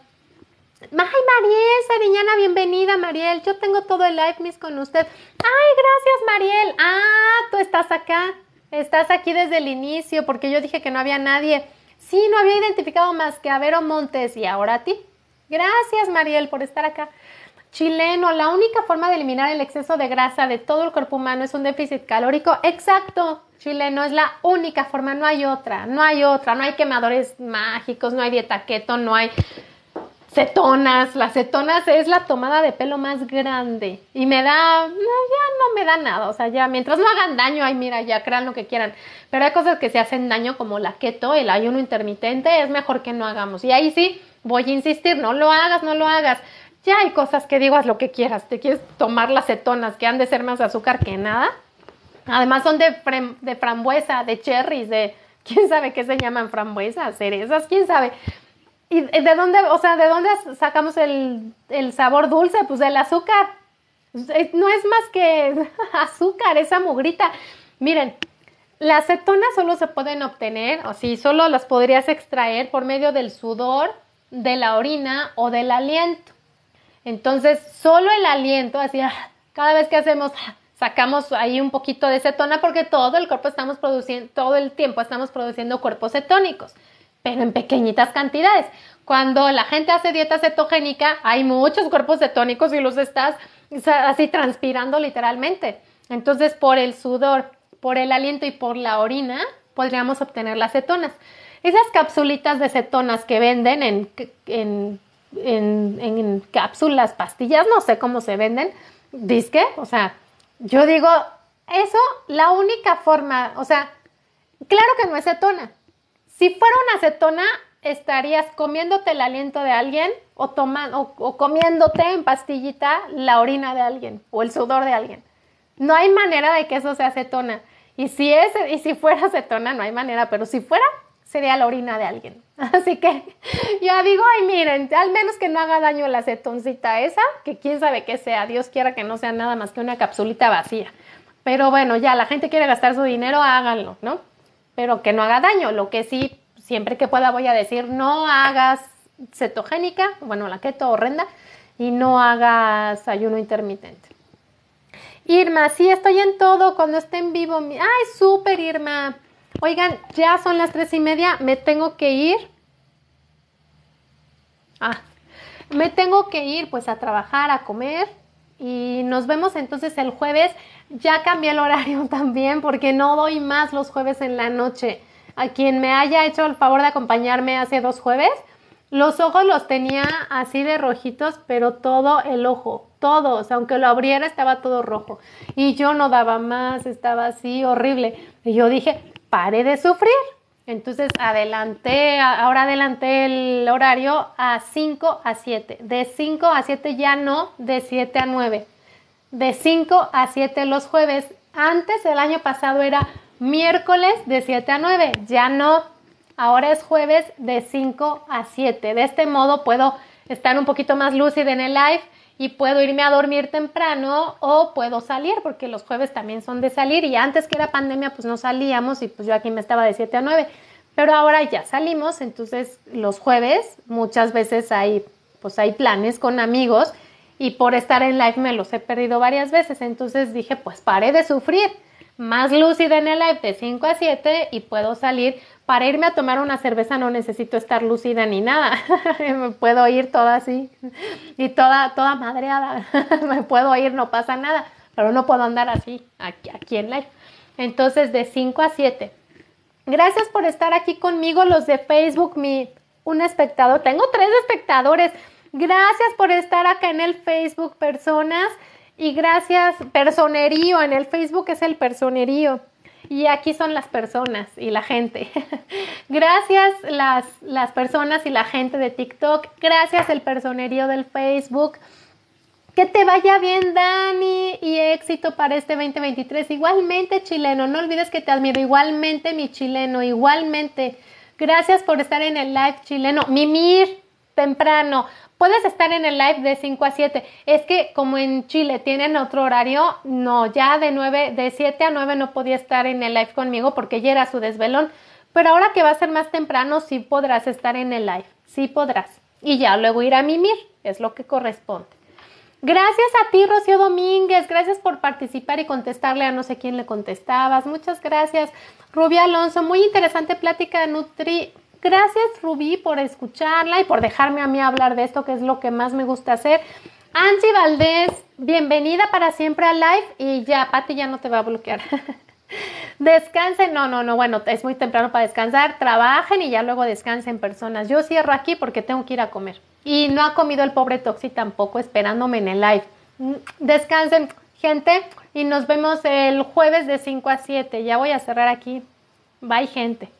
Ay, Mariel, Sariñana, bienvenida, Mariel. Yo tengo todo el live mis, con usted. Ay, gracias, Mariel. Ah, tú estás acá. Estás aquí desde el inicio porque yo dije que no había nadie. Sí, no había identificado más que a Vero Montes y ahora a ti. Gracias, Mariel, por estar acá chileno. La única forma de eliminar el exceso de grasa de todo el cuerpo humano es un déficit calórico. Exacto, chileno, es la única forma, no hay otra, no hay otra, no hay quemadores mágicos, no hay dieta keto, no hay cetonas. Las cetonas es la tomada de pelo más grande y me da, ya no me da nada, o sea, ya mientras no hagan daño, ay, mira, ya crean lo que quieran, pero hay cosas que se hacen daño como la keto, el ayuno intermitente, es mejor que no hagamos. Y ahí sí, voy a insistir, no lo hagas, no lo hagas. Ya hay cosas que digas lo que quieras. Te quieres tomar las cetonas, que han de ser más azúcar que nada. Además son de, frambuesa, de cherries, de quién sabe qué se llaman frambuesas, cerezas, quién sabe. ¿Y de dónde, o sea, de dónde sacamos el, el sabor dulce? Pues del azúcar. No es más que azúcar, esa mugrita. Miren, las cetonas solo se pueden obtener, o sí, solo las podrías extraer por medio del sudor, de la orina o del aliento. Entonces, solo el aliento, así, ah, cada vez que hacemos, ah, sacamos ahí un poquito de cetona porque todo el cuerpo estamos produciendo, todo el tiempo estamos produciendo cuerpos cetónicos, pero en pequeñitas cantidades. Cuando la gente hace dieta cetogénica, hay muchos cuerpos cetónicos y los estás así transpirando literalmente. Entonces, por el sudor, por el aliento y por la orina, podríamos obtener las cetonas. Esas capsulitas de cetonas que venden en en, cápsulas, pastillas, no sé cómo se venden, disque, o sea, yo digo, eso, la única forma, o sea, claro que no es acetona. Si fuera una acetona, estarías comiéndote el aliento de alguien o, tomando, comiéndote en pastillita la orina de alguien o el sudor de alguien. No hay manera de que eso sea acetona. Y si, es, y si fuera acetona, no hay manera, pero si fuera, sería la orina de alguien. Así que yo digo, ay, miren, al menos que no haga daño la cetoncita esa, que quién sabe qué sea, Dios quiera que no sea nada más que una capsulita vacía. Pero bueno, ya la gente quiere gastar su dinero, háganlo, ¿no? Pero que no haga daño. Lo que sí, siempre que pueda voy a decir, no hagas cetogénica, bueno, la keto horrenda, y no hagas ayuno intermitente. Irma, sí, estoy en todo cuando esté en vivo. Ay, súper, Irma. Oigan, ya son las tres y media, me tengo que ir. Ah, me tengo que ir pues a trabajar, a comer. Y nos vemos entonces el jueves. Ya cambié el horario también porque no doy más los jueves en la noche. A quien me haya hecho el favor de acompañarme hace dos jueves, los ojos los tenía así de rojitos, pero todo el ojo, todos, aunque lo abriera estaba todo rojo. Y yo no daba más, estaba así horrible. Y yo dije, pare de sufrir. Entonces adelanté, ahora adelanté el horario a 5 a 7. De 5 a 7 ya no, de 7 a 9. De 5 a 7 los jueves. Antes el año pasado era miércoles de 7 a 9, ya no. Ahora es jueves de 5 a 7. De este modo puedo estar un poquito más lúcida en el live y puedo irme a dormir temprano o puedo salir, porque los jueves también son de salir y antes que era pandemia pues no salíamos y pues yo aquí me estaba de 7 a 9, pero ahora ya salimos, entonces los jueves muchas veces hay pues hay planes con amigos y por estar en live me los he perdido varias veces, entonces dije pues paré de sufrir más lúcida en el live de 5 a 7 y puedo salir para irme a tomar una cerveza no necesito estar lúcida ni nada. me puedo ir toda así y toda, toda madreada. me puedo ir, no pasa nada, pero no puedo andar así aquí, aquí en live. Entonces, de 5 a 7. Gracias por estar aquí conmigo, los de Facebook, mi un espectador. Tengo tres espectadores. Gracias por estar acá en el Facebook, personas. Y gracias, personerío, en el Facebook es el personerío. Y aquí son las personas y la gente. gracias las, las personas y la gente de TikTok. Gracias el personerío del Facebook. Que te vaya bien, Dani, y éxito para este 2023. Igualmente, chileno, no olvides que te admiro. Igualmente, mi chileno, igualmente. Gracias por estar en el live, chileno. Mimir, temprano puedes estar en el live de 5 a 7. Es que como en Chile tienen otro horario, no, ya de 9, de 7 a 9 no podía estar en el live conmigo porque ya era su desvelón. Pero ahora que va a ser más temprano, sí podrás estar en el live, sí podrás. Y ya luego ir a mimir, es lo que corresponde. Gracias a ti, Rocío Domínguez. Gracias por participar y contestarle a no sé quién le contestabas. Muchas gracias. Rubia Alonso, muy interesante plática de nutri Gracias Rubí por escucharla y por dejarme a mí hablar de esto, que es lo que más me gusta hacer. Ansi Valdés, bienvenida para siempre a live y ya, Pati ya no te va a bloquear. Descansen, no, no, no, bueno, es muy temprano para descansar, trabajen y ya luego descansen personas. Yo cierro aquí porque tengo que ir a comer. Y no ha comido el pobre Toxi tampoco esperándome en el live. Mm, descansen, gente, y nos vemos el jueves de 5 a 7. Ya voy a cerrar aquí. Bye, gente.